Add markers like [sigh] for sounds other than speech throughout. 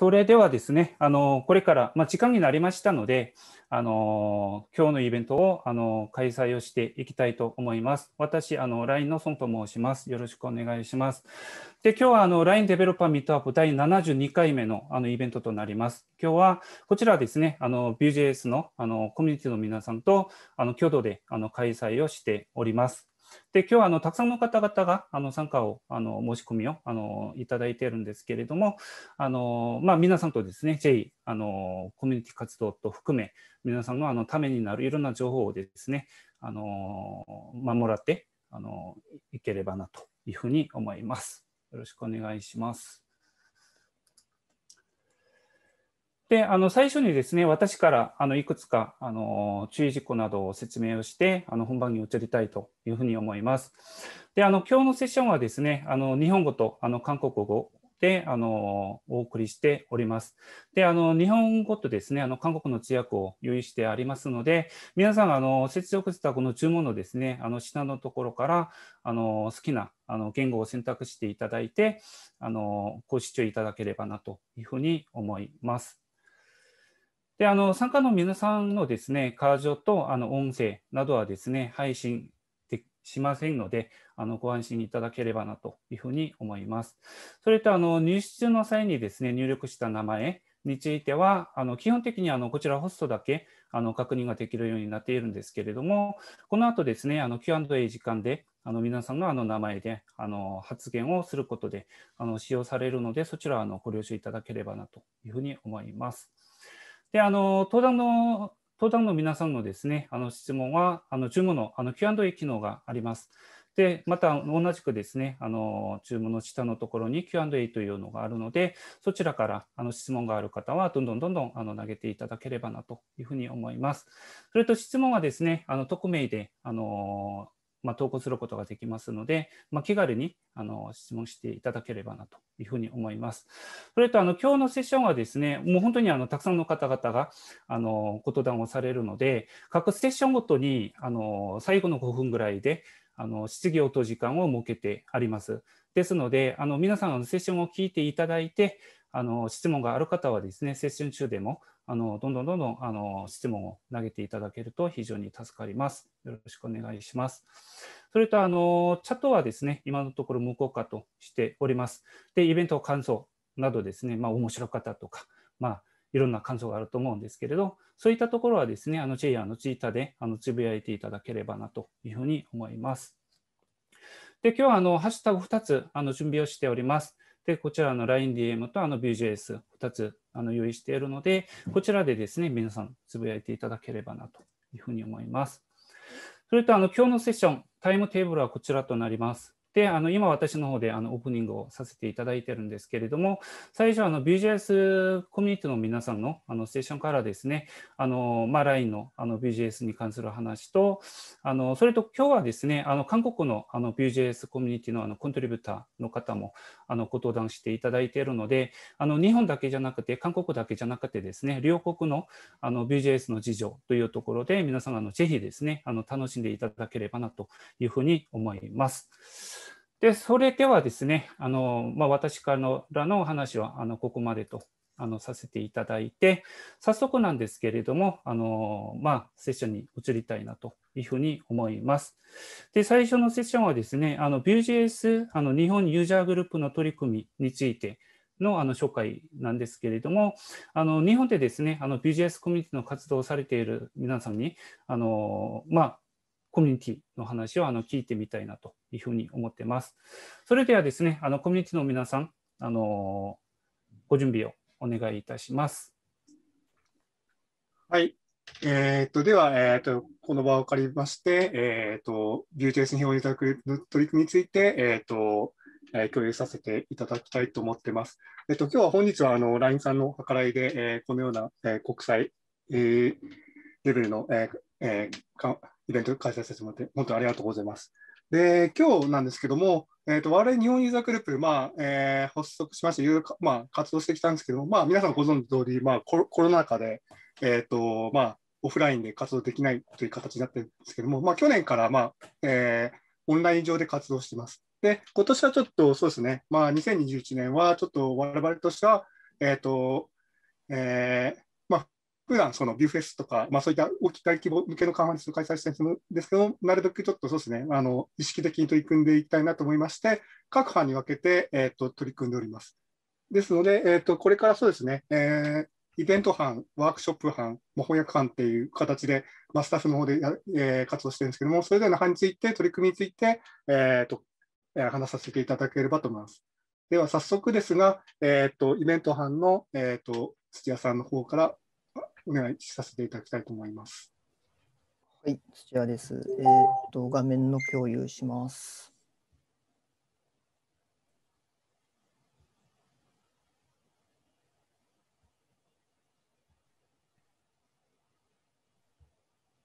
それではですね、あのこれから、まあ、時間になりましたので、あの今日のイベントをあの開催をしていきたいと思います。私、あの LINE の孫と申します。よろしくお願いします。で、今日はあの LINE デベロッパーミートアップ第72回目のあのイベントとなります。今日はこちらですね、あの Vue.js のあのコミュニティの皆さんとあの共同であの開催をしております。で今日はあのたくさんの方々があの参加をあの申し込みをあのいただいているんですけれどもあの、まあ、皆さんとですね J あのコミュニティ活動と含め皆さんのあのためになるいろんな情報をですねあの、守らってあのいければなというふうに思います。よろしくお願いします。で、あの、最初にですね、私から、あの、いくつか、あの、注意事項などを説明をして、あの、本番に移りたいというふうに思います。で、あの、今日のセッションはですね、あの、日本語と、あの、韓国語で、あの、お送りしております。で、あの、日本語とですね、あの、韓国の通訳を用意してありますので、皆さん、あの、接続したこの注文のですね、あの、下のところから、あの、好きな、あの、言語を選択していただいて、あの、ご視聴いただければなというふうに思います。で、あの、参加の皆さんのですね、カーとあの音声などはですね、配信でしませんので、あのご安心いただければなというふうに思います。それと、あの、入室の際にですね、入力した名前については、あの基本的にあのこちらホストだけあの確認ができるようになっているんですけれども、この後ですね、あの Q&A 時間であの皆さんがあの名前であの発言をすることであの使用されるので、そちらはあのご了承いただければなというふうに思います。で、あの、登壇の、登壇の皆さんのですね、あの質問は、あの、注文の、あの、Q&A 機能があります。で、また同じくですね、あの、注文の下のところに Q&A というのがあるので、そちらからあの質問がある方は、どんどんどんどんあの投げていただければなというふうに思います。それと質問はですね、あの、匿名で、あの、まあ、投稿することができますので、まあ、気軽にあの質問していただければなというふうに思います。それとあの今日のセッションはですね、もう本当にあのたくさんの方々があのご登壇をされるので、各セッションごとにあの最後の5分ぐらいであの質疑応答時間を設けてあります。ですので、あの皆さんのセッションを聞いていただいて、あの質問がある方はですね、セッション中でもあのどんどんどんどんあの質問を投げていただけると非常に助かります。よろしくお願いします。それとあのチャットはですね、今のところ無効化としております。で、イベント感想などですね、まあ、面白かったとか、まあ、いろんな感想があると思うんですけれど、そういったところはですね、あのチェイのツイッターであのつぶやいていただければなというふうに思います。で、今日はあのハッシュタグ2つあの準備をしております。で、こちらの LINEDM とあの Vue.js2 つあの用意しているので、こちらでですね、皆さんつぶやいていただければなというふうに思います。それと、あの、今日のセッション、タイムテーブルはこちらとなります。で、あの今私の方であのオープニングをさせていただいてるんですけれども、最初あの v u s コミュニティの皆さんのあのステーションからですね、あのまあ LINE のあの v u s に関する話と、あのそれと今日はですね、あの韓国のあの v u s コミュニティのあのコントリビューターの方もあのご登壇していただいているので、あの日本だけじゃなくて韓国だけじゃなくてですね、両国のあの v u s の事情というところで皆さんあのぜひですね、あの楽しんでいただければなというふうに思います。で、それではですね、あのまあ、私からのお話はあのここまでとあのさせていただいて、早速なんですけれども、あのまあ、セッションに移りたいなというふうに思います。で、最初のセッションはですね、Vue.js あの日本ユーザーグループの取り組みについて、のあの紹介なんですけれども、あの日本でですね、Vue.js コミュニティの活動をされている皆さんに、あのまあ、コミュニティの話をあの聞いてみたいなというふうに思ってます。それではですね、あのコミュニティの皆さん、あのご準備をお願いいたします。はい。えー、っと、では、えー、っと、この場を借りまして、えー、っと、Vue.js に表示いただく取り組みについて、えっと、え共有させていただきたいと思ってます。えっと、今日は本日はあの LINE さんの計らいで、えこのような、え国際、えレベルの、ええイベント開催させてもらって、本当にありがとうございます。で、今日なんですけども、えーと、我々日本ユーザーグループ、まあえー、発足しまして、いろいろ、まあ、活動してきたんですけど、まあ、皆さんご存知の通り、まあ、コロナ禍で、えーとまあ、オフラインで活動できないという形になってるんですけども、まあ、去年から、まあえー、オンライン上で活動してます。で、今年はちょっとそうですね、まあ、2021年はちょっと我々としては、えっ、ー、と、えー、普段そのビューフェスとか、まあ、そういった大き規模向けのカンファレンスを開催してるんですけど、なるべくちょっとそうですね、あの意識的に取り組んでいきたいなと思いまして、各班に分けて、えーと、取り組んでおります。ですので、えーと、これからそうですね、えー、イベント班、ワークショップ班、まあ、翻訳班っていう形で、まあ、スタッフの方で、えー、活動してるんですけども、それぞれの班について、取り組みについて、えーとえ話させていただければと思います。では早速ですが、えーと、とイベント班の、えー、と土屋さんの方からお願いさせていただきたいと思います。はい、土屋です。えっ、と、画面の共有します。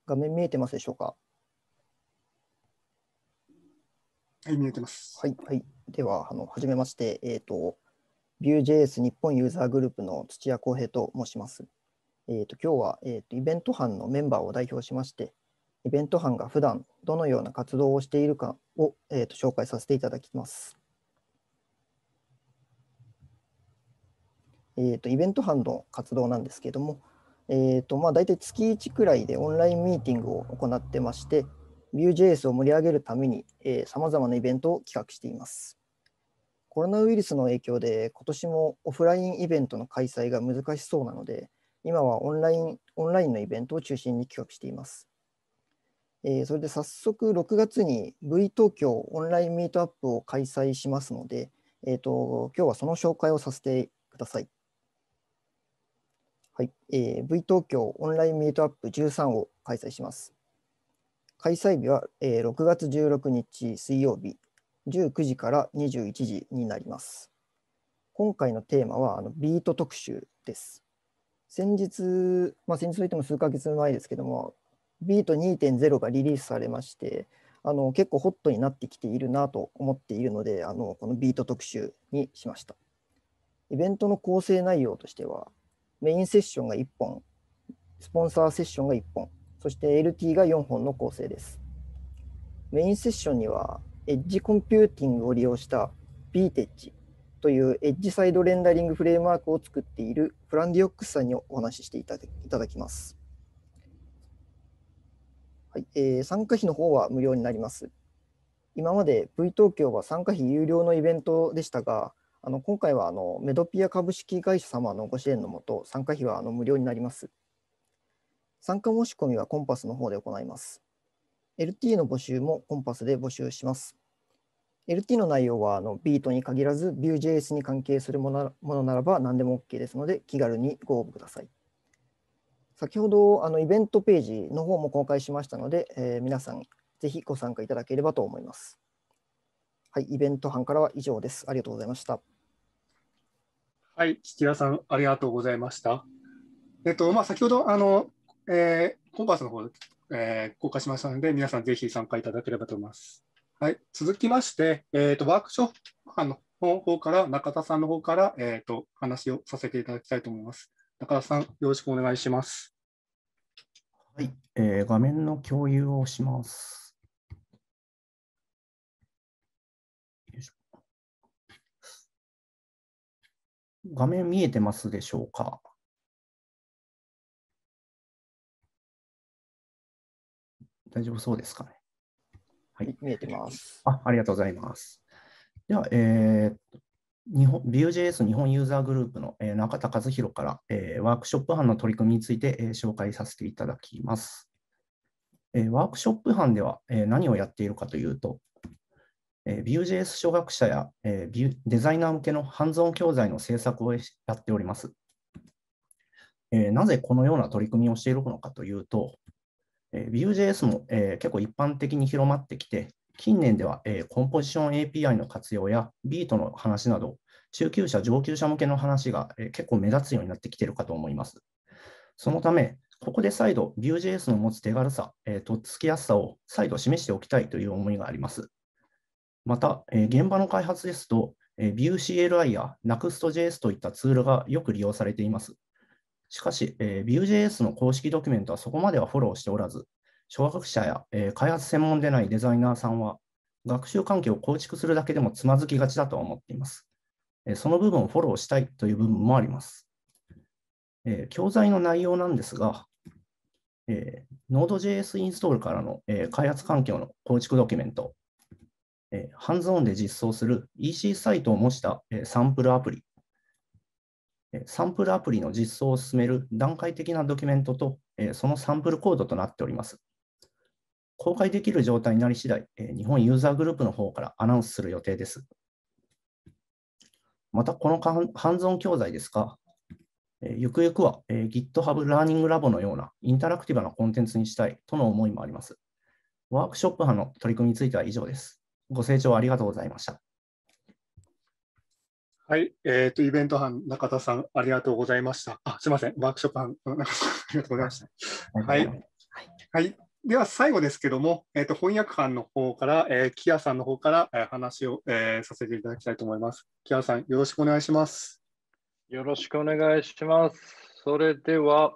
画面見えてますでしょうか。はい、見えてます。はい、はい、では、あの、初めまして、えっ、と。ビュージェイ s 日本ユーザーグループの土屋康平と申します。えーと、今日は、えーと、イベント班のメンバーを代表しまして、イベント班が普段どのような活動をしているかを、えーと、と紹介させていただきます。えー、とイベント班の活動なんですけれども、えーとまあ、大体月1くらいでオンラインミーティングを行ってまして、Vue.js を盛り上げるためにさまざまなイベントを企画しています。コロナウイルスの影響で今年もオフラインイベントの開催が難しそうなので、今はオンラインオンラインのイベントを中心に企画しています。えー、それで早速6月に V 東京オンラインミートアップを開催しますので、えーと、今日はその紹介をさせてください。はいえー、V 東京オンラインミートアップ13を開催します。開催日は、えー、6月16日水曜日19時から21時になります。今回のテーマはあのビート特集です。先日、まあ、先日といっても数ヶ月前ですけども、ビート2.0がリリースされまして、あの結構ホットになってきているなと思っているのであの、このビート特集にしました。イベントの構成内容としては、メインセッションが1本、スポンサーセッションが1本、そして LT が4本の構成です。メインセッションには、エッジコンピューティングを利用したビーテッ g というエッジサイドレンダリングフレームワークを作っているフランディオックスさんにお話ししていただきます。はいえー、参加費の方は無料になります。今まで V 東京は参加費有料のイベントでしたが、あの今回はあのメドピア株式会社様のご支援のもと、参加費はあの無料になります。参加申し込みはコンパスの方で行います。l t の募集もコンパスで募集します。LT の内容はあのビートに限らず Vue.js に関係するものものならば何でも OK ですので気軽にご応募ください。先ほどあのイベントページの方も公開しましたので、えー、皆さんぜひご参加いただければと思います。はい、イベント班からは以上です。ありがとうございました。はい、土屋さん、ありがとうございました。えっと、まあ、先ほど、あの、えー、コンパスの方、えー、公開しましたので、皆さんぜひ参加いただければと思います。はい、続きまして、えーと、ワークショップの方から中田さんの方から、えーと、と話をさせていただきたいと思います。中田さん、よろしくお願いします。はい、えー、画面の共有をします。画面見えてますでしょうか。大丈夫そうですかね。はい、見えてます。あありがとうございます。では、えー、日本 Vue.js 日本ユーザーグループの、えー、中田和弘から、えー、ワークショップ班の取り組みについて、えー、紹介させていただきます。えー、ワークショップ班では、えー、何をやっているかというと、えー、Vue.js 初学者や、えー、デザイナー向けのハンズオン教材の制作をやっております。えー、なぜこのような取り組みをしているのかというと、え Vue.js も、えー、結構一般的に広まってきて、近年では、えー、コンポジション API の活用やビートの話など、中級者、上級者向けの話が、えー、結構目立つようになってきているかと思います。そのため、ここで再度 Vue.js の持つ手軽さ、えー、とっつきやすさを再度示しておきたいという思いがあります。また、えー、現場の開発ですと、えー、Vue CLI や Next.js といったツールがよく利用されています。しかし、えー、Vue.js の公式ドキュメントはそこまではフォローしておらず、小学者や、えー、開発専門でないデザイナーさんは、学習環境を構築するだけでもつまずきがちだとは思っています。えー、その部分をフォローしたいという部分もあります。えー、教材の内容なんですが、えー、Node.js インストールからの、えー、開発環境の構築ドキュメント、えー、ハンズオンで実装する EC サイトを模した、えー、サンプルアプリ、サンプルアプリの実装を進める段階的なドキュメントと、そのサンプルコードとなっております。公開できる状態になり次第、日本ユーザーグループの方からアナウンスする予定です。また、このハンズオン教材ですが、ゆくゆくは GitHub Learning Lab のようなインタラクティブなコンテンツにしたいとの思いもあります。ワークショップ派の取り組みについては以上です。ご清聴ありがとうございました。はい、えっ、ー、と、イベント班、中田さん、ありがとうございました。あ、すみません、ワークショップ班、ありがとうございました。はい。はい、はい、では、最後ですけども、えっ、ー、と、翻訳班の方から、えー、キアさんの方から、えー、話を、えー、させていただきたいと思います。キアさん、よろしくお願いします。よろしくお願いします。それでは、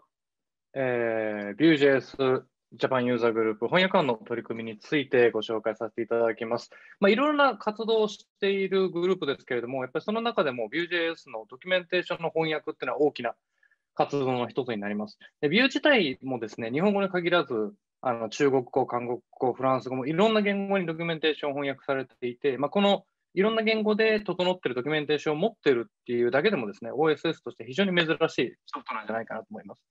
えー、Vue.js ジャパンユーザーグループ翻訳案の取り組みについてご紹介させていただきます。まあ、いろいろな活動をしているグループですけれども、やっぱりその中でも Vue.js のドキュメンテーションの翻訳っていうのは大きな活動の一つになります。Vue 自体もですね、日本語に限らず、あの中国語、韓国語、フランス語もいろんな言語にドキュメンテーション翻訳されていて、まあ、このいろんな言語で整っているドキュメンテーションを持っているっていうだけでもですね、OSS として非常に珍しいソフトなんじゃないかなと思います。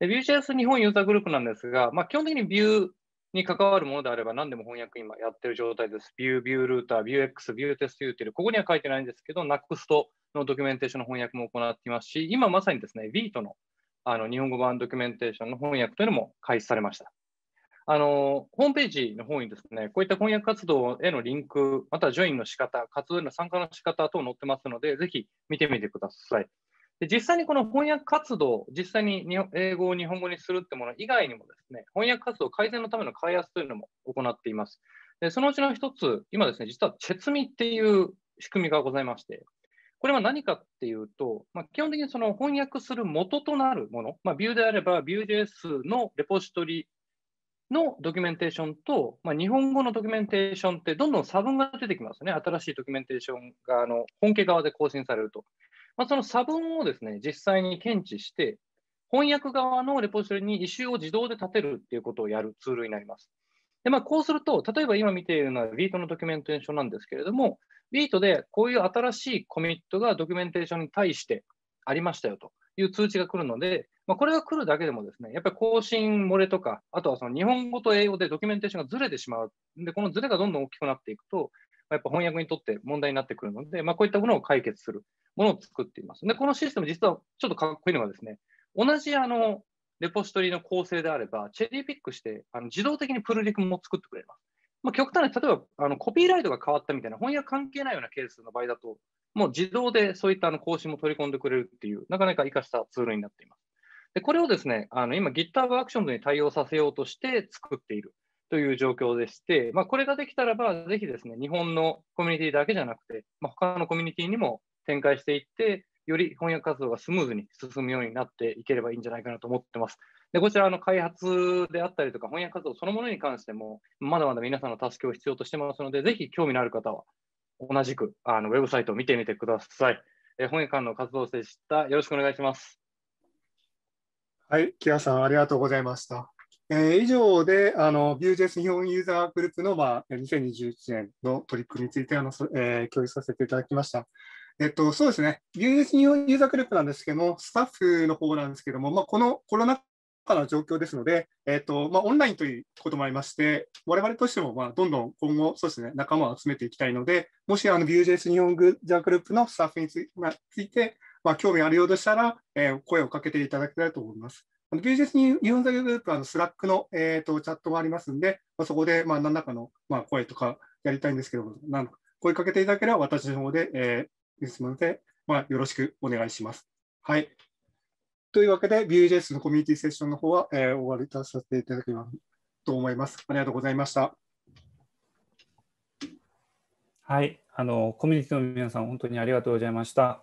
で、Vue.js 日本ユーザーグループなんですが、まあ、基本的に Vue に関わるものであれば何でも翻訳今やってる状態です。Vue、Vue ルーター、Vuex、Vue テス s ユーティル。ここには書いてないんですけど、Next のドキュメンテーションの翻訳も行っていますし、今まさにですね、v i t のあの日本語版ドキュメンテーションの翻訳というのも開始されました。あのホームページの方にですね、こういった翻訳活動へのリンク、またはジョインの仕方、活動への参加の仕方等載ってますので、ぜひ見てみてください。で実際にこの翻訳活動、実際に英語を日本語にするってもの以外にもですね、翻訳活動改善のための開発というのも行っています。でそのうちの一つ、今ですね、実はチェツミっていう仕組みがございまして、これは何かっていうと、まあ、基本的にその翻訳する元となるもの、まあ、Vue であれば v ュ e j s のレポジトリのドキュメンテーションと、まあ、日本語のドキュメンテーションってどんどん差分が出てきますね。新しいドキュメンテーションがあの本家側で更新されると。まあ、その差分をですね、実際に検知して、翻訳側のレポジトリに異臭を自動で立てるっていうことをやるツールになります。で、まあ、こうすると、例えば今見ているのはビートのドキュメンテーションなんですけれども、ビートでこういう新しいコミットがドキュメンテーションに対してありましたよという通知が来るので、まあ、これが来るだけでもですね、やっぱり更新漏れとか、あとはその日本語と英語でドキュメンテーションがずれてしまう。で、このずれがどんどん大きくなっていくと、やっぱ翻訳にとって問題になってくるので、まあ、こういったものを解決するものを作っています。で、このシステム、実はちょっとかっこいいのがですね、同じあのレポジトリの構成であれば、チェリーピックしてあの自動的にプルリクも作ってくれます。まあ、極端に例えばあのコピーライトが変わったみたいな翻訳関係ないようなケースの場合だと、もう自動でそういったあの更新も取り込んでくれるっていう、なかなか活かしたツールになっています。でこれをですね、あの今 GitHub Actions に対応させようとして作っているという状況でして、まあ、これができたらば、ぜひですね、日本のコミュニティだけじゃなくて、まあ、他のコミュニティにも展開していって、より翻訳活動がスムーズに進むようになっていければいいんじゃないかなと思ってます。で、こちらの開発であったりとか、翻訳活動そのものに関しても、まだまだ皆さんの助けを必要としてますので、ぜひ興味のある方は、同じくあのウェブサイトを見てみてください。え翻訳館の活動でした。よろしくお願いします。はい、木屋さん、ありがとうございました。えー、以上で、あの、Vue.js 日本ユーザーグループの、まあ、2021年の取り組みについて、あの、えー、共有させていただきました。えっと、そうですね。Vue.js 日本ユーザーグループなんですけども、スタッフの方なんですけども、まあ、このコロナ禍の状況ですので、えっと、まあ、オンラインということもありまして、我々としても、まあ、どんどん今後、そうですね、仲間を集めていきたいので、もし、あの、Vue.js 日本ユーザーグループのスタッフについて、まあ、興味あるようでしたら、えー、声をかけていただきたいと思います。あの b s に日本財グループはあのスラックの、えーと、チャットがありますんで、まあ、そこで、まあ、何らかの、まあ、声とかやりたいんですけど、なん声かけていただければ私の方で、えー、ですので、まあ、よろしくお願いします。はい。というわけで、b j s のコミュニティセッションの方は、えー、終わりとさせていただきますと思います。ありがとうございました。はい、あのコミュニティの皆さん、本当にありがとうございました。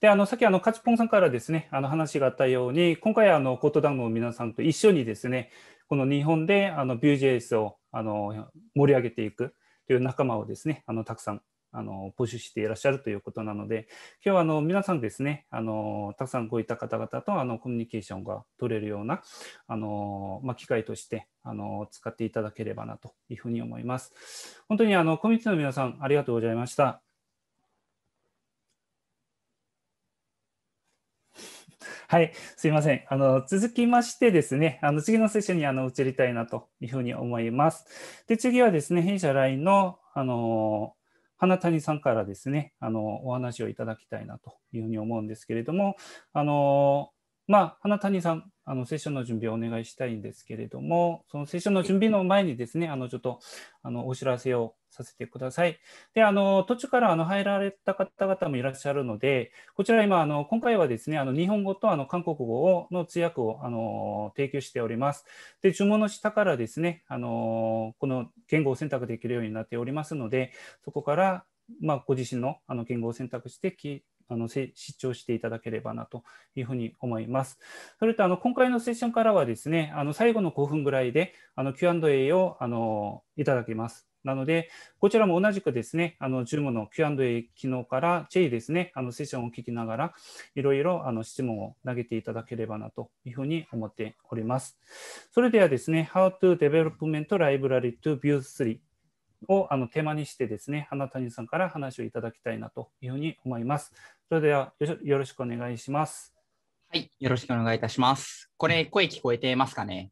で、あのさっきあのカチポンさんからですね、あの話があったように、今回あのコートダウンの皆さんと一緒にですね、この日本であのビ Vue.js をあの盛り上げていくという仲間をですね、あのたくさんあの募集していらっしゃるということなので、今日はあの皆さんですね、あのたくさんこういった方々とあのコミュニケーションが取れるようなあの、まあ、機会としてあの使っていただければなというふうに思います。本当にあのコミュニティの皆さん、ありがとうございました。[laughs] はい、すいません。あの続きましてですね、あの次のセッションにあの移りたいなというふうに思います。で、次はですね、弊社 LINE のあの花谷さんからですねあのお話をいただきたいなというふうに思うんですけれどもあのまあ花谷さんあのセッションの準備をお願いしたいんですけれども、そのセッションの準備の前にですね、あのちょっとあのお知らせをさせてください。で、あの途中からあの入られた方々もいらっしゃるので、こちら今、あの今回はですね、あの日本語とあの韓国語をの通訳をあの提供しております。で、注文の下からですね、あのこの言語を選択できるようになっておりますので、そこからまあ、ご自身のあの言語を選択して聞あの視聴していただければなというふうに思います。それとあの今回のセッションからはですね、あの最後の5分ぐらいであの Q&A をあのいただけます。なので、こちらも同じくですね、あの z o の Q&A 機能からチェイですね、あのセッションを聞きながら、いろいろあの質問を投げていただければなというふうに思っております。それではですね、How to Development Library to View 3をあの手間にしてですね、花谷さんから話をいただきたいなというふうに思います。それではよろしくお願いします。はい、よろしくお願いいたします。これ、声聞こえてますかね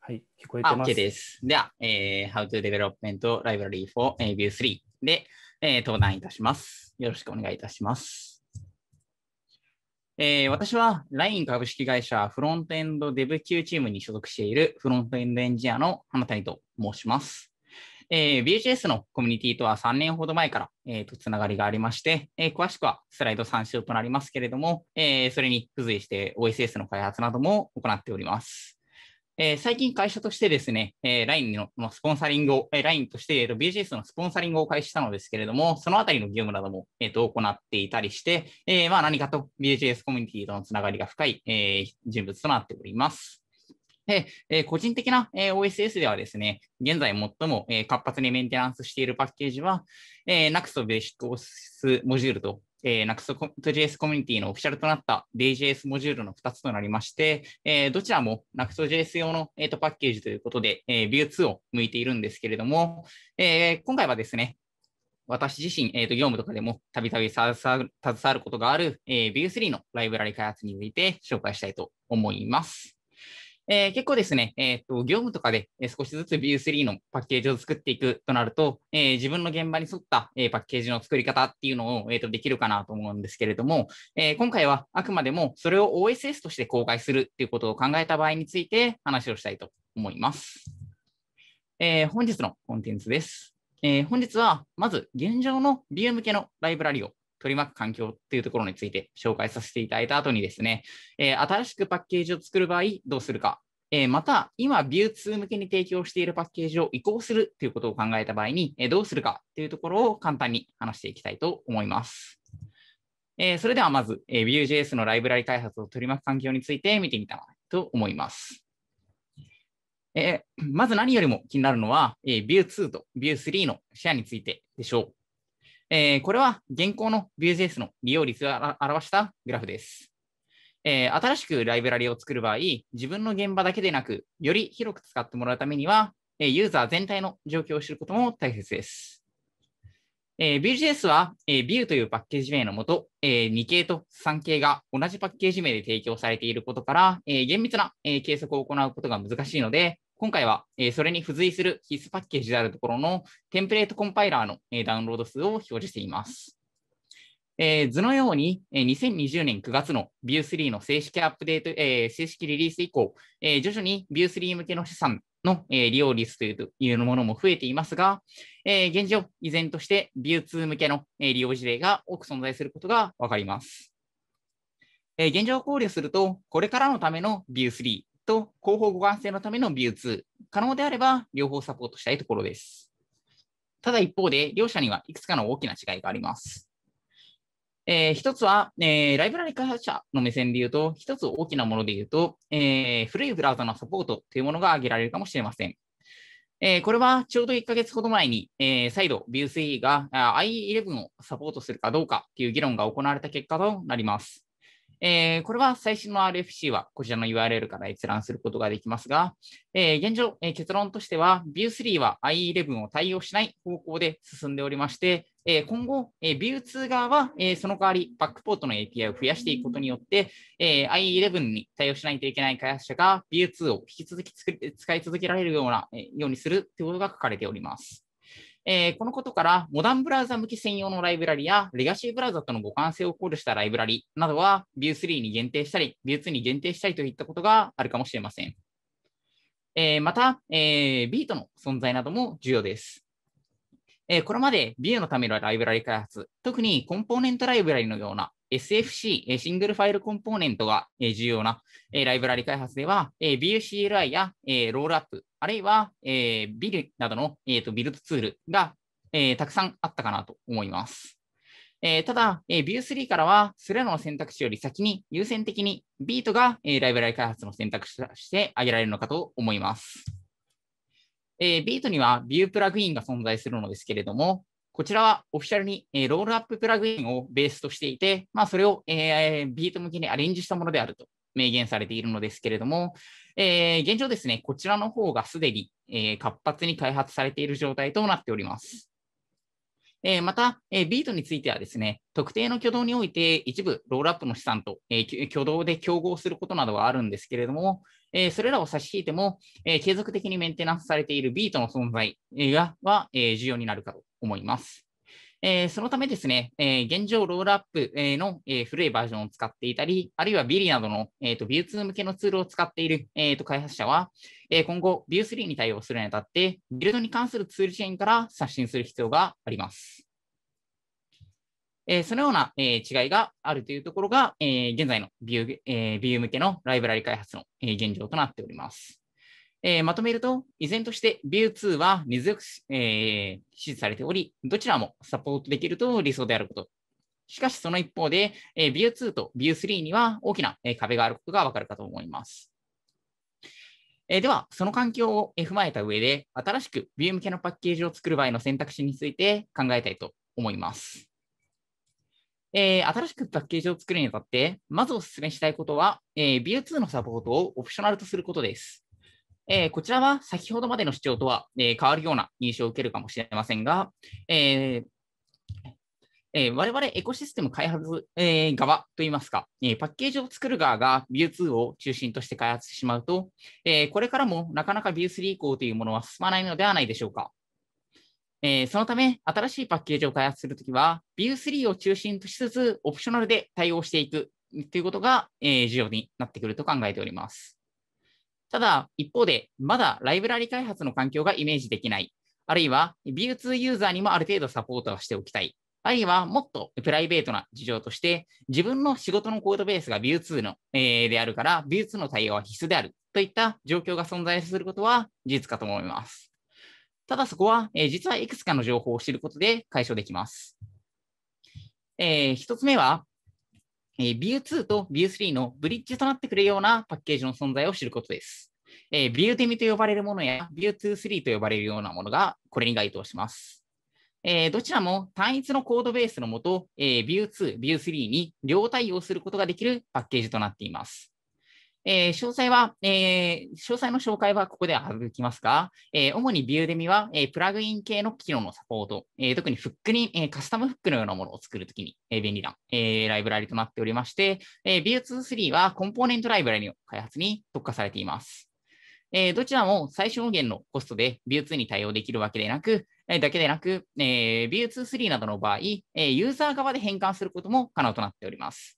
はい、聞こえてます。OK です。では、えー、How to Development Library for View3 で、えー、登壇いたします。よろしくお願いいたします。えー、私は LINE 株式会社フロントエンドデブ級チームに所属しているフロントエンドエンジニアの花谷と申します。えー、BHS のコミュニティとは3年ほど前から、えーと、つながりがありまして、えー、詳しくはスライド参照となりますけれども、えそれに付随して OSS の開発なども行っております。えー、最近会社としてですね、えー、LINE の、まあ、スポンサリングを、えー、LINE として、えー、BGS のスポンサリングを開始したのですけれども、そのあたりの業務なども、えー、と行っていたりして、えー、まあ、何かと BGS コミュニティとのつながりが深い、えー、人物となっております。で、えー、個人的な、えー、OSS ではですね、現在最も、えー、活発にメンテナンスしているパッケージは、えー、NUX と b a s i c o スモジュールと、えー、n a x o j s コミュニティのオフィシャルとなった d j s モジュールの2つとなりまして、えー、どちらも n a x o j s 用の、えー、とパッケージということで、えー、View2 を向いているんですけれども、えー、今回はですね、私自身、えーと、と業務とかでもたびたび携わることがある、えー、View3 のライブラリ開発について紹介したいと思います。えー、結構ですね、えーと、業務とかで少しずつ v i e 3のパッケージを作っていくとなると、えー、自分の現場に沿った、えー、パッケージの作り方っていうのを、えーと、できるかなと思うんですけれども、えー、今回はあくまでもそれを OSS として公開するっていうことを考えた場合について話をしたいと思います。えー、本日のコンテンツです。えー、本日はまず現状の v i e 向けのライブラリを取り巻く環境っていうところについて紹介させていただいた後にですね、えー、新しくパッケージを作る場合どうするか、えー、また今 View2 向けに提供しているパッケージを移行するということを考えた場合に、えー、どうするかというところを簡単に話していきたいと思います。えそれではまず、え Vue.js のライブラリ開発を取り巻く環境について見てみたいと思います。えまず何よりも気になるのは、え Vue2 と Vue3 のシェアについてでしょう。えー、これは現行の Vue.js の利用率を表したグラフです。えー、新しくライブラリを作る場合、自分の現場だけでなく、より広く使ってもらうためには、えー、ユーザー全体の状況を知ることも大切です。えー、Vue.js は、えー、Vue というパッケージ名のもと、えー、2系と3系が同じパッケージ名で提供されていることから、えー、厳密な、えー、計測を行うことが難しいので、今回は、えそれに付随する必須パッケージであるところのテンプレートコンパイラーの、えダウンロード数を表示しています。え図のように、え2020年9月の v i e 3の正式アップデート、え正式リリース以降、え徐々に v i e 3向けの資産の、え利用率というものも増えていますが、え現状、依然として v i e 2向けの、え利用事例が多く存在することがわかります。現状を考慮すると、これからのための v i e 3と広報互換性のためのビュー2可能であれば両方サポートしたいところです。ただ一方で、両者にはいくつかの大きな違いがあります。えー、一つは、えー、ライブラリ開発者の目線で言うと、一つ大きなもので言うと、えー、古いブラウザのサポートというものが挙げられるかもしれません。えー、これはちょうど1ヶ月ほど前に、えー、再度 Vue3 が IE11 をサポートするかどうかという議論が行われた結果となります。えー、これは最新の RFC はこちらの URL から閲覧することができますが、えー、現状、えー、結論としては v ュ e 3は IE11 を対応しない方向で進んでおりまして、えー、今後、えー、Vue2 側は、えー、その代わりバックポートの API を増やしていくことによって、えー、IE11 に対応しないといけない開発者が v ュ e 2を引き続き使い続けられるような、えー、ようにするということが書かれております。えー、このことから、モダンブラウザ向き専用のライブラリや、レガシーブラウザとの互換性を考慮したライブラリなどは、View3 に限定したり、View2 に限定したりといったことがあるかもしれません。えー、また、えー、ビートの存在なども重要です。えー、これまで v ュ e のためのライブラリ開発、特にコンポーネントライブラリのような SFC、シングルファイルコンポーネントが重要なライブラリ開発では、VUCLI やロールアップ、あるいはビルなどのビルドツールがたくさんあったかなと思います。ただ、v i e 3からは、それらの選択肢より先に優先的に Beat がライブラリ開発の選択肢として挙げられるのかと思います。えー、ビートにはビュープラグインが存在するのですけれども、こちらはオフィシャルに、えロールアッププラグインをベースとしていて、まあ、それを、えビート向けにアレンジしたものであると明言されているのですけれども、え現状ですね、こちらの方がすでに、え活発に開発されている状態となっております。えまた、えビートについてはですね、特定の挙動において一部ロールアップの資産と、え挙動で競合することなどはあるんですけれども、えー、それらを差し引いても、えー、継続的にメンテナンスされているビートの存在がは、えー、重要になるかと思います。えー、そのためですね、えー、現状ロールアップの、えー、古いバージョンを使っていたり、あるいはビリなどの、えーと、ビュー2向けのツールを使っている、えーと、と開発者は、え今後ビュー3に対応するにあたって、ビルドに関するツールチェーンから刷新する必要があります。えー、そのような、えー、違いがあるというところが、えー、現在のビュー、えー、ビュー向けのライブラリ開発の、えー、現状となっております。えー、まとめると、依然としてビュー2は根強く、えー、支持されており、どちらもサポートできると理想であること。しかし、その一方で、えー、ビュー2とビュー3には大きな、えー、壁があることがわかるかと思います。えー、では、その環境を踏まえた上で、新しくビュー向けのパッケージを作る場合の選択肢について考えたいと思います。えー、新しくパッケージを作るにあたって、まずお勧めしたいことは、えー、View2 のサポートをオプショナルとすることです。えー、こちらは先ほどまでの主張とは、え変わるような印象を受けるかもしれませんが、ええー、我々エコシステム開発、えー、側といいますか、えー、パッケージを作る側が v ュ e 2を中心として開発してしまうと、えこれからもなかなか v ュ e 3以降というものは進まないのではないでしょうか。えー、そのため、新しいパッケージを開発するときは、View3 を中心としつつ、オプショナルで対応していくということが、えー、重要になってくると考えております。ただ、一方で、まだライブラリ開発の環境がイメージできない、あるいは View2 ユーザーにもある程度サポートはしておきたい、あるいはもっとプライベートな事情として、自分の仕事のコードベースが View2 の、えー、であるから、View2 の対応は必須であるといった状況が存在することは事実かと思います。ただそこは、えー、実はいくつかの情報を知ることで解消できます。えー、つ目は、えー、View2 と View3 のブリッジとなってくれるようなパッケージの存在を知ることです。えー、ビューテミと呼ばれるものや View23 と呼ばれるようなものがこれに該当します。えー、どちらも単一のコードベースのもと、えー、View2、View3 に両対応することができるパッケージとなっています。えー、詳細は、えー、詳細の紹介はここでは省きますが、えー、主にビューデミは、えプラグイン系の機能のサポート、え特にフックに、えカスタムフックのようなものを作るときに、え便利な、えライブラリとなっておりまして、え v ュ e 2 3はコンポーネントライブラリの開発に特化されています。えどちらも最小限のコストで v ュ e 2に対応できるわけでなく、えだけでなく、え v ュ e 2 3などの場合、えユーザー側で変換することも可能となっております。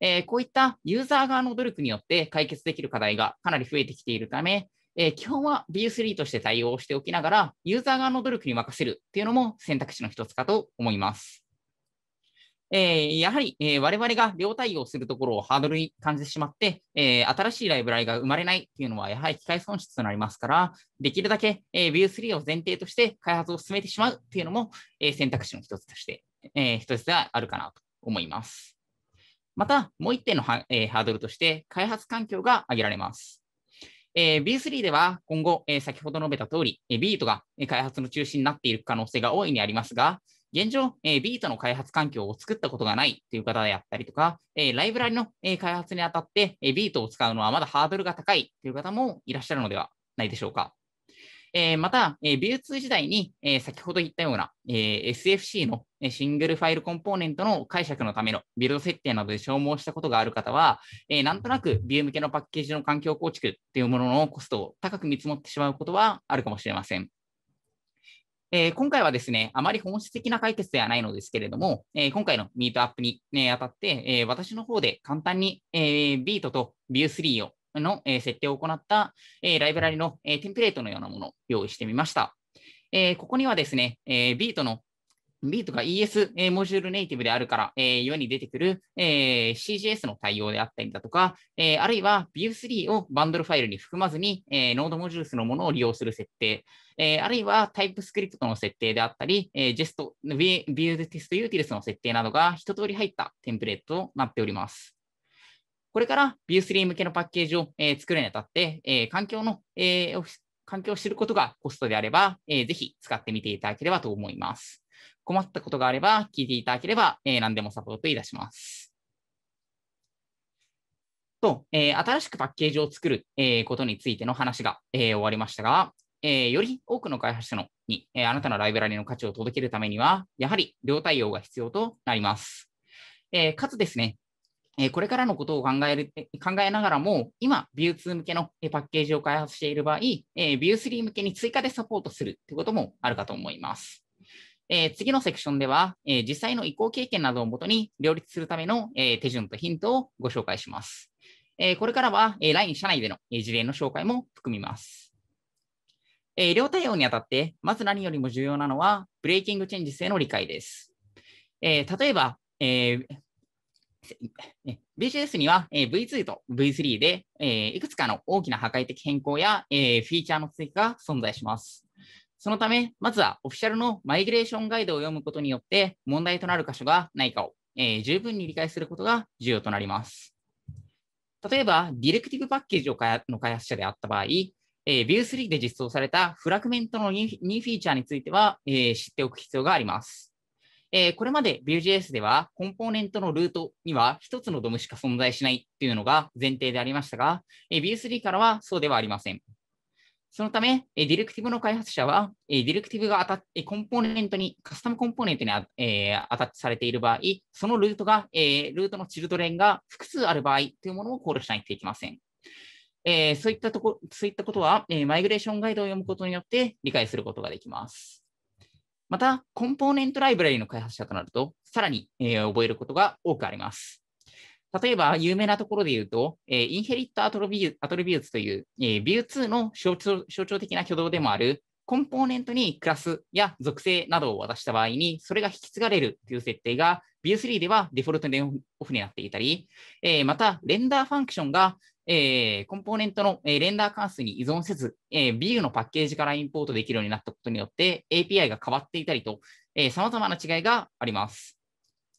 えー、こういったユーザー側の努力によって解決できる課題がかなり増えてきているため、えー、基本は BU3 として対応しておきながら、ユーザー側の努力に任せるというのも選択肢の一つかと思います。えー、やはり、えー、我々が両対応するところをハードルに感じてしまって、えー、新しいライブラリが生まれないというのは、やはり機械損失となりますから、できるだけ、えー、v u 3を前提として開発を進めてしまうというのも、えー、選択肢の一つとして、えー、一つではあるかなと思います。また、もう1点のハ,、えー、ハードルとして、開発環境が挙げられます。えー、B3 では今後、えー、先ほど述べた通り、えー、ビートが開発の中心になっている可能性が大いにありますが、現状、えビートの開発環境を作ったことがないという方であったりとか、えライブラリの、え開発にあたって、えビートを使うのはまだハードルが高いという方もいらっしゃるのではないでしょうか。えー、また、えー、v ュ e 2時代に、えー、先ほど言ったような、え SFC のシングルファイルコンポーネントの解釈のためのビルド設定などで消耗したことがある方は、えなんとなく v ュ e 向けのパッケージの環境構築っていうもののコストを高く見積もってしまうことはあるかもしれません。えー、今回はですね、あまり本質的な解決ではないのですけれども、えー、今回のミートアップに、ね、当たって、えー、私の方で簡単に、えー、ビートとビュー3を、の、え設定を行った、えライブラリの、えテンプレートのようなものを用意してみました。えここにはですね、えー、ビートの B とか ES、えー、モジュールネイティブであるから、えー、世に出てくる、えー、CGS の対応であったりだとか、えー、あるいは View3 をバンドルファイルに含まずに、えー、ノードモジュールスのものを利用する設定、えー、あるいはタイプスクリプトの設定であったり、えー、ジェスト、View テストユーティルスの設定などが一通り入ったテンプレートとなっております。これから v ス e 3向けのパッケージを、え作るにあたって、え環境の、え環境を知ることがコストであれば、えー、ぜひ使ってみていただければと思います。困ったことがあれば聞いていただければ、えー、何でもサポートいたします。と、えー、新しくパッケージを作る、えー、ことについての話が、えー、終わりましたが、えー、より多くの開発者のに、えー、あなたのライブラリの価値を届けるためには、やはり両対応が必要となります。えー、かつですね、えこれからのことを考える考えながらも、今、ビュー2向けのパッケージを開発している場合、えビュー3向けに追加でサポートするということもあるかと思います。え次のセクションでは、え実際の移行経験などをもとに両立するための、え手順とヒントをご紹介します。えこれからは、え LINE 社内での、え事例の紹介も含みます。え両対応にあたって、まず何よりも重要なのは、ブレイキングチェンジスへの理解です。え例えば、え b ネ s には、え V2 と V3 で、えいくつかの大きな破壊的変更や、えフィーチャーの追加が存在します。そのため、まずはオフィシャルのマイグレーションガイドを読むことによって、問題となる箇所がないかを、え十分に理解することが重要となります。例えば、ディレクティブパッケージをの開発者であった場合、え v i e 3で実装されたフラグメントの 2, 2フィーチャーについては、え知っておく必要があります。えー、これまで Vue.js ではコンポーネントのルートには1つのドムしか存在しないというのが前提でありましたが、えー、Vue3 からはそうではありません。そのため、ディレクティブの開発者は、ディレクティブが当たコンポーネントに、カスタムコンポーネントにあ、えー、アタッチされている場合、そのルートが、えー、ルートのチルドレンが複数ある場合というものを考慮しないといけません。えー、そういったとこ、そういったことは、えマイグレーションガイドを読むことによって理解することができます。また、コンポーネントライブラリの開発者となると、さらに、えー、覚えることが多くあります。例えば、有名なところで言うと、えー、インヘリットアトロビュアトリビューツという、えー、ビュー2の象徴象徴的な挙動でもある、コンポーネントにクラスや属性などを渡した場合に、それが引き継がれるという設定が、v ュ e 3ではデフォルトでオフになっていたり、えー、また、レンダーファンクションがえー、コンポーネントの、えー、レンダー関数に依存せず、えー、ビューのパッケージからインポートできるようになったことによって API が変わっていたりと、さまざまな違いがあります。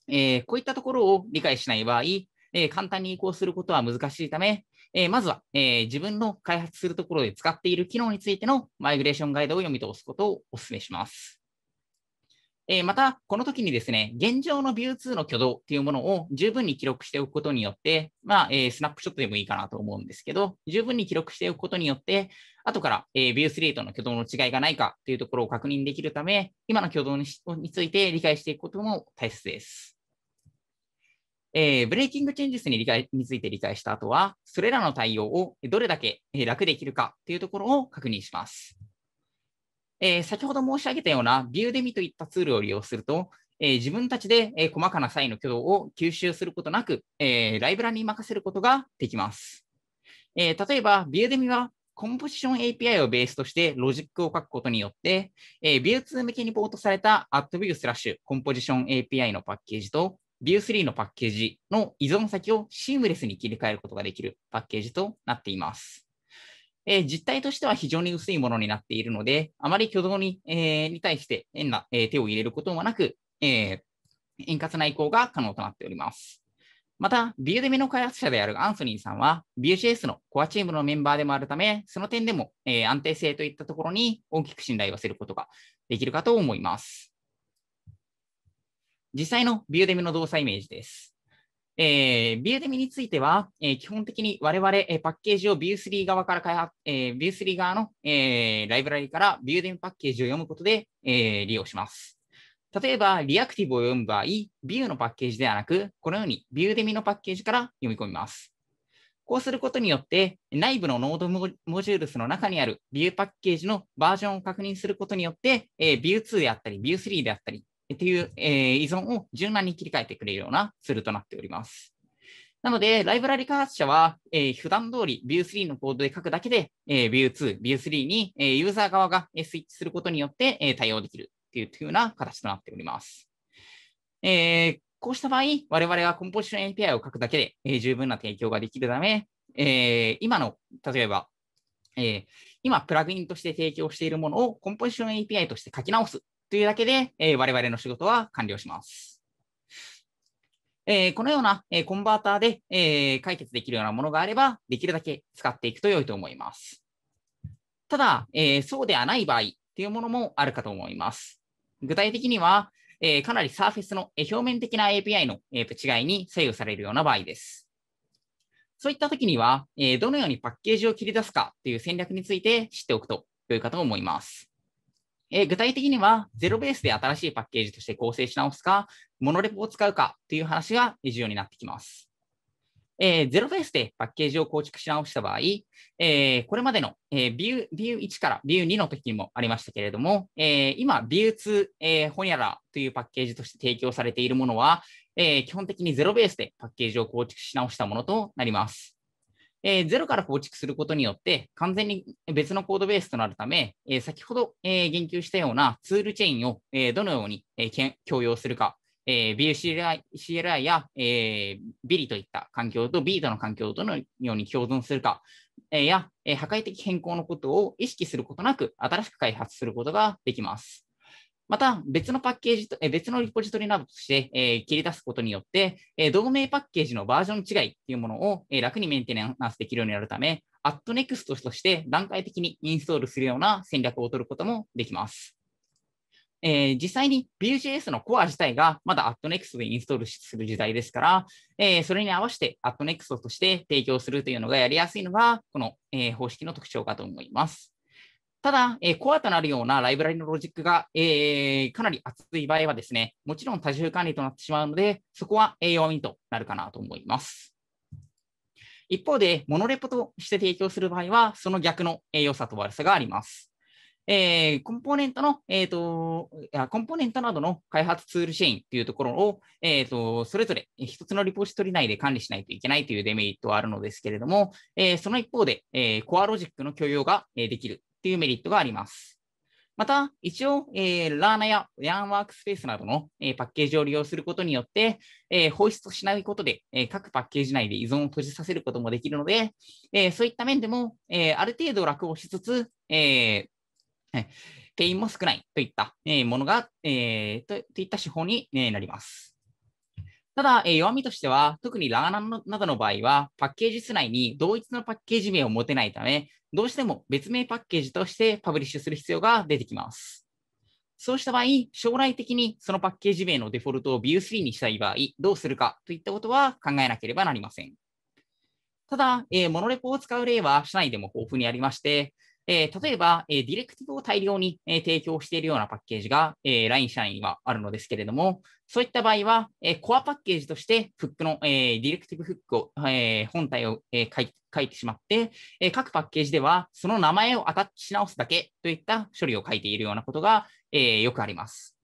えー、こういったところを理解しない場合、えー、簡単に移行することは難しいため、えー、まずは、え自分の開発するところで使っている機能についてのマイグレーションガイドを読み通すことをお勧めします。えー、また、この時にですね、現状のビュー2の挙動っていうものを十分に記録しておくことによって、まあ、えー、スナップショットでもいいかなと思うんですけど、十分に記録しておくことによって、後から、えー、ビュー3との挙動の違いがないかというところを確認できるため、今の挙動にについて理解していくことも大切です。えー、ブレイキングチェンジスに理解について理解した後は、それらの対応をどれだけ楽できるかというところを確認します。えー、先ほど申し上げたようなビューデミといったツールを利用すると、えー、自分たちで、えー、細かな際の挙動を吸収することなく、えー、ライブラに任せることができます。え例えば、ビューデミはコンポジション API をベースとしてロジックを書くことによって、えー、ビュー2向けにポートされた AdView スラッシュコンポジション API のパッケージと View3 のパッケージの依存先をシームレスに切り替えることができるパッケージとなっています。えー、実態としては非常に薄いものになっているので、あまり挙動に,、えー、に対して変な、えー、手を入れることもなく、えー、円滑な移行が可能となっております。また、ビューデミの開発者であるアンソニーさんは、b u e j s のコアチームのメンバーでもあるため、その点でも、えー、安定性といったところに大きく信頼をすることができるかと思います。実際のビューデミの動作イメージです。えー、ビューデミについては、えー、基本的に我々、えー、パッケージをビュー3側から開発、えー、ビュー3側の、えー、ライブラリからビューデミパッケージを読むことで、えー、利用します。例えば、リアクティブを読む場合、ビューのパッケージではなく、このようにビューデミのパッケージから読み込みます。こうすることによって、内部のノードモジュールスの中にあるビューパッケージのバージョンを確認することによって、えー、ビュー2であったり、ビュー3であったり、っていう、えー、依存を柔軟に切り替えてくれるようなツールとなっております。なので、ライブラリ開発者は、えー、普段通り v i e 3のコードで書くだけで、えー、v i e 2 v i e 3に、えー、ユーザー側がスイッチすることによって、えー、対応できるというような形となっております。えー、こうした場合、我々はコンポジション API を書くだけで、えー、十分な提供ができるため、えー、今の、例えば、えー、今プラグインとして提供しているものをコンポジション API として書き直すというだけで、えー、我々の仕事は完了します。えー、このような、えー、コンバーターで、え解決できるようなものがあれば、できるだけ使っていくと良いと思います。ただ、えそうではない場合というものもあるかと思います。具体的には、えかなりサーフェスの、え表面的な API の、えー、違いに左右されるような場合です。そういった時には、えどのようにパッケージを切り出すかという戦略について知っておくと良いかと思います。えー、具体的には、ゼロベースで新しいパッケージとして構成し直すか、モノレポを使うかという話が重要になってきます。えー、ゼロベースでパッケージを構築し直した場合、えー、これまでの、えー、ビュー、ビュー1からビュー2の時にもありましたけれども、えー、今、ビュー2、えー、ホニャラというパッケージとして提供されているものは、えー、基本的にゼロベースでパッケージを構築し直したものとなります。えー、ゼロから構築することによって、完全に別のコードベースとなるため、えー、先ほど、えー、言及したようなツールチェーンを、えどのように、え共用するか、え BUCLI CLI や、えー、ビリといった環境とビートの環境をどのように共存するか、えや、え破壊的変更のことを意識することなく、新しく開発することができます。また、別のパッケージと、え別のリポジトリなどとして、え切り出すことによって、え同盟パッケージのバージョン違いっていうものを、え楽にメンテナンスできるようになるため、アットネクストとして段階的にインストールするような戦略を取ることもできます。えー、実際に Vue.js のコア自体がまだ a ト n e x t でインストールする時代ですから、えー、それに合わせて a ト n e x t として提供するというのがやりやすいのが、この、えー、方式の特徴かと思います。ただ、えー、コアとなるようなライブラリのロジックが、えー、かなり厚い場合はですね、もちろん多重管理となってしまうので、そこは要因となるかなと思います。一方で、モノレポとして提供する場合は、その逆の良さと悪さがあります。えー、コンポーネントの、えーと、コンポーネントなどの開発ツールシェインというところを、えーと、それぞれ一つのリポジトリ内で管理しないといけないというデメリットはあるのですけれども、えー、その一方で、えー、コアロジックの許容ができるっていうメリットがあります。また、一応、えー、ラーナや LAN ワークスペースなどの、えー、パッケージを利用することによって、えー、放出しないことで、え各パッケージ内で依存を閉じさせることもできるので、えそういった面でも、えある程度楽をしつつ、え定員も少ないといった、えものが、えといった手法に、ね、なります。ただ、えー、弱みとしては、特にラーナなどの場合は、パッケージ室内に同一のパッケージ名を持てないため、どうしても別名パッケージとしてパブリッシュする必要が出てきます。そうした場合、将来的にそのパッケージ名のデフォルトを View3 にしたい場合、どうするかといったことは考えなければなりません。ただ、えー、モノレポを使う例は社内でも豊富にありまして、えー、例えば、えー、ディレクティブを大量に、えー、提供しているようなパッケージが、えー、LINE 社員はあるのですけれども、そういった場合は、えー、コアパッケージとしてフックの、えー、ディレクティブフックを、えー、本体を、えー、書い書いてしまって、えー、各パッケージではその名前をアタッチし直すだけといった処理を書いているようなことが、えー、よくあります。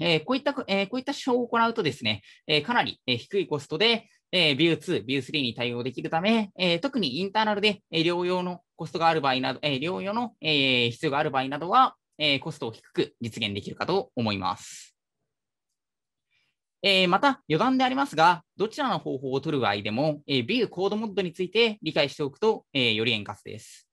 えー、こういった、えー、こういった手法を行うとですね、えー、かなり、えー、低いコストで、えー、View2、View3 に対応できるため、えー、特にインターナルで、えー、療養のコストがある場合など、えー、療養の、えー、必要がある場合などは、えー、コストを低く実現できるかと思います。えー、また、余談でありますが、どちらの方法を取る場合でも、えー、View コードモッドについて理解しておくと、えー、より円滑です。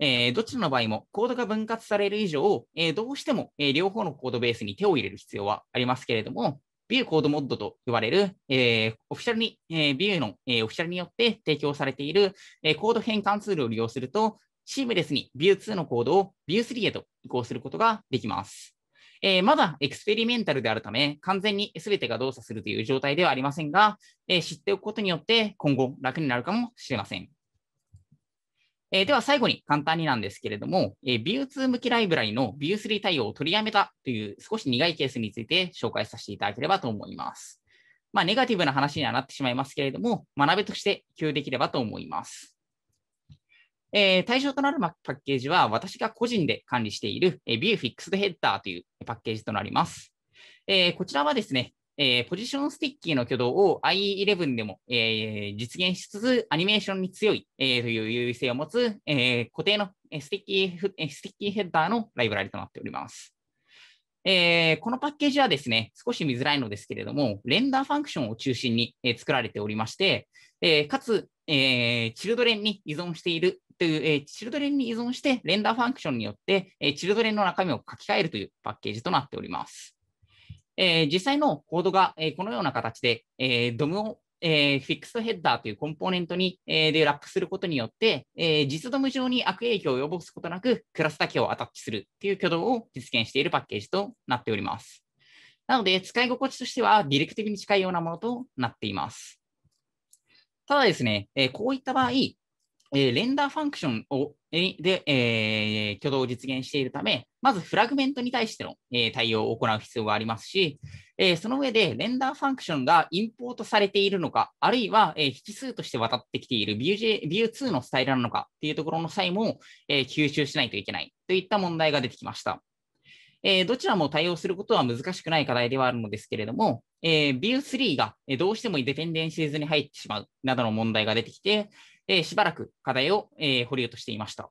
えー、どちらの場合もコードが分割される以上、えー、どうしても、えー、両方のコードベースに手を入れる必要はありますけれども、ビューコードモッドと呼ばれる、えー、オフィシャルに、えー、ビューの、えー、オフィシャルによって提供されている、えコード変換ツールを利用すると、シームレスにビュー2のコードをビュー3へと移行することができます。えまだエクスペリメンタルであるため、完全に全てが動作するという状態ではありませんが、え知っておくことによって今後楽になるかもしれません。えー、では最後に簡単になんですけれども、えー、v i e 2向きライブラリの v i e 3対応を取りやめたという少し苦いケースについて紹介させていただければと思います。まあ、ネガティブな話にはなってしまいますけれども、学びとして共有できればと思います。えー、対象となるパッケージは、私が個人で管理している、え v i e Fixed Header というパッケージとなります。えー、こちらはですね、えー、ポジションスティッキーの挙動を IE11 でも、えー、実現しつつ、アニメーションに強い、えー、という優位性を持つ、え固定のスティッキースティッキーヘッダーのライブラリとなっております。えー、このパッケージはですね、少し見づらいのですけれども、レンダーファンクションを中心に、え作られておりまして、えかつ、えチルドレンに依存しているという、えチルドレンに依存して、レンダーファンクションによって、えチルドレンの中身を書き換えるというパッケージとなっております。えー、実際のコードが、えー、このような形で、えー、ドムをえー、フィックスヘッダーというコンポーネントに、えー、でラップすることによって、えー、実ドム上に悪影響を及ぼすことなく、クラスだけをアタッチするという挙動を実現しているパッケージとなっております。なので、使い心地としてはディレクティブに近いようなものとなっています。ただですね、えこういった場合、えー、レンダーファンクションを、えで、えー、挙動を実現しているため、まずフラグメントに対しての、えー、対応を行う必要がありますし、えー、その上でレンダーファンクションがインポートされているのか、あるいは、えー、引数として渡ってきている Vue2 のスタイルなのかっていうところの際も、えー、吸収しないといけないといった問題が出てきました。えー、どちらも対応することは難しくない課題ではあるのですけれども、えー、Vue3 がどうしてもデペンデンシーズに入ってしまうなどの問題が出てきて、えー、しばらく課題を、えー、保留としていました。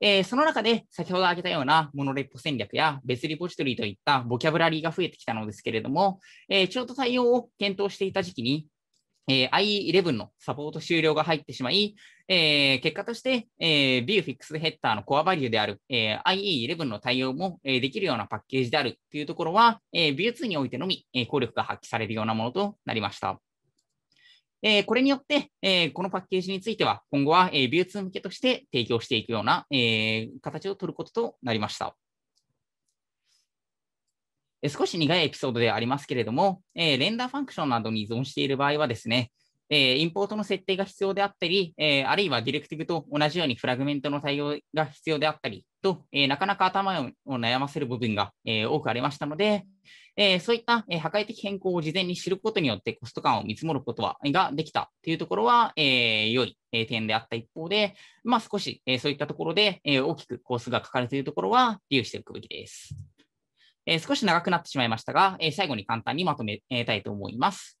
えー、その中で先ほど挙げたようなモノレポ戦略や別リポジトリといったボキャブラリーが増えてきたのですけれども、えー、ちょうど対応を検討していた時期に、えー、IE11 のサポート終了が入ってしまい、えー、結果として、えー、ビューフィックスヘッダーのコアバリューである、えー、IE11 の対応も、えー、できるようなパッケージであるというところは、えー、ビュー2においてのみ、えー、効力が発揮されるようなものとなりました。えー、これによって、えー、このパッケージについては、今後は、えー、ツ通向けとして提供していくような、えー、形を取ることとなりました。少し苦いエピソードでありますけれども、えー、レンダーファンクションなどに依存している場合はですね、えー、インポートの設定が必要であったり、えー、あるいはディレクティブと同じようにフラグメントの対応が必要であったりと、えー、なかなか頭を悩ませる部分が、え多くありましたので、えー、そういった、えー、破壊的変更を事前に知ることによってコスト感を見積もることはができたというところは、えー、良い点であった一方で、まあ、少し、えー、そういったところで、えー、大きくコースが書かれているところは留意しておくべきです。えー、少し長くなってしまいましたが、えー、最後に簡単にまとめたいと思います。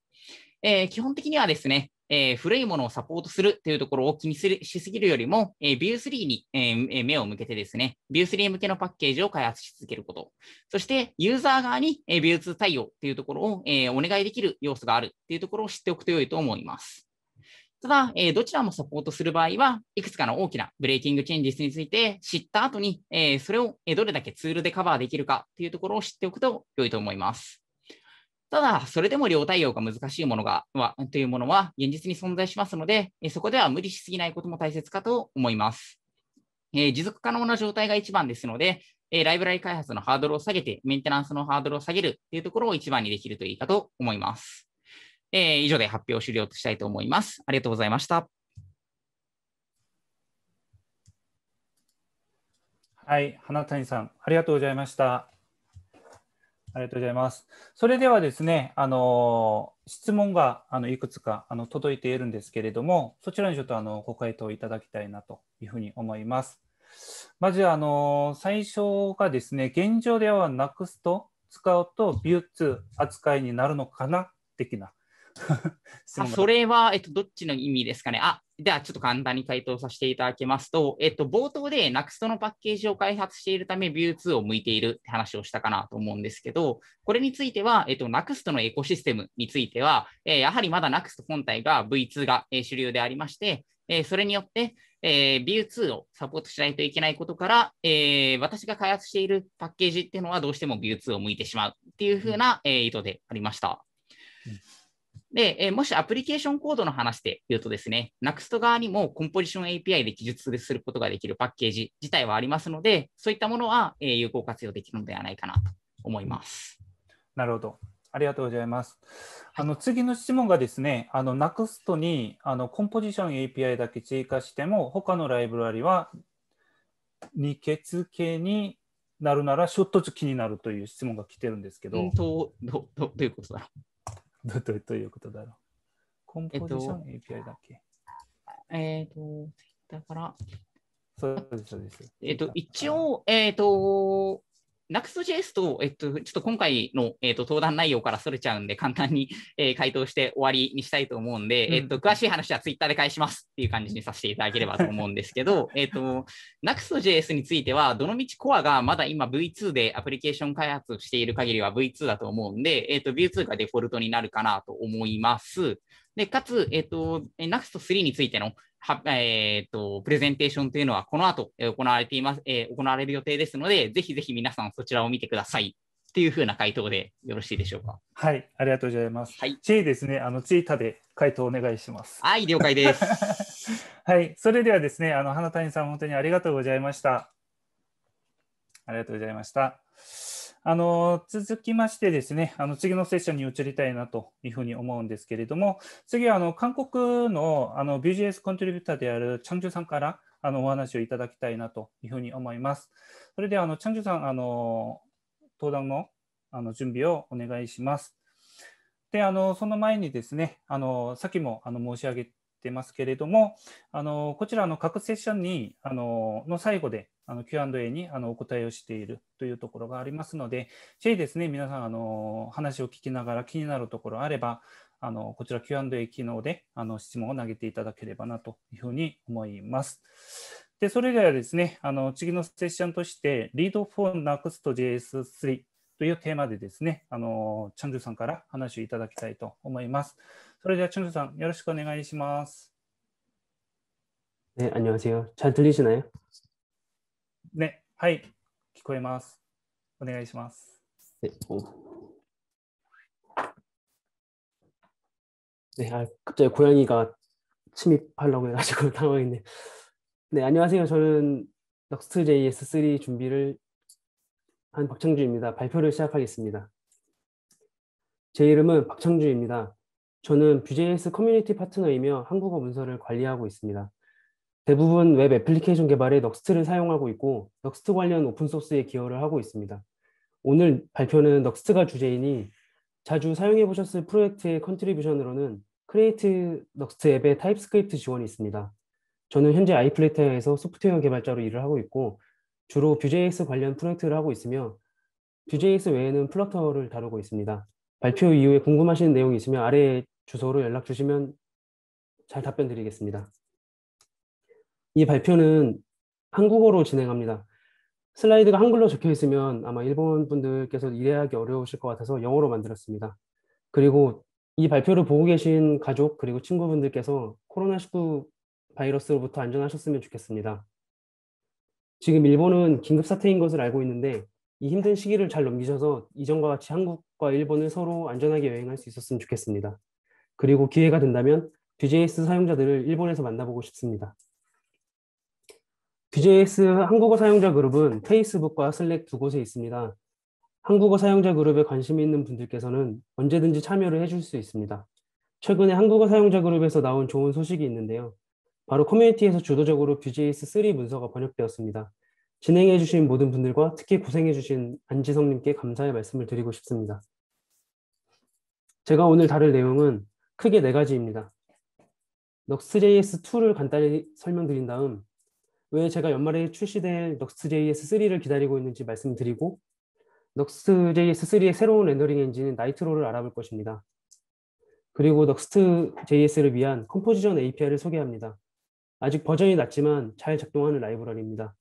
えー、基本的にはですね、えー、古いものをサポートするというところを気にするしすぎるよりも、えー、Vue3 に、えー、目を向けてですね、v ュ e 3向けのパッケージを開発し続けること。そして、ユーザー側に、えー、Vue2 対応というところを、えー、お願いできる要素があるというところを知っておくと良いと思います。ただ、えどちらもサポートする場合は、いくつかの大きなブレーキングチェンジについて知った後に、えそれをどれだけツールでカバーできるかというところを知っておくと良いと思います。ただ、それでも量対応が難しいものが、は、というものは現実に存在しますので、そこでは無理しすぎないことも大切かと思います。えー、持続可能な状態が一番ですので、えー、ライブラリ開発のハードルを下げて、メンテナンスのハードルを下げるというところを一番にできるといいかと思います。えー、以上で発表終了としたいと思います。ありがとうございました。はい、花谷さん、ありがとうございました。ありがとうございます。それではですね、あの質問があのいくつかあの届いているんですけれども、そちらにちょっとあのご回答いただきたいなというふうに思います。まずあの最初がですね、現状ではなくすと使うとビューツ扱いになるのかな的な [laughs] それは、えっと、どっちの意味ですかね。あではちょっと簡単に回答させていただきますと、えっと、冒頭で NUXT のパッケージを開発しているため Vue2 を向いているって話をしたかなと思うんですけど、これについては、えっと、NUXT のエコシステムについては、えー、やはりまだ NUXT 本体が V2 が、え主流でありまして、えー、それによって、えー、Vue2 をサポートしないといけないことから、えー、私が開発しているパッケージっていうのはどうしても Vue2 を向いてしまうっていうふうな、え意図でありました。うんで、えもしアプリケーションコードの話で言うとですね、NUXT 側にもコンポジション API で記述することができるパッケージ自体はありますので、そういったものは、え有効活用できるのではないかなと思います。なるほど。ありがとうございます。あの次の質問がですね、あの NUXT にあのコンポジション API だけ追加しても、他のライブラリは二欠系になるなら、ちょっと気になるという質問が来てるんですけど。どどどういうことだろうどどどういうことだろうコンポジション API だっけえっ、ー、と、だから。そうです、そうです。えっ、と、一応、えっ、と、Nuxt.js と、えっと、ちょっと今回の、えっと、登壇内容からそれちゃうんで、簡単に、[laughs] えー、回答して終わりにしたいと思うんで、うん、えっと、詳しい話は Twitter で返しますっていう感じにさせていただければと思うんですけど、[laughs] えっと、Nuxt.js については、どのみちコアがまだ今 V2 でアプリケーション開発している限りは V2 だと思うんで、えっと、V2 がデフォルトになるかなと思います。で、かつ、えっと、ナクスト3についての、はえーと、プレゼンテーションというのはこの後、え行われています、えー、行われる予定ですので、ぜひぜひ皆さんそちらを見てください。っていうふうな回答でよろしいでしょうか。はい、ありがとうございます。はい、チですね、あのチータで回答お願いします。はい、了解です。[laughs] はい、それではですね、あの花谷さん本当にありがとうございました。ありがとうございました。あの続きましてですね、あの次のセッションに移りたいなというふうに思うんですけれども、次はあの韓国のあの Vue.js コントリビューターであるチャンジュさんからあのお話をいただきたいなというふうに思います。それではあのチャンジュさん、あの登壇のあの準備をお願いします。であのその前にですねあのさっきもあの申し上げってますけれども、あのこちらの各セッションにあのの最後であの Q&A にあのお答えをしているというところがありますので、ぜひですね、皆さんあの話を聞きながら気になるところあれば、あのこちら Q&A 機能であの質問を投げていただければなというふうに思います。で、それではですね、あの次のセッションとして、l e a d for Next.js3 というテーマでですね、あのチャンジュさんから話をいただきたいと思います。 それでは춘수さんよろしくお願いします。 네, 안녕하세요. 잘 들리시나요? 네, 하이. 기코에마스. 오네가이시마 네, 네, 아, 갑자기 고양이가 침입하려고 해가지고 [laughs] 당황했네. 네, 안녕하세요. 저는 럭스트 JS3 준비를 한 박창주입니다. 발표를 시작하겠습니다. 제 이름은 박창주입니다. 저는 뷰제 e 스 커뮤니티 파트너이며 한국어 문서를 관리하고 있습니다. 대부분 웹 애플리케이션 개발에 넉스트를 사용하고 있고 넉스트 관련 오픈소스에 기여를 하고 있습니다. 오늘 발표는 넉스트가 주제이니 자주 사용해 보셨을 프로젝트의 컨트리뷰션으로는 크레이트 넉스트 앱의 타입스크립트 지원이 있습니다. 저는 현재 아이플레이에서 소프트웨어 개발자로 일을 하고 있고 주로 Vue.js 관련 프로젝트를 하고 있으며 Vue.js 외에는 플러터를 다루고 있습니다. 발표 이후에 궁금하신 내용이 있으면 아래에 주소로 연락 주시면 잘 답변 드리겠습니다. 이 발표는 한국어로 진행합니다. 슬라이드가 한글로 적혀 있으면 아마 일본 분들께서 이해하기 어려우실 것 같아서 영어로 만들었습니다. 그리고 이 발표를 보고 계신 가족 그리고 친구분들께서 코로나19 바이러스로부터 안전하셨으면 좋겠습니다. 지금 일본은 긴급 사태인 것을 알고 있는데 이 힘든 시기를 잘 넘기셔서 이전과 같이 한국과 일본을 서로 안전하게 여행할 수 있었으면 좋겠습니다. 그리고 기회가 된다면 Vue.js 사용자들을 일본에서 만나보고 싶습니다. Vue.js 한국어 사용자 그룹은 페이스북과 슬랙 두 곳에 있습니다. 한국어 사용자 그룹에 관심이 있는 분들께서는 언제든지 참여를 해줄 수 있습니다. 최근에 한국어 사용자 그룹에서 나온 좋은 소식이 있는데요. 바로 커뮤니티에서 주도적으로 Vue.js3 문서가 번역되었습니다. 진행해주신 모든 분들과 특히 고생해주신 안지성님께 감사의 말씀을 드리고 싶습니다. 제가 오늘 다룰 내용은 크게 네 가지입니다. 넉스.js2를 간단히 설명드린 다음 왜 제가 연말에 출시될 넉스.js3를 기다리고 있는지 말씀드리고 넉스.js3의 새로운 렌더링 엔진인 나이트로를 알아볼 것입니다. 그리고 넉스.js를 위한 컴포지션 API를 소개합니다. 아직 버전이 낮지만 잘 작동하는 라이브러리입니다.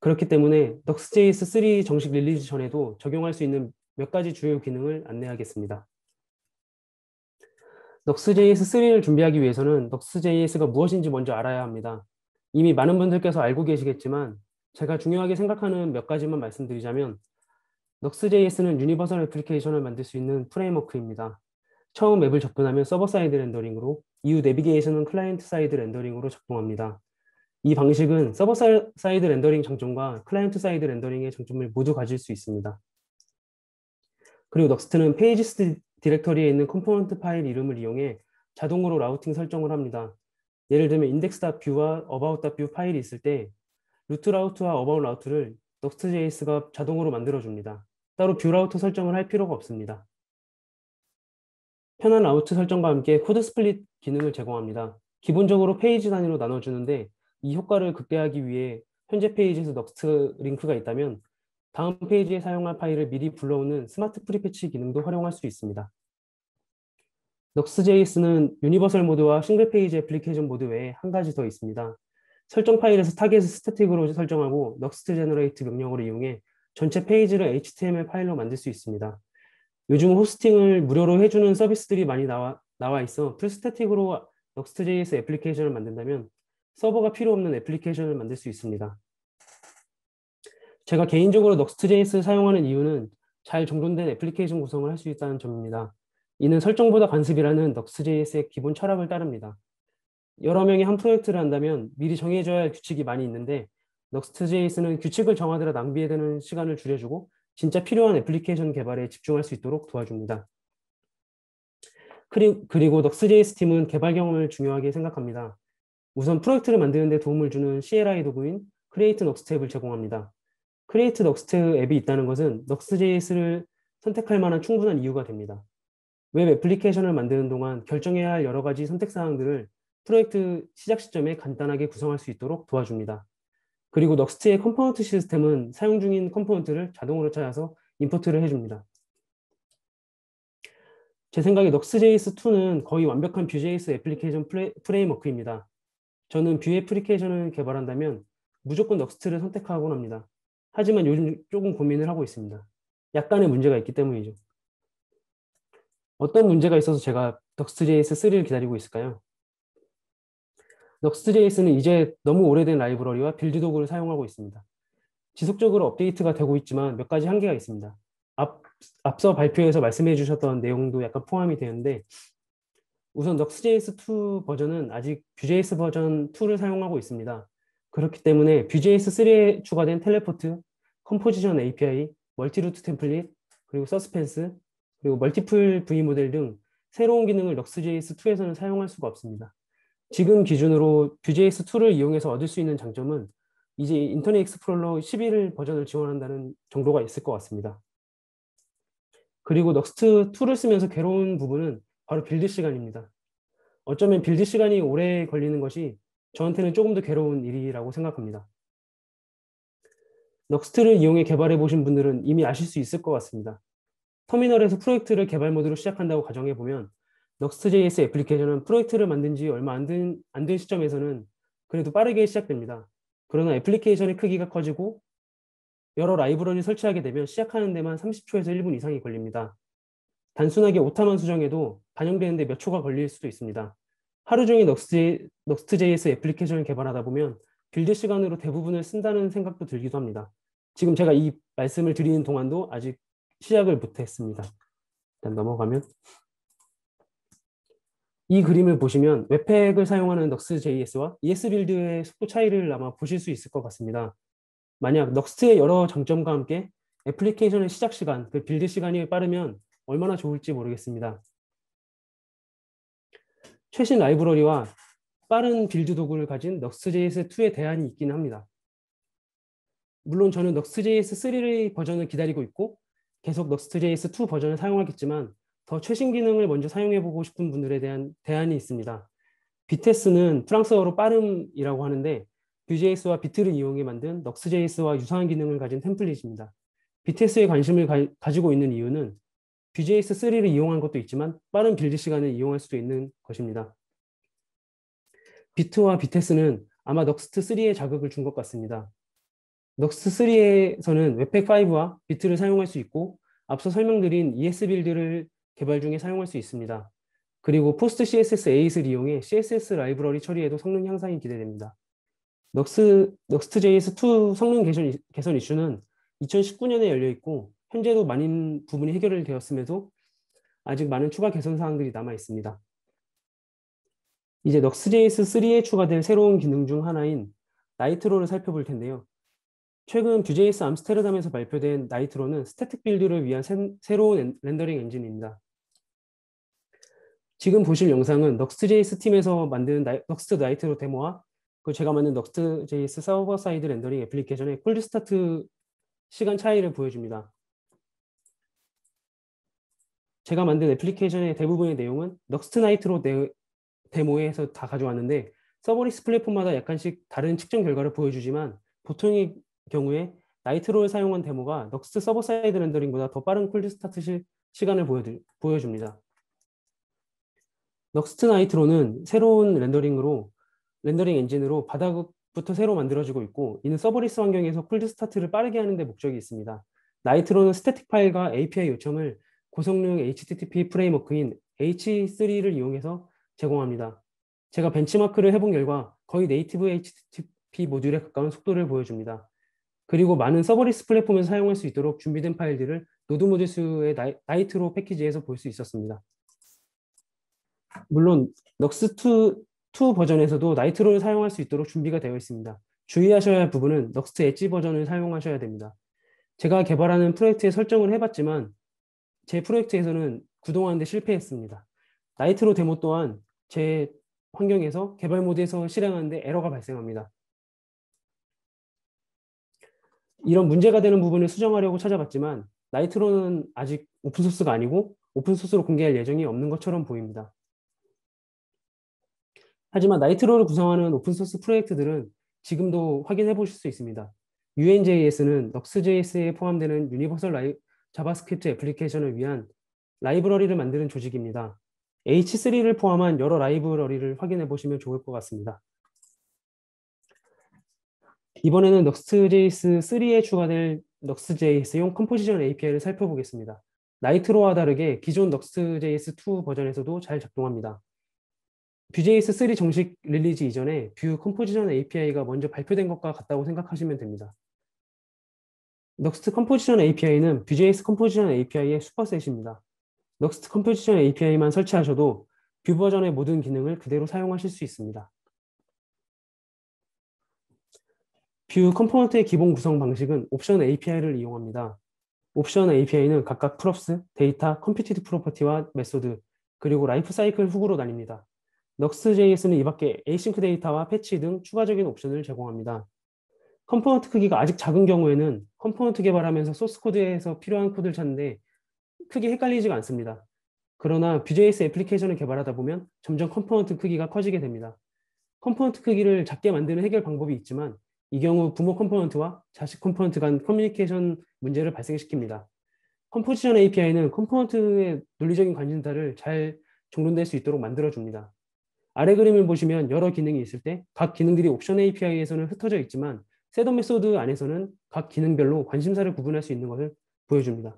그렇기 때문에 넉스.js3 정식 릴리즈 전에도 적용할 수 있는 몇 가지 주요 기능을 안내하겠습니다. 넉스JS 3를 준비하기 위해서는 넉스JS가 무엇인지 먼저 알아야 합니다. 이미 많은 분들께서 알고 계시겠지만 제가 중요하게 생각하는 몇 가지만 말씀드리자면 넉스JS는 유니버설 애플리케이션을 만들 수 있는 프레임워크입니다. 처음 앱을 접근하면 서버 사이드 렌더링으로 이후 내비게이션은 클라이언트 사이드 렌더링으로 작동합니다. 이 방식은 서버 사이드 렌더링 장점과 클라이언트 사이드 렌더링의 장점을 모두 가질 수 있습니다. 그리고 넉스트는 페이지 스 디렉터리에 있는 컴포넌트 파일 이름을 이용해 자동으로 라우팅 설정을 합니다. 예를 들면 index.view와 about.view 파일이 있을 때 루트 라우트와 about 라우트를 Next.js가 자동으로 만들어줍니다. 따로 뷰 라우트 설정을 할 필요가 없습니다. 편한 라우트 설정과 함께 코드 스플릿 기능을 제공합니다. 기본적으로 페이지 단위로 나눠주는데 이 효과를 극대화하기 위해 현재 페이지에서 넥스트 링크가 있다면 다음 페이지에 사용할 파일을 미리 불러오는 스마트 프리패치 기능도 활용할 수 있습니다. n 넉 x j s 는 유니버설 모드와 싱글 페이지 애플리케이션 모드 외에 한 가지 더 있습니다. 설정 파일에서 타겟을 스태틱으로 설정하고 Nux.generate 명령으로 이용해 전체 페이지를 HTML 파일로 만들 수 있습니다. 요즘 호스팅을 무료로 해주는 서비스들이 많이 나와, 나와 있어 풀스태틱으로 n 스 x JS 애플리케이션을 만든다면 서버가 필요 없는 애플리케이션을 만들 수 있습니다. 제가 개인적으로 넉스트제이스를 사용하는 이유는 잘 정돈된 애플리케이션 구성을 할 수 있다는 점입니다. 이는 설정보다 관습이라는 넉스제이스의 기본 철학을 따릅니다. 여러 명이 한 프로젝트를 한다면 미리 정해줘야할 규칙이 많이 있는데 넉스트제이스는 규칙을 정하느라 낭비되는 시간을 줄여주고 진짜 필요한 애플리케이션 개발에 집중할 수 있도록 도와줍니다. 그리고 넉스제이스 팀은 개발 경험을 중요하게 생각합니다. 우선 프로젝트를 만드는 데 도움을 주는 CLI 도구인 크레이트 넉스텝을 제공합니다. 크리에이트 넉스트 앱이 있다는 것은 넉스JS를 선택할 만한 충분한 이유가 됩니다. 웹 애플리케이션을 만드는 동안 결정해야 할 여러 가지 선택사항들을 프로젝트 시작 시점에 간단하게 구성할 수 있도록 도와줍니다. 그리고 넉스트의 컴포넌트 시스템은 사용 중인 컴포넌트를 자동으로 찾아서 임포트를 해줍니다. 제 생각에 넉스JS2는 거의 완벽한 뷰JS 애플리케이션 프레, 프레임워크입니다. 저는 뷰 애플리케이션을 개발한다면 무조건 넉스트를 선택하곤 합니다. 하지만 요즘 조금 고민을 하고 있습니다. 약간의 문제가 있기 때문이죠. 어떤 문제가 있어서 제가 덕스트JS 3를 기다리고 있을까요? 덕스트JS는 이제 너무 오래된 라이브러리와 빌드 도구를 사용하고 있습니다. 지속적으로 업데이트가 되고 있지만 몇 가지 한계가 있습니다. 앞, 앞서 발표에서 말씀해 주셨던 내용도 약간 포함이 되는데 우선 넉스JS2 버전은 아직 Vue.js 버전 2를 사용하고 있습니다. 그렇기 때문에 Vue.js3에 추가된 텔레포트, 컴포지션 API, 멀티루트 템플릿, 그리고 서스펜스, 그리고 멀티플 V 모델 등 새로운 기능을 럭스JS2에서는 사용할 수가 없습니다. 지금 기준으로 Vue.js2를 이용해서 얻을 수 있는 장점은 이제 인터넷 익스플로러 11 버전을 지원한다는 정도가 있을 것 같습니다. 그리고 럭스트2를 쓰면서 괴로운 부분은 바로 빌드 시간입니다. 어쩌면 빌드 시간이 오래 걸리는 것이 저한테는 조금 더 괴로운 일이라고 생각합니다. 넉스트를 이용해 개발해 보신 분들은 이미 아실 수 있을 것 같습니다. 터미널에서 프로젝트를 개발 모드로 시작한다고 가정해 보면 넉스트.js 애플리케이션은 프로젝트를 만든 지 얼마 안된 안된 시점에서는 그래도 빠르게 시작됩니다. 그러나 애플리케이션의 크기가 커지고 여러 라이브러리 설치하게 되면 시작하는 데만 30초에서 1분 이상이 걸립니다. 단순하게 오타만 수정해도 반영되는데 몇 초가 걸릴 수도 있습니다. 하루 종일 넉스트, 넉 j s 애플리케이션을 개발하다 보면 빌드 시간으로 대부분을 쓴다는 생각도 들기도 합니다. 지금 제가 이 말씀을 드리는 동안도 아직 시작을 못했습니다. 일단 넘어가면 이 그림을 보시면 웹팩을 사용하는 넉스JS와 ES빌드의 속도 차이를 아마 보실 수 있을 것 같습니다. 만약 넉스의 여러 장점과 함께 애플리케이션의 시작 시간, 그 빌드 시간이 빠르면 얼마나 좋을지 모르겠습니다. 최신 라이브러리와 빠른 빌드 도구를 가진 넉스JS2의 대안이 있기는 합니다. 물론 저는 넉스JS3의 버전을 기다리고 있고 계속 넉스JS2 버전을 사용하겠지만 더 최신 기능을 먼저 사용해보고 싶은 분들에 대한 대안이 있습니다. 비테스는 프랑스어로 빠름이라고 하는데 Vue.js와 비트를 이용해 만든 넉스JS와 유사한 기능을 가진 템플릿입니다. 비테스에 관심을 가, 지고 있는 이유는 BJS3를 이용한 것도 있지만 빠른 빌드 시간을 이용할 수도 있는 것입니다. 비트와 비테스는 아마 넉스트3에 자극을 준 것 같습니다. 넉스트3에서는 웹팩5와 비트를 사용할 수 있고 앞서 설명드린 ES 빌드를 개발 중에 사용할 수 있습니다. 그리고 포스트 CSS 8을 이용해 CSS 라이브러리 처리에도 성능 향상이 기대됩니다. 넉스, 넉스트.js2 성능 개선, 개선 이슈는 2019년에 열려 있고 현재도 많은 부분이 해결이 되었음에도 아직 많은 추가 개선 사항들이 남아 있습니다. 이제 넉스제이스 3에 추가될 새로운 기능 중 하나인 나이트로를 살펴볼 텐데요. 최근 뷰제이스 암스테르담에서 발표된 나이트로는 스태틱 빌드를 위한 새, 로운 렌더링 엔진입니다. 지금 보실 영상은 넉스제이스 팀에서 만든 나이, 넉스 나이트로 데모와 그 제가 만든 넉스제이스 서버 사이드 렌더링 애플리케이션의 콜드 스타트 시간 차이를 보여줍니다. 제가 만든 애플리케이션의 대부분의 내용은 넉스트나이트로 네, 데모에서 다 가져왔는데 서버리스 플랫폼마다 약간씩 다른 측정 결과를 보여주지만 보통의 경우에 나이트로를 사용한 데모가 넉스트 서버 사이드 렌더링보다 더 빠른 콜드 스타트 시, 시간을 보여드, 보여줍니다. 넉스트 나이트로는 새로운 렌더링으로 렌더링 엔진으로 바닥부터 새로 만들어지고 있고 이는 서버리스 환경에서 콜드 스타트를 빠르게 하는 데 목적이 있습니다. 나이트로는 스태틱 파일과 API 요청을 고성능 HTTP 프레임워크인 H3를 이용해서 제공합니다. 제가 벤치마크를 해본 결과 거의 네이티브 HTTP 모듈에 가까운 속도를 보여줍니다. 그리고 많은 서버리스 플랫폼에서 사용할 수 있도록 준비된 파일들을 노드 모듈스의 나이트로 패키지에서 볼 수 있었습니다. 물론 넉스2 2 버전에서도 나이트로를 사용할 수 있도록 준비가 되어 있습니다. 주의하셔야 할 부분은 넉스트 엣지 버전을 사용하셔야 됩니다. 제가 개발하는 프로젝트에 설정을 해봤지만 제 프로젝트에서는 구동하는데 실패했습니다. 나이트로 데모 또한 제 환경에서 개발 모드에서 실행하는데 에러가 발생합니다. 이런 문제가 되는 부분을 수정하려고 찾아봤지만 나이트로는 아직 오픈소스가 아니고 오픈소스로 공개할 예정이 없는 것처럼 보입니다. 하지만 나이트로를 구성하는 오픈소스 프로젝트들은 지금도 확인해 보실 수 있습니다. UNJS는 넉스JS에 포함되는 유니버설 라이, 자바스크립트 애플리케이션을 위한 라이브러리를 만드는 조직입니다. H3를 포함한 여러 라이브러리를 확인해 보시면 좋을 것 같습니다. 이번에는 넉스JS 3에 추가될 넉스JS용 컴포지션 API를 살펴보겠습니다. 나이트로와 다르게 기존 넉스JS 2 버전에서도 잘 작동합니다. 뷰JS 3 정식 릴리즈 이전에 뷰 컴포지션 API가 먼저 발표된 것과 같다고 생각하시면 됩니다. 넉스트 컴포지션 API는 Vue.js 컴포지션 API의 슈퍼셋입니다. 넉스트 컴포지션 API만 설치하셔도 뷰 버전의 모든 기능을 그대로 사용하실 수 있습니다. 뷰 컴포넌트의 기본 구성 방식은 옵션 API를 이용합니다. 옵션 API는 각각 프롭스, 데이터, 컴퓨티드 프로퍼티와 메소드, 그리고 라이프 사이클 후으로 나뉩니다. 넉스.js는 이밖에 에이싱크 데이터와 패치 등 추가적인 옵션을 제공합니다. 컴포넌트 크기가 아직 작은 경우에는 컴포넌트 개발하면서 소스 코드에서 필요한 코드를 찾는데 크게 헷갈리지가 않습니다. 그러나 Vue.js 애플리케이션을 개발하다 보면 점점 컴포넌트 크기가 커지게 됩니다. 컴포넌트 크기를 작게 만드는 해결 방법이 있지만 이 경우 부모 컴포넌트와 자식 컴포넌트 간 커뮤니케이션 문제를 발생시킵니다. 컴포지션 API는 컴포넌트의 논리적인 관심사를 잘 종론될 수 있도록 만들어줍니다. 아래 그림을 보시면 여러 기능이 있을 때 각 기능들이 옵션 API에서는 흩어져 있지만 셋업 메소드 안에서는 각 기능별로 관심사를 구분할 수 있는 것을 보여줍니다.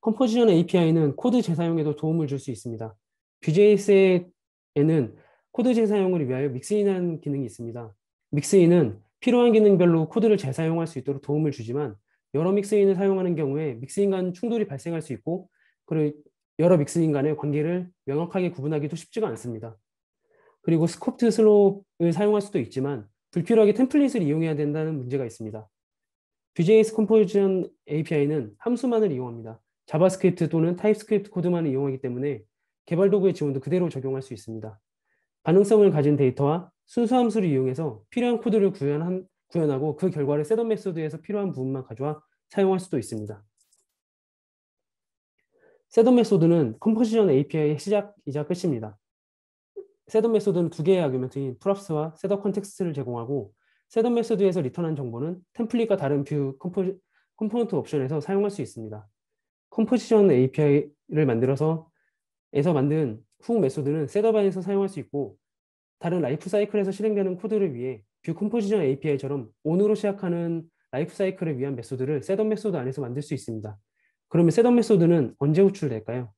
컴포지션 API는 코드 재사용에도 도움을 줄 수 있습니다. b j s 에는 코드 재사용을 위하여 믹스인이라는 기능이 있습니다. 믹스인은 필요한 기능별로 코드를 재사용할 수 있도록 도움을 주지만 여러 믹스인을 사용하는 경우에 믹스인 간 충돌이 발생할 수 있고 그리고 여러 믹스인 간의 관계를 명확하게 구분하기도 쉽지가 않습니다. 그리고 스콥트 슬로우를 사용할 수도 있지만 불필요하게 템플릿을 이용해야 된다는 문제가 있습니다. Vj.S Composition API는 함수만을 이용합니다. 자바스크립트 또는 타입스크립트 코드만을 이용하기 때문에 개발 도구의 지원도 그대로 적용할 수 있습니다. 반응성을 가진 데이터와 순수 함수를 이용해서 필요한 코드를 구현한, 구현하고 그 결과를 셋업 메소드에서 필요한 부분만 가져와 사용할 수도 있습니다. 셋업 메소드는 컴포지션 API의 시작이자 끝입니다. 셋업 메소드는 두 개의 아규먼트인 프롭스와 셋업 컨텍스트를 제공하고 셋업 메소드에서 리턴한 정보는 템플릿과 다른 뷰 컴포, 컴포넌트 옵션에서 사용할 수 있습니다. 컴포지션 API를 만들어서 에서 만든 훅 메소드는 셋업안에서 사용할 수 있고 다른 라이프 사이클에서 실행되는 코드를 위해 뷰 컴포지션 API처럼 온으로 시작하는 라이프 사이클을 위한 메소드를 셋업 메소드 안에서 만들 수 있습니다. 그러면 셋업 메소드는 언제 호출될까요?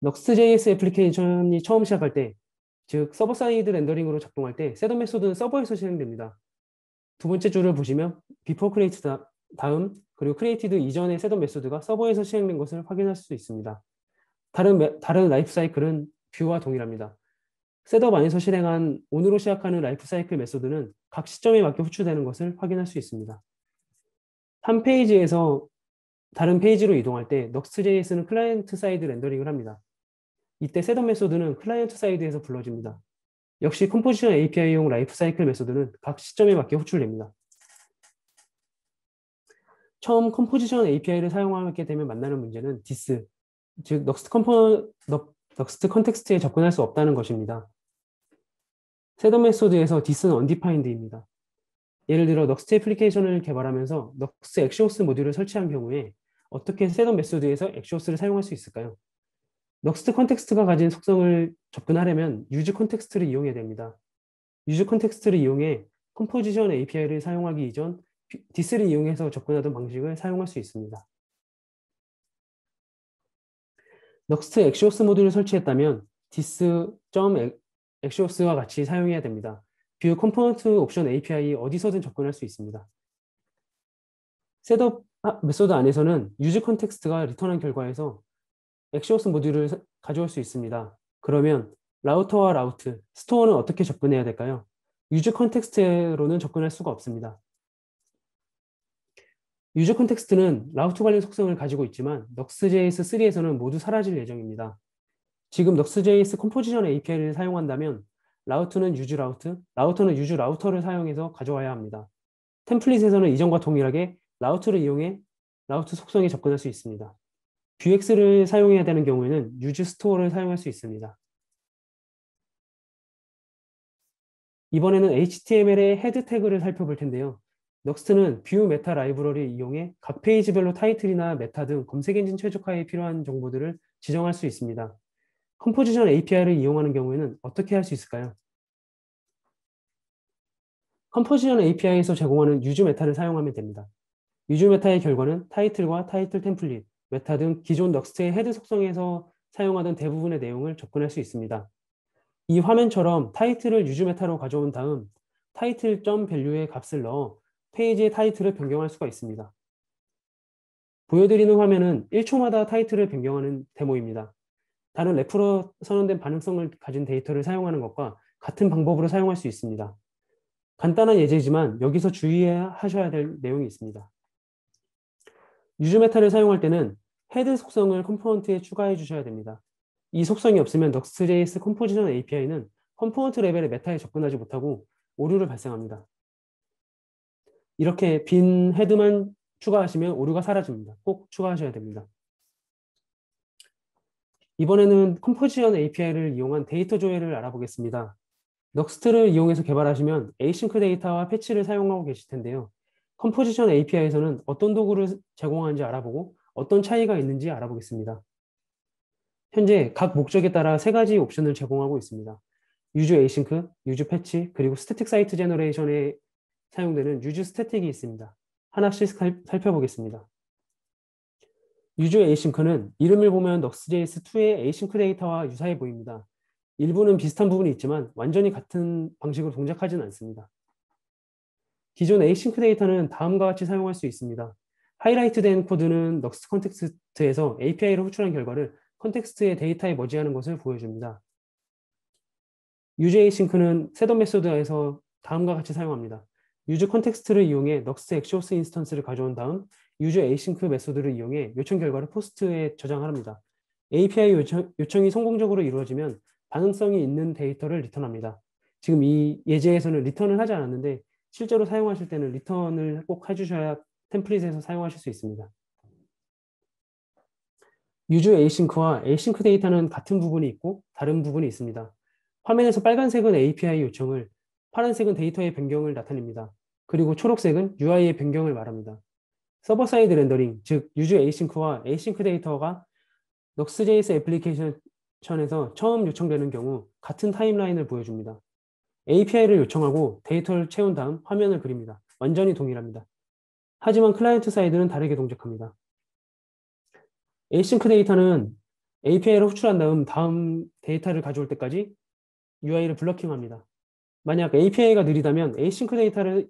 넉스JS 애플리케이션이 처음 시작할 때, 즉 서버 사이드 렌더링으로 작동할 때 셋업 메소드는 서버에서 실행됩니다. 두 번째 줄을 보시면 before create 다음 그리고 created 이전의 셋업 메소드가 서버에서 실행된 것을 확인할 수 있습니다. 다른 다른 라이프 사이클은 뷰와 동일합니다. 셋업 안에서 실행한 온으로 시작하는 라이프 사이클 메소드는 각 시점에 맞게 호출되는 것을 확인할 수 있습니다. 한 페이지에서 다른 페이지로 이동할 때 넉스JS는 클라이언트 사이드 렌더링을 합니다. 이때 셋업 메소드는 클라이언트 사이드에서 불러집니다. 역시 컴포지션 API용 라이프사이클 메소드는 각 시점에 맞게 호출됩니다. 처음 컴포지션 API를 사용하게 되면 만나는 문제는 디스, 즉 넉스트, 컴포, 넉스트 컨텍스트에 접근할 수 없다는 것입니다. 셋업 메소드에서 d 디스는 언디파인드입니다. 예를 들어 넉스트 애플리케이션을 개발하면서 넉스 액시오스 모듈을 설치한 경우에 어떻게 셋업 메소드에서 액시오스를 사용할 수 있을까요? 넉스트 컨텍스트가 가진 속성을 접근하려면 유즈 컨텍스트를 이용해야 됩니다. 유즈 컨텍스트를 이용해 컴포지션 API를 사용하기 이전 디스를 이용해서 접근하던 방식을 사용할 수 있습니다. 넥스트 액시오스 모듈을 설치했다면 디스 x 시 o s 와 같이 사용해야 됩니다. 뷰 컴포넌트 옵션 API 어디서든 접근할 수 있습니다. 셋업 아, 메소드 안에서는 유즈 컨텍스트가 리턴한 결과에서 엑시오스 모듈을 가져올 수 있습니다. 그러면 라우터와 라우트, 스토어는 어떻게 접근해야 될까요? 유즈 컨텍스트로는 접근할 수가 없습니다. 유즈 컨텍스트는 라우트 관련 속성을 가지고 있지만 넉스JS 3에서는 모두 사라질 예정입니다. 지금 넉스JS 컴포지션 API를 사용한다면 라우트는 유즈 라우트, 라우터는 유즈 라우터를 사용해서 가져와야 합니다. 템플릿에서는 이전과 동일하게 라우트를 이용해 라우트 속성에 접근할 수 있습니다. UX를 사용해야 되는 경우에는 유즈 스토어를 사용할 수 있습니다. 이번에는 HTML의 헤드 태그를 살펴볼 텐데요. 넥스트는 뷰 메타 라이브러리를 이용해 각 페이지별로 타이틀이나 메타 등 검색 엔진 최적화에 필요한 정보들을 지정할 수 있습니다. 컴포지션 API를 이용하는 경우에는 어떻게 할 수 있을까요? 컴포지션 API에서 제공하는 유즈 메타를 사용하면 됩니다. 유즈 메타의 결과는 타이틀과 타이틀 템플릿, 메타 등 기존 넥스트의 헤드 속성에서 사용하던 대부분의 내용을 접근할 수 있습니다. 이 화면처럼 타이틀을 유즈 메타로 가져온 다음 타이틀 점 밸류의 값을 넣어 페이지의 타이틀을 변경할 수가 있습니다. 보여드리는 화면은 1초마다 타이틀을 변경하는 데모입니다. 다른 랩프로 선언된 반응성을 가진 데이터를 사용하는 것과 같은 방법으로 사용할 수 있습니다. 간단한 예제지만 여기서 주의하셔야 될 내용이 있습니다. 유즈메탈을 사용할 때는 헤드 속성을 컴포넌트에 추가해 주셔야 됩니다. 이 속성이 없으면 넉스제이스 컴포지션 API는 컴포넌트 레벨의 메타에 접근하지 못하고 오류를 발생합니다. 이렇게 빈 헤드만 추가하시면 오류가 사라집니다. 꼭 추가하셔야 됩니다. 이번에는 컴포지션 API를 이용한 데이터 조회를 알아보겠습니다. 넉스트를 이용해서 개발하시면 에이싱크 데이터와 패치를 사용하고 계실 텐데요. 컴포지션 API에서는 어떤 도구를 제공하는지 알아보고 어떤 차이가 있는지 알아보겠습니다. 현재 각 목적에 따라 세 가지 옵션을 제공하고 있습니다. 유즈 에이싱크, 유즈 패치, 그리고 스태틱 사이트 제너레이션에 사용되는 유즈 스태틱이 있습니다. 하나씩 살펴보겠습니다. 유즈 에이싱크는 이름을 보면 넉스제이스2의 에이싱크 데이터와 유사해 보입니다. 일부는 비슷한 부분이 있지만 완전히 같은 방식으로 동작하지는 않습니다. 기존 async 데이터는 다음과 같이 사용할 수 있습니다. 하이라이트된 코드는 넉스 컨텍스트에서 API를 호출한 결과를 컨텍스트의 데이터에 머지하는 것을 보여줍니다. 유 a s y n c 는 셋업 메소드에서 다음과 같이 사용합니다. 유즈 컨텍스트를 이용해 넉스 엑시오스 인스턴스를 가져온 다음 유 a s y n c 메소드를 이용해 요청 결과를 포스트에 저장합니다. API 요청, 요청이 성공적으로 이루어지면 반응성이 있는 데이터를 리턴합니다. 지금 이 예제에서는 리턴을 하지 않았는데 실제로 사용하실 때는 리턴을 꼭 해주셔야 템플릿에서 사용하실 수 있습니다. 유즈 에이싱크와 에이싱크 데이터는 같은 부분이 있고 다른 부분이 있습니다. 화면에서 빨간색은 API 요청을, 파란색은 데이터의 변경을 나타냅니다. 그리고 초록색은 UI의 변경을 말합니다. 서버 사이드 렌더링, 즉 유즈 에이싱크와 에이싱크 데이터가 넉스제이스 애플리케이션에서 처음 요청되는 경우 같은 타임라인을 보여줍니다. API를 요청하고 데이터를 채운 다음 화면을 그립니다. 완전히 동일합니다. 하지만 클라이언트 사이드는 다르게 동작합니다. async 데이터는 API를 호출한 다음 다음 데이터를 가져올 때까지 UI를 블러킹합니다. 만약 API가 느리다면 async 데이터를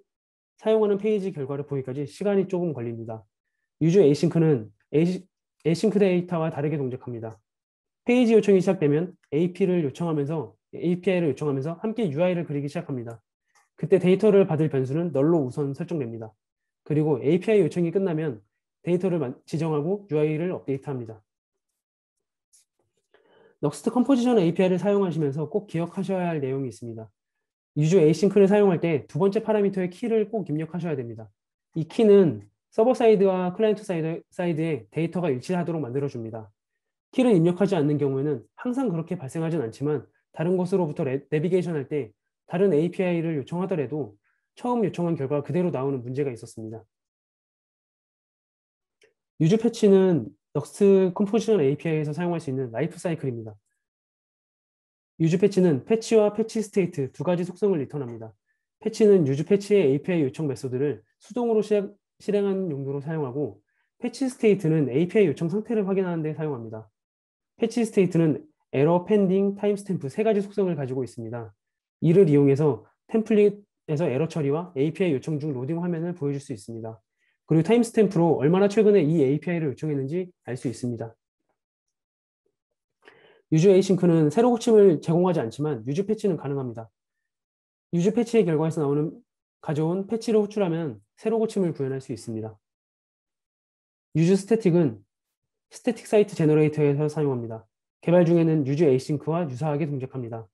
사용하는 페이지 결과를 보기까지 시간이 조금 걸립니다. 유저 s y n c 는 async 데이터와 다르게 동작합니다. 페이지 요청이 시작되면 AP를 요청하면서 API를 요청하면서 함께 UI를 그리기 시작합니다. 그때 데이터를 받을 변수는 널로 우선 설정됩니다. 그리고 API 요청이 끝나면 데이터를 지정하고 UI를 업데이트합니다. Next Composition API를 사용하시면서 꼭 기억하셔야 할 내용이 있습니다. 유저 s y n c 를 사용할 때 두 번째 파라미터의 키를 꼭 입력하셔야 됩니다. 이 키는 서버 사이드와 클라이언트 사이드, 사이드에 데이터가 일치하도록 만들어줍니다. 키를 입력하지 않는 경우에는 항상 그렇게 발생하진 않지만 다른 곳으로부터 내비게이션 할 때 다른 API를 요청하더라도 처음 요청한 결과 그대로 나오는 문제가 있었습니다. 유즈 패치는 넉스 컴포지션 API에서 사용할 수 있는 라이프 사이클입니다. 유즈 패치는 패치와 패치 스테이트 두 가지 속성을 리턴합니다. 패치는 유즈 패치의 API 요청 메소드를 수동으로 시작, 실행한 용도로 사용하고 패치 스테이트는 API 요청 상태를 확인하는 데 사용합니다. 패치 스테이트는 에러 펜딩 타임스탬프 세 가지 속성을 가지고 있습니다. 이를 이용해서 템플릿에서 에러 처리와 API 요청 중 로딩 화면을 보여줄 수 있습니다. 그리고 타임스탬프로 얼마나 최근에 이 API를 요청했는지 알 수 있습니다. 유즈 에이싱크는 새로 고침을 제공하지 않지만 유즈 패치는 가능합니다. 유즈 패치의 결과에서 나오는 가져온 패치를 호출하면 새로 고침을 구현할 수 있습니다. 유즈 스태틱은 스태틱 사이트 제너레이터에서 사용합니다. 개발 중에는 유즈 에이싱크와 유사하게 동작합니다.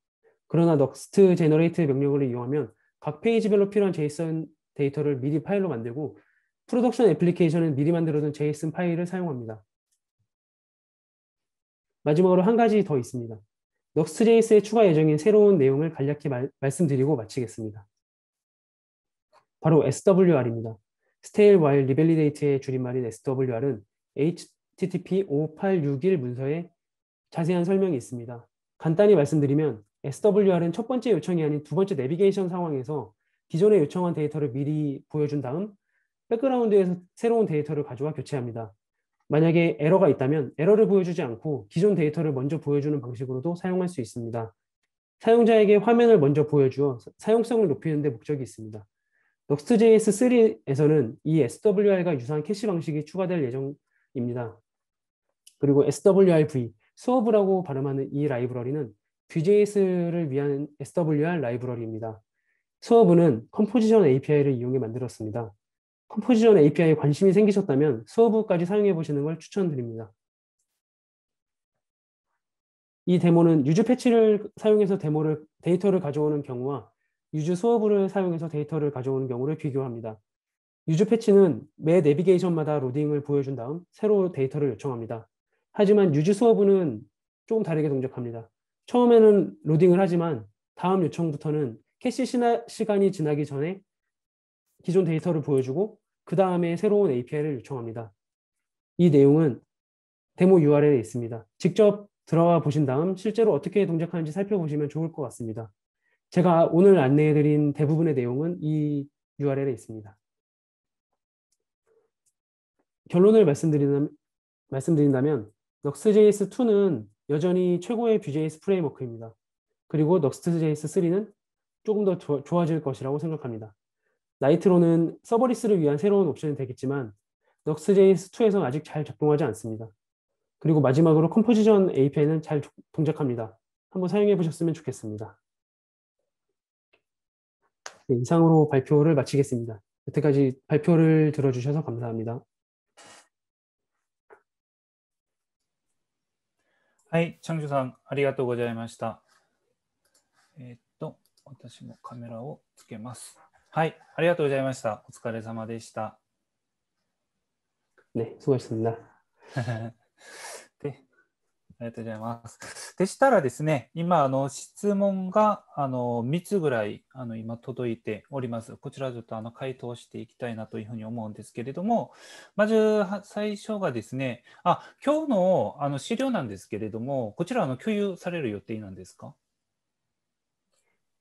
그러나 넉스트 제너레이트 명령을 이용하면 각 페이지별로 필요한 JSON 데이터를 미리 파일로 만들고 프로덕션 애플리케이션은 미리 만들어둔 JSON 파일을 사용합니다. 마지막으로 한 가지 더 있습니다. 넉스제이스에 추가 예정인 새로운 내용을 간략히 말, 씀드리고 마치겠습니다. 바로 SWR입니다. Stale While Revalidate의 줄임말인 SWR은 HTTP 5861 문서의 자세한 설명이 있습니다. 간단히 말씀드리면 SWR은 첫 번째 요청이 아닌 두 번째 내비게이션 상황에서 기존에 요청한 데이터를 미리 보여준 다음 백그라운드에서 새로운 데이터를 가져와 교체합니다. 만약에 에러가 있다면 에러를 보여주지 않고 기존 데이터를 먼저 보여주는 방식으로도 사용할 수 있습니다. 사용자에게 화면을 먼저 보여주어 사용성을 높이는 데 목적이 있습니다. Next.js3에서는 이 SWR과 유사한 캐시 방식이 추가될 예정입니다. 그리고 SWRV, 수업브라고 발음하는 이 라이브러리는 Vue.js를 위한 SWR 라이브러리입니다. 수업은 컴포지션 API를 이용해 만들었습니다. 컴포지션 API에 관심이 생기셨다면 수업까지 사용해 보시는 걸 추천드립니다. 이 데모는 유즈 패치를 사용해서 데모를 데이터를 가져오는 경우와 유즈 수업을 사용해서 데이터를 가져오는 경우를 비교합니다. 유즈 패치는 매 내비게이션마다 로딩을 보여준 다음 새로 데이터를 요청합니다. 하지만 유지 수어부는 조금 다르게 동작합니다. 처음에는 로딩을 하지만 다음 요청부터는 캐시 시간이 지나기 전에 기존 데이터를 보여주고 그 다음에 새로운 API를 요청합니다. 이 내용은 데모 URL에 있습니다. 직접 들어와 보신 다음 실제로 어떻게 동작하는지 살펴보시면 좋을 것 같습니다. 제가 오늘 안내해드린 대부분의 내용은 이 URL에 있습니다. 결론을 말씀드린다면 넉스JS2는 여전히 최고의 Vue.js 프레임워크입니다. 그리고 넉스JS3는 조금 더 조, 좋아질 것이라고 생각합니다. 나이트로는 서버리스를 위한 새로운 옵션이 되겠지만 넉스JS2에서는 아직 잘 작동하지 않습니다. 그리고 마지막으로 컴포지션 API는 잘 동작합니다. 한번 사용해 보셨으면 좋겠습니다. 네, 이상으로 발표를 마치겠습니다. 여태까지 발표를 들어주셔서 감사합니다. はい、チャンジュさん、ありがとうございました。えー、っと、私もカメラをつけます。はい、ありがとうございました。お疲れ様でした。ね、ごいですね。[laughs] ありがとうございます。でしたらですね、今、あの質問があの3つぐらいあの今届いております。こちらちょっとあの回答していきたいなというふうに思うんですけれども、まず最初がですね、あ今日のあの資料なんですけれども、こちらの共有される予定なんですか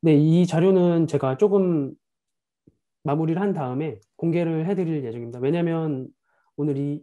ね、이자료는제가조금마무리를한다음에공개를해드릴예정입니다왜냐하면오늘이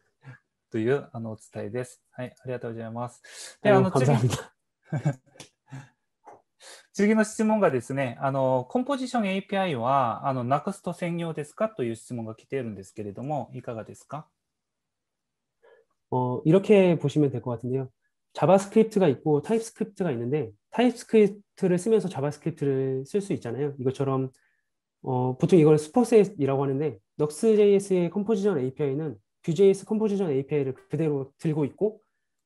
というあのお伝えです。はい、ありがとうございます。で、あの、次の質問がですね、あのコンポジション API はあのなくすと専用ですかという質問が来ているんですけれども、いかがですか 어, 이렇게 보시면 될것 같은데요. 자바스크립트가 있고 타입스크립트가 있는데 타입스크립트를 쓰면서 자바스크립트를 쓸 수 있잖아요. 이것처럼 어, 보통 이걸 스포셋이라고 하는데 넉스JS의 컴포지션 API는 Vue.js 컴포지션 API를 그대로 들고 있고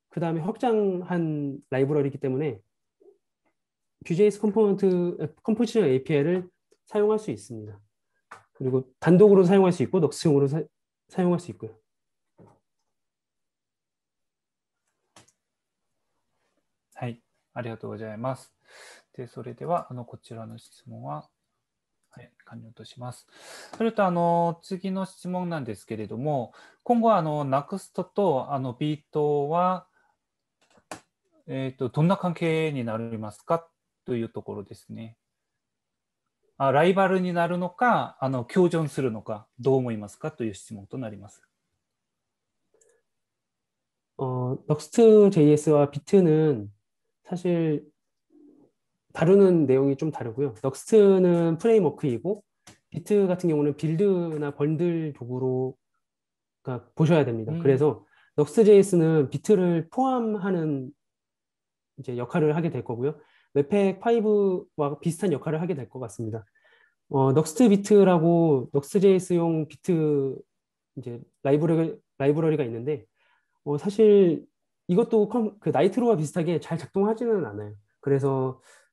그 다음에 확장한 라이브러리이기 때문에 Vue.js 컴포넌트 컴포지션 API를 사용할 수 있습니다. 그리고 단독으로 사용할 수 있고 넉스용으로 사, 사용할 수 있고요. 네, ありがとうございます。で、それでは、あの、こちらの質問ははい、完了とします。それとあの次の質問なんですけれども、今後あの NEXT とあのビートは、えーと、どんな関係になりますかというところですね。あライバルになるのか、あの共存するのか、どう思いますかという質問となります。n 넥 x t .js 와비트는사실 다루는 내용이 좀 다르고요. 넥스트는 프레임워크이고 비트 같은 경우는 빌드나 번들 도구로 그러니까 보셔야 됩니다. 음. 그래서 넥스트.js는 비트를 포함하는 이제 역할을 하게 될 거고요. 웹팩 5와 비슷한 역할을 하게 될 것 같습니다. 어, 넥스트 비트라고 넥스트.js용 비트 이제 라이브러리, 라이브러리가 있는데 어, 사실 이것도 컴, 그 나이트로와 비슷하게 잘 작동하지는 않아요. 그래서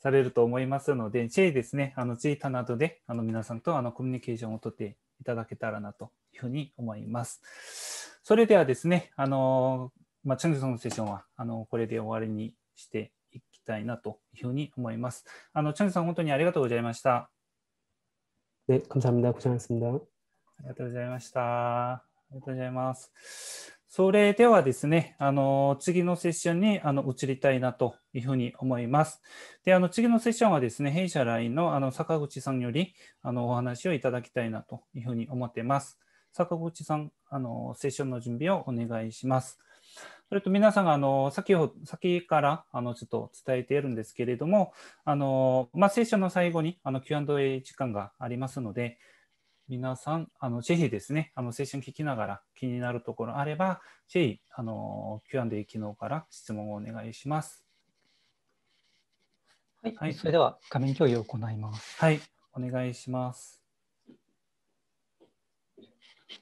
されると思いますので、ぜひですね、あのツイッターなどであの皆さんとあのコミュニケーションをとっていただけたらなというふうに思います。それではですね、あのまあ、チャンネルのセッションはあのこれで終わりにしていきたいなというふうに思います。あのチャンネルさん、本当にありがとうございました。ね、감사합니 다。 고생하셨습ありがとうございました。ありがとうございます。それではですね、あの次のセッションにあの移りたいなというふうに思います。で、あの次のセッションはですね、弊社 LINE のあの坂口さんよりあのお話をいただきたいなというふうに思っています。坂口さん、あのセッションの準備をお願いします。それと皆さんがあの先ほ先からあのちょっと伝えているんですけれども、あのまあ、セッションの最後にあの Q&A 時間がありますので、皆さん、あのぜひですね、あのセッション聞きながら気になるところあれば、ぜひあの Q&A 機能から質問をお願いします。はい、はい、それでは画面共有を行います。はい、お願いします。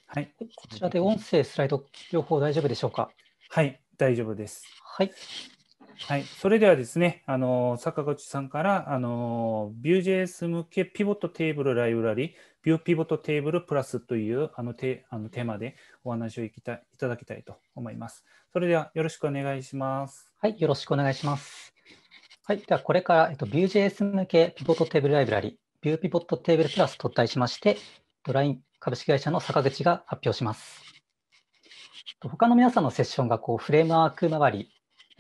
はい、こちらで音声、スライド、両方大丈夫でしょうか。はい、大丈夫です。はい。はい、それではですね、あの坂口さんからあの Vue.js 向けピボットテーブルライブラリ、Vue ピボットテーブルプラスというあのテあのテーマでお話をいきたいいただきたいと思います。それではよろしくお願いします。はい、よろしくお願いします。はい、ではこれから、えっと、Vue.js 向けピボットテーブルライブラリ、Vue ピボットテーブルプラスと題しまして、LINE 株式会社の坂口が発表します。他の皆さんのセッションがこうフレームワーク周り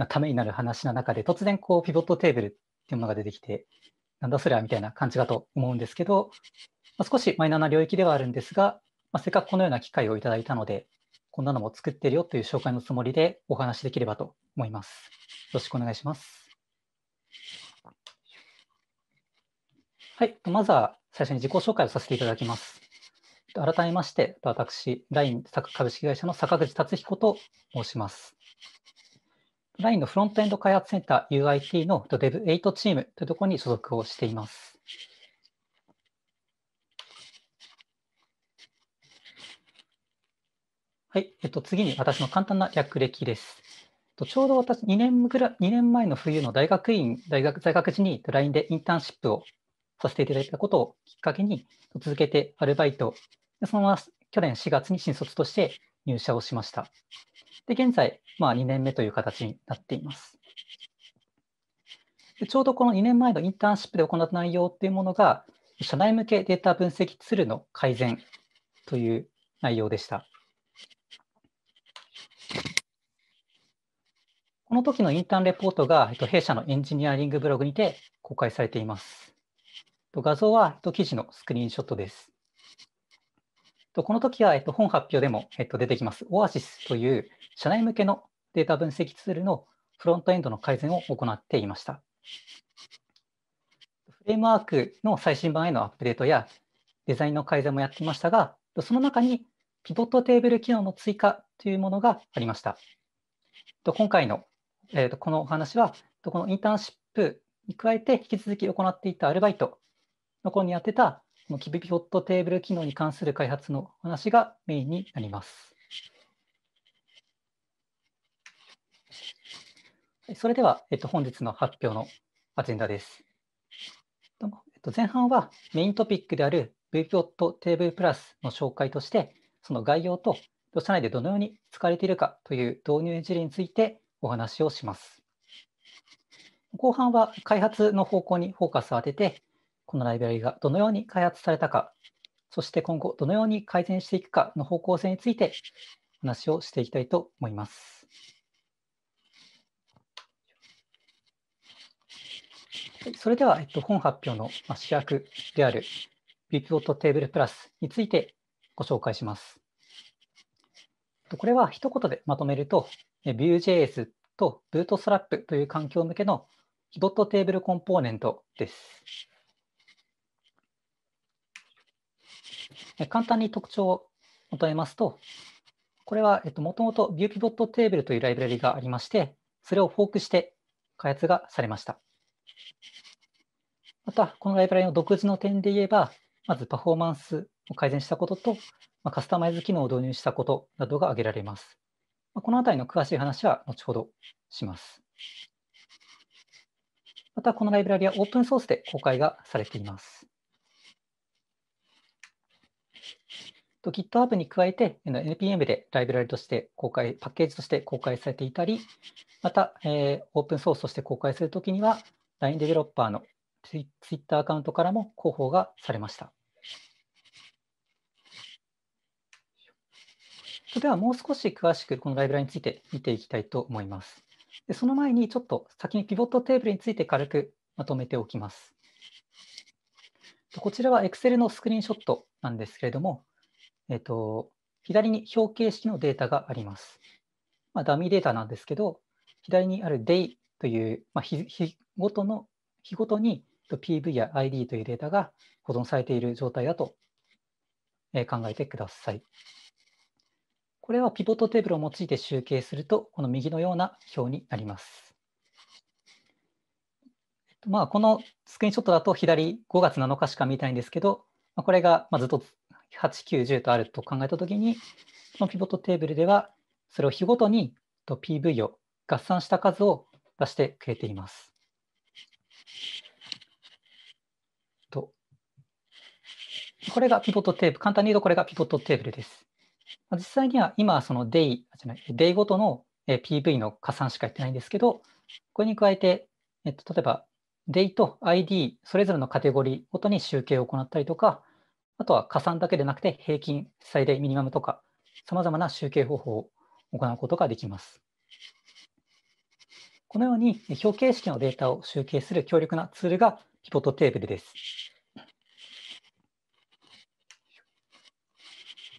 ためになる話の中で、突然こうピボットテーブルっていうものが出てきて、なんだそれはみたいな感じかと思うんですけど、まあ、少しマイナーな領域ではあるんですが、まあ、せっかくこのような機会をいただいたので、こんなのも作ってるよという紹介のつもりでお話しできればと思います。よろしくお願いします。はい、まずは最初に自己紹介をさせていただきます。改めまして、私、LINE 株式会社の坂口達彦と申します。LINE のフロントエンド開発センター UIT の Dev8 チームというところに所属をしています。はい、えっと、次に私の簡単な略歴です。ちょうど私2年ぐらい、2年前の冬の大学院、大学在学時に LINE でインターンシップをさせていただいたことをきっかけに、続けてアルバイト、そのまま去年4月に新卒として入社をしました。で、現在、まあ、2年目という形になっています。でちょうどこの2年前のインターンシップで行った内容っていうものが、社内向けデータ分析ツールの改善という内容でした。この時のインターンレポートが弊社のエンジニアリングブログにて公開されています。画像は記事のスクリーンショットです。とこの時は、えっと、本発表でも、えっと、出てきます、オアシスという社内向けのデータ分析ツールのフロントエンドの改善を行っていました。フレームワークの最新版へのアップデートやデザインの改善もやっていましたが、その中にピボットテーブル機能の追加というものがありました。今回の、えー、とこのお話は、このインターンシップに加えて引き続き行っていたアルバイトの頃にやってたのキビピボットテーブル機能に関する開発の話がメインになります。それでは、えっと、本日の発表のアジェンダです。えっと、前半はメイントピックである VPOT テーブルプラスの紹介として、その概要と社内でどのように使われているかという導入事例についてお話をします。後半は開発の方向にフォーカスを当てて、このライブラリがどのように開発されたか、そして今後どのように改善していくかの方向性について話をしていきたいと思います。それでは、えっと、本発表の主役である Vpivot Table Plus についてご紹介します。これは一言でまとめると、Vue.js と Bootstrap という環境向けのピボットテーブルコンポーネントです。簡単に特徴を求めますと、これはもともと ViewPivot テーブルというライブラリがありまして、それをフォークして開発がされました。また、このライブラリの独自の点で言えば、まずパフォーマンスを改善したことと、まカスタマイズ機能を導入したことなどが挙げられます。まこのあたりの詳しい話は後ほどします。また、このライブラリはオープンソースで公開がされています。と GitHub に加えて NPM でライブラリとして公開、パッケージとして公開されていたり、また、えー、オープンソースとして公開するときには LINE デベロッパーの Twitter アカウントからも広報がされました。それではもう少し詳しくこのライブラリについて見ていきたいと思います。でその前にちょっと先にピボットテーブルについて軽くまとめておきます。こちらは Excel のスクリーンショットなんですけれども、えっと、左に表形式のデータがあります。まあ、ダミーデータなんですけど、左にある day という、まあ、日ごとの日ごとに PV や ID というデータが保存されている状態だと考えてください。これはピボットテーブルを用いて集計すると、この右のような表になります。まあ、このスクリーンショットだと左5月7日しか見たいんですけど、これがずっと8910とあると考えたときに、このピボットテーブルでは、それを日ごとに PV を合算した数を出してくれています。とこれがピボットテーブル、簡単に言うとこれがピボットテーブルです。実際には今、そのデイ、デイごとの PV の加算しかやってないんですけど、これに加えて、えっと、例えばデイと ID それぞれのカテゴリーごとに集計を行ったりとか、あとは加算だけでなくて平均、最大、ミニマムとか、さまざまな集計方法を行うことができます。このように表形式のデータを集計する強力なツールがピボットテーブルです。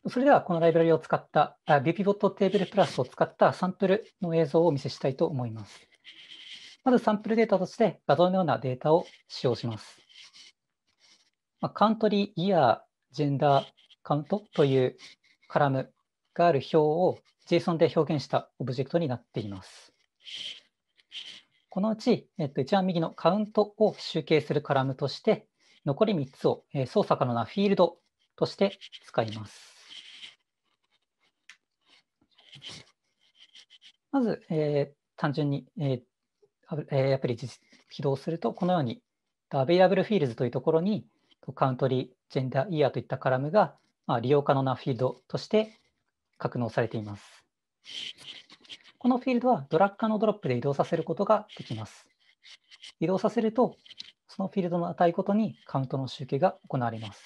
それではこのライブラリを使った、ビュピボットテーブルプラスを使ったサンプルの映像をお見せしたいと思います。まずサンプルデータとして画像のようなデータを使用します。まあ、カントリー、イヤジェンダーカウントというカラムがある表を JSON で表現したオブジェクトになっています。このうち、えっと、一番右のカウントを集計するカラムとして、残り3つを、え操作可能なフィールドとして使います。まず、えー、単純に、えー、アプリ起動すると、このように Available Fields というところに、カウントリー、ジェンダー、イヤーといったカラムが、まあ、利用可能なフィールドとして格納されています。このフィールドはドラッカーのドロップで移動させることができます。移動させると、そのフィールドの値ごとにカウントの集計が行われます。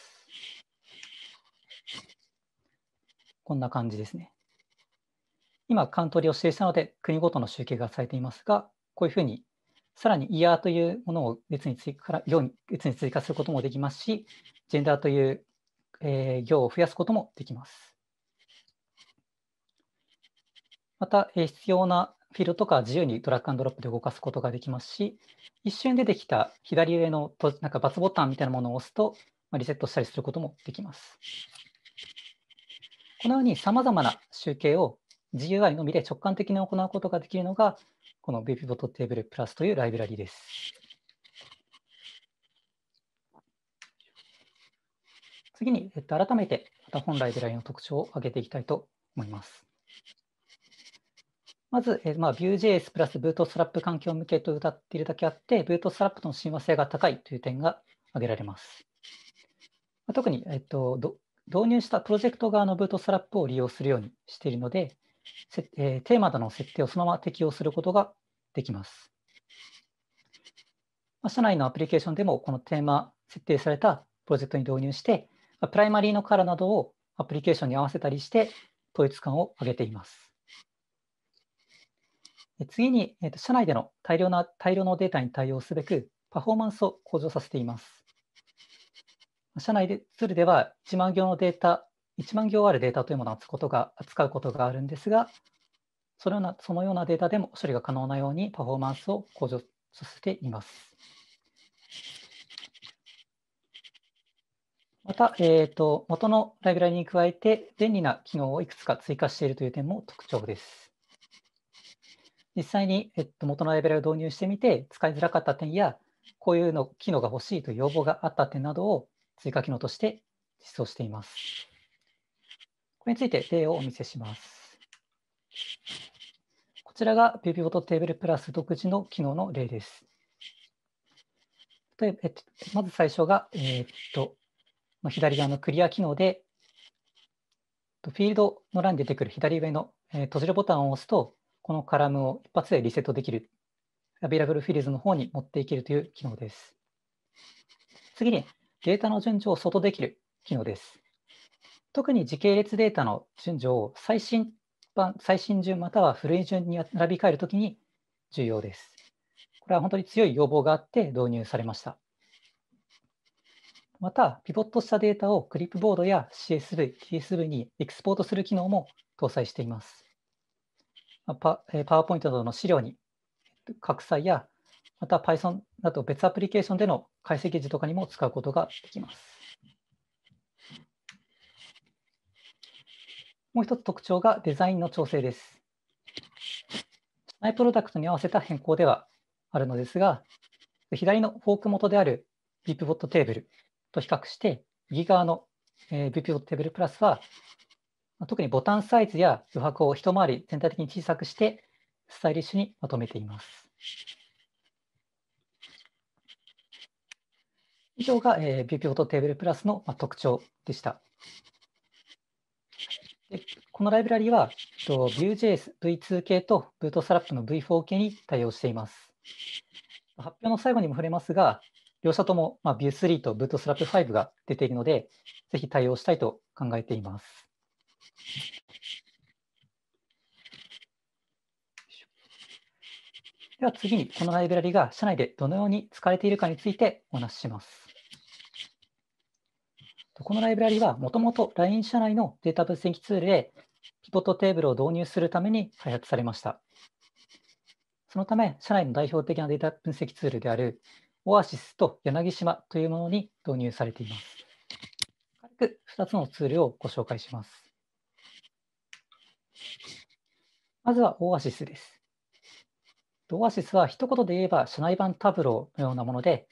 こんな感じですね。今、カウントリーを指定したので、国ごとの集計がされていますが、こういうふうにさらにイヤーというものを列に追加行に列に追加することもできますし、ジェンダーという、えー、行を増やすこともできます。また、えー、必要なフィールドとか自由にドラッグアンドロップで動かすことができますし、一瞬出てきた左上のとなんか×ボタンみたいなものを押すと、まあ、リセットしたりすることもできます。このようにさまざまな集計を GUI のみで直感的に行うことができるのがこの vpivot テーブルプラスというライブラリです。次に、えっと、改めてまた本ライブラリの特徴を挙げていきたいと思います。まず、えまあ、Vue.js プラス Bootstrap 環境向けと歌っているだけあって、Bootstrap の親和性が高いという点が挙げられます。特に、えっと、導入したプロジェクト側の Bootstrap を利用するようにしているので、設定テーマとの設定をそのまま適用することができます。まあ、社内のアプリケーションでもこのテーマ設定されたプロジェクトに導入して、プライマリーのカラーなどをアプリケーションに合わせたりして統一感を上げています。次に、えと社内での大量な大量のデータに対応すべくパフォーマンスを向上させています。社内でツールでは1万行のデータ1万行あるデータというものを扱うことがあるんですが、そのようなそのようなデータでも処理が可能なようにパフォーマンスを向上させています。また、えーと、と元のライブラリに加えて便利な機能をいくつか追加しているという点も特徴です。実際に、えっと、元のライブラリを導入してみて使いづらかった点やこういうの機能が欲しいという要望があった点などを追加機能として実装しています。これについて例をお見せします。こちらがピピボトテーブルプラス独自の機能の例です。例えば、えっと、まず最初が、えー、っとま左側のクリア機能で、フィールドの欄に出てくる左上の、え閉じるボタンを押すと、このカラムを一発でリセットできる、アビラブルフィールズの方に持っていけるという機能です。次に、データの順序を外できる機能です。特に時系列データの順序を最新版、最新順または古い順に並び替えるときに重要です。これは本当に強い要望があって導入されました。また、ピボットしたデータをクリップボードや CSV、TSV にエクスポートする機能も搭載しています。パパワーポイントなどの資料に拡散や、また Python など別アプリケーションでの解析時とかにも使うことができます。もう一つ特徴がデザインの調整です。社内プロダクトに合わせた変更ではあるのですが、左のフォーク元であるビップボットテーブルと比較して、右側のビップボットテーブルプラスは、特にボタンサイズや余白を一回り全体的に小さくして、スタイリッシュにまとめています。以上がビ b ーボットテーブルプラスの特徴でした。でこのライブラリは、Vue.js V2 系と Bootstrap の V4 系に対応しています。発表の最後にも触れますが、両者とも、まあ、Vue3 と Bootstrap 5が出ているので、ぜひ対応したいと考えています。では次に、このライブラリが社内でどのように使われているかについてお話しします。このライブラリはもともと LINE 社内のデータ分析ツールへピボットテーブルを導入するために開発されました。そのため、社内の代表的なデータ分析ツールであるオアシスと柳島というものに導入されています。軽く2つのツールをご紹介します。まずはオアシスです。オアシスは一言で言えば社内版タブローのようなもので、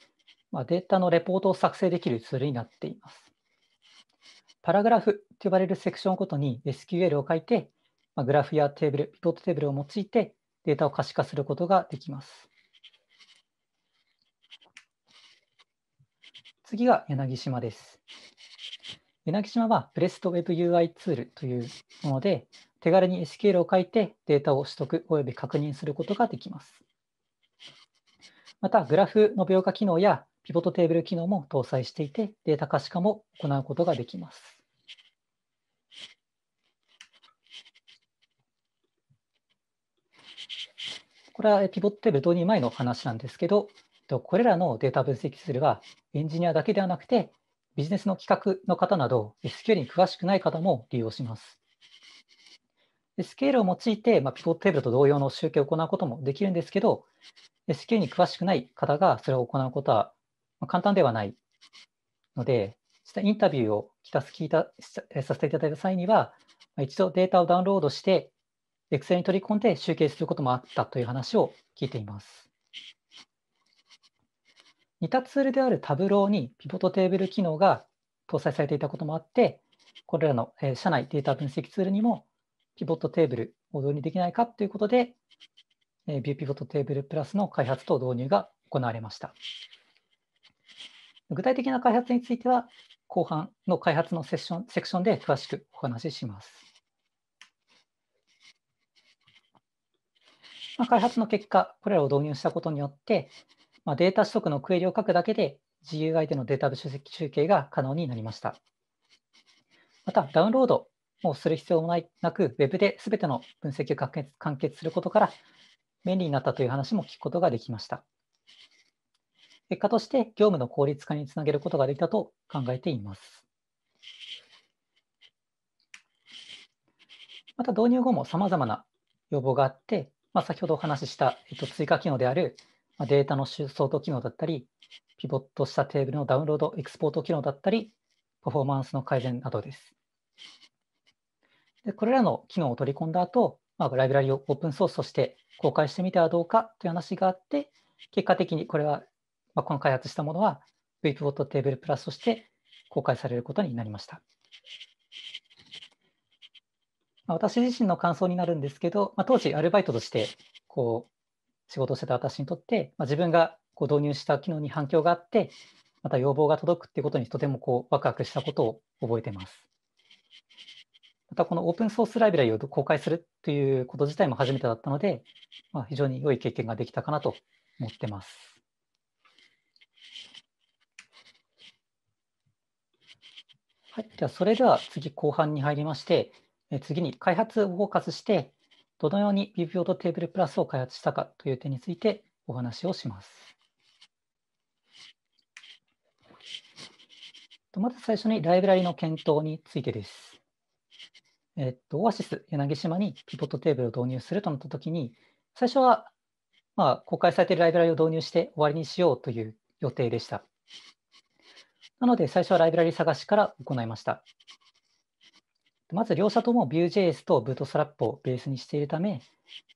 まあ、データのレポートを作成できるツールになっています。パラグラフと呼ばれるセクションごとに SQL を書いて、まあ、グラフやテーブル、ピボットテーブルを用いてデータを可視化することができます。次が柳島です。柳島はプレスト Web UI ツールというもので、手軽に SQL を書いてデータを取得および確認することができます。また、グラフの描画機能やピボットテーブル機能も搭載していて、データ可視化も行うことができます。これはピボットテーブル導入前の話なんですけど、これらのデータ分析ツールはエンジニアだけではなくて、ビジネスの企画の方など、SQL に詳しくない方も利用します。SQL を用いて、まあ、ピボットテーブルと同様の集計を行うこともできるんですけど、SQL に詳しくない方がそれを行うことは簡単ではないので、実際インタビューを聞かす聞いたさせていただいた際には、一度データをダウンロードして、Excel に取り込んで集計することもあったという話を聞いています。似たツールであるタブローにピボットテーブル機能が搭載されていたこともあって、これらの社内データ分析ツールにもピボットテーブルを導入できないかということで、ビューピボットテーブルプラスの開発と導入が行われました。具体的な開発については、後半の開発のセッションセクションで詳しくお話しします。まあ、開発の結果、これらを導入したことによって、まあ、データ取得のクエリを書くだけで GUI でのデータ集積集計が可能になりました。また、ダウンロードをする必要もないなく、Web で全ての分析を完結することから便利になったという話も聞くことができました。結果として業務の効率化につなげることができたと考えています。また導入後もさまざまな要望があって、まあ、先ほどお話しした、えっと、追加機能である、まあ、データの相当機能だったり、ピボットしたテーブルのダウンロード、エクスポート機能だったり、パフォーマンスの改善などです。でこれらの機能を取り込んだ後、まあ、ライブラリをオープンソースとして公開してみてはどうかという話があって、結果的にこれは、まあ、この開発したものは v p ボットテーブルプラスとして公開されることになりました。まあ、私自身の感想になるんですけど、まあ、当時アルバイトとしてこう仕事をしてた私にとって、まあ、自分がこう導入した機能に反響があってまた要望が届くっていうことにとてもこうワクワクしたことを覚えてます。またこのオープンソースライブラリを公開するということ自体も初めてだったので、まあ、非常に良い経験ができたかなと思ってます。はい、じゃあそれでは次後半に入りまして、次に開発をフォーカスして、どのようにビビオとテーブルプラスを開発したかという点についてお話をします。まず最初にライブラリの検討についてです。えっと、オアシス柳島にピボットテーブルを導入するとなったときに、最初は、まあ、公開されているライブラリを導入して終わりにしようという予定でした。なので、最初はライブラリ探しから行いました。まず両者とも Vue.js と Bootstrap をベースにしているため、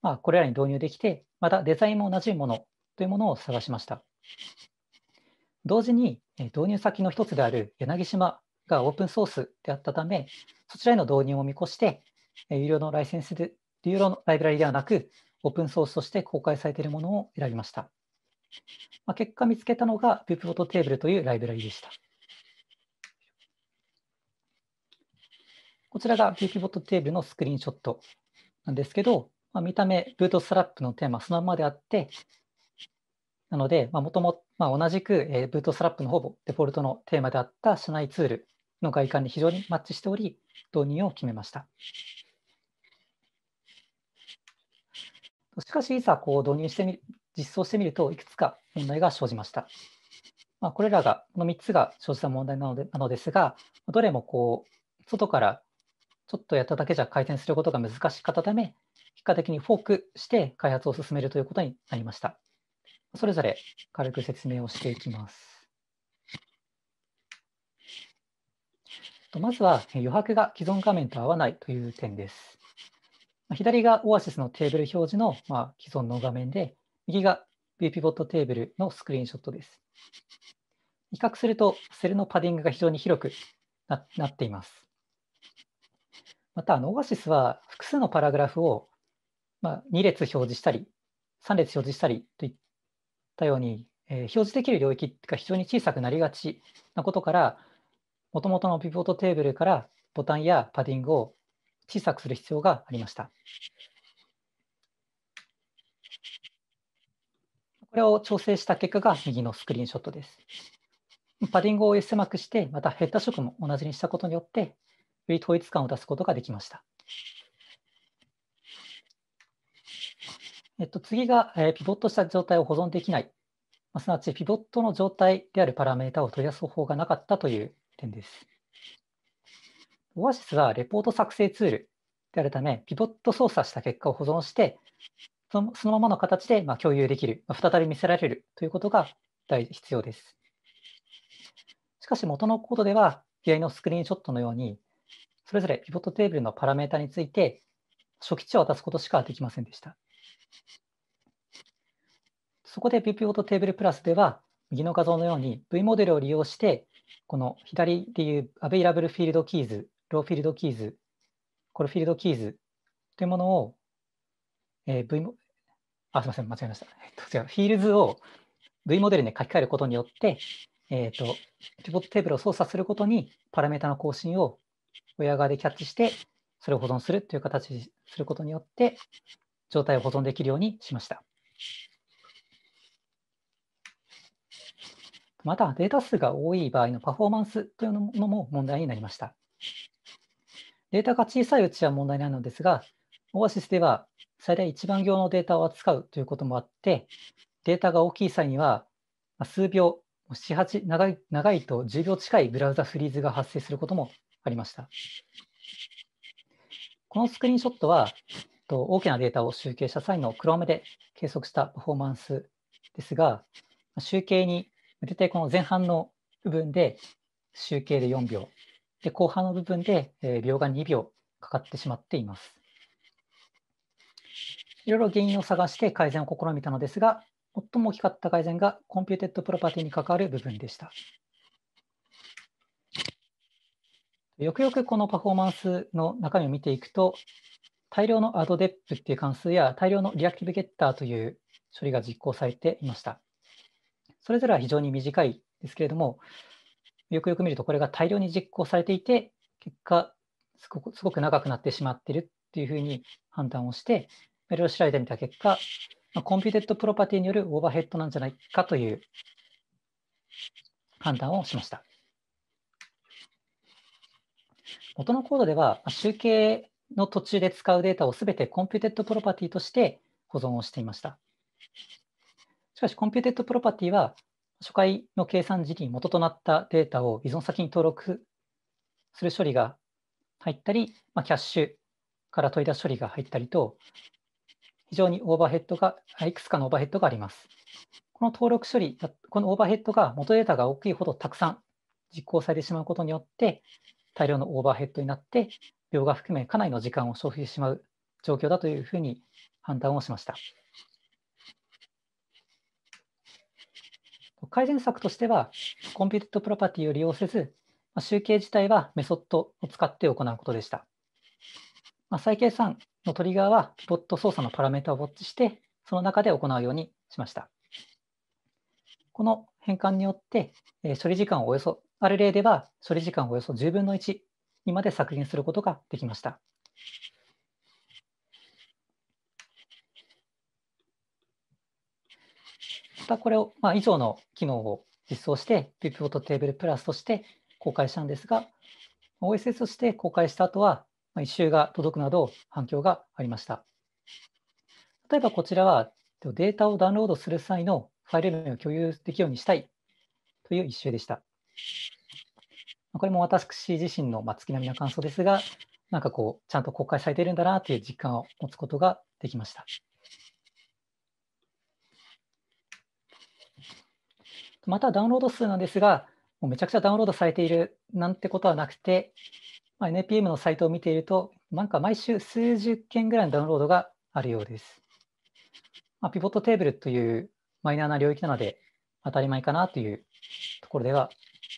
まあ、これらに導入できて、またデザインも同じものというものを探しました。同時に導入先の一つである柳島がオープンソースであったため、そちらへの導入を見越して、有料のライセンスで、有料のライブラリではなく、オープンソースとして公開されているものを選びました。まあ、結果見つけたのが v u e w p i v o t Table というライブラリでした。こちらが b p ボ o t テーブルのスクリーンショットなんですけど、まあ、見た目、ブートストラップのテーマそのままであって、なので、もともと同じく、えー、ブートストラップのほぼデフォルトのテーマであった社内ツールの外観に非常にマッチしており、導入を決めました。しかし、いざこう導入してみ、実装してみると、いくつか問題が生じました。まあ、これらが、この3つが生じた問題なのでなのですが、どれもこう外からちょっとやっただけじゃ改善することが難しかったため、結果的にフォークして開発を進めるということになりました。それぞれ軽く説明をしていきます。まずは余白が既存画面と合わないという点です。左がオアシスのテーブル表示の、まあ、既存の画面で、右が v p i v o t テーブルのスクリーンショットです。比較すると、セルのパディングが非常に広くなっています。またあのオアシスは複数のパラグラフを、ま2列表示したり3列表示したりといったように、え表示できる領域が非常に小さくなりがちなことからもともとのピボットテーブルからボタンやパディングを小さくする必要がありました。これを調整した結果が右のスクリーンショットです。パディングを狭くして、またヘッダ色も同じにしたことによって、より統一感を出すことができました。えっと、次が、えー、ピボットした状態を保存できない、まあ、すなわちピボットの状態であるパラメータを取り出す方法がなかったという点です。オアシスはレポート作成ツールであるため、ピボット操作した結果を保存して、そのそのままの形でまあ共有できる、まあ、再び見せられるということが大必要です。しかし元のコードでは、左のスクリーンショットのように、それぞれピボットテーブルのパラメータについて初期値を渡すことしかできませんでした。そこでピボットテーブルプラスでは、右の画像のように V モデルを利用して、この左でいうアベイラブルフィールドキーズ、ローフィールドキーズ、コルフィールドキーズというものを、えー、V も、あ、すみません、間違えました。えっと、違う、フィールズを V モデルに書き換えることによって、えっ、ー、と、ピボットテーブルを操作することにパラメータの更新を親側でキャッチして、それを保存するという形にすることによって、状態を保存できるようにしました。また、データ数が多い場合のパフォーマンスというのも問題になりました。データが小さいうちは問題ないのですが、オアシスでは最大1万行のデータを扱うということもあって、データが大きい際には、数秒、7、8長い、長いと10秒近いブラウザフリーズが発生することもありました。このスクリーンショットは、大きなデータを集計した際の黒目で計測したパフォーマンスですが、集計に向けてこの前半の部分で集計で4秒、で後半の部分で秒が2秒かかってしまっています。いろいろ原因を探して改善を試みたのですが、最も大きかった改善がコンピューテッドプロパティに関わる部分でした。よくよくこのパフォーマンスの中身を見ていくと、大量のアドデップっていう関数や大量のリアクティブゲッターという処理が実行されていました。それぞれは非常に短いですけれども、よくよく見るとこれが大量に実行されていて、結果すごく、すごく長くなってしまっているっていうふうに判断をして、いろいろ調べてみた結果、コンピューテッドプロパティによるオーバーヘッドなんじゃないかという判断をしました。元のコードでは集計の途中で使うデータをすべてコンピューテッドプロパティとして保存をしていました。しかし、コンピューテッドプロパティは初回の計算時期に元となったデータを依存先に登録する処理が入ったり、まあ、キャッシュから取り出す処理が入ったりと、非常にオーバーヘッドが、いくつかのオーバーヘッドがあります。この登録処理、このオーバーヘッドが元データが大きいほどたくさん実行されてしまうことによって、大量のオーバーヘッドになって、描画含めかなりの時間を消費してしまう状況だというふうに判断をしました。改善策としては、コンピューテップロパティを利用せず、集計自体はメソッドを使って行うことでした。まあ、再計算のトリガーはピボット操作のパラメータをウォッチして、その中で行うようにしました。この変換によって、処理時間をおよそある例では処理時間およそ10分の1にまで削減することができました。またこれを、まあ、以上の機能を実装して、ビューポートテーブルプラスとして公開したんですが、OSS として公開した後は、一周が届くなど反響がありました。例えばこちらはデータをダウンロードする際のファイル名を共有できるようにしたいという一周でした。これも私自身の、まあ、月並みな感想ですが、なんかこう、ちゃんと公開されているんだなという実感を持つことができました。またダウンロード数なんですが、もうめちゃくちゃダウンロードされているなんてことはなくて、まあ、NPM のサイトを見ていると、なんか毎週数十件ぐらいのダウンロードがあるようです。まあ、ピボットテーブルというマイナーな領域なので当たり前かなというところでは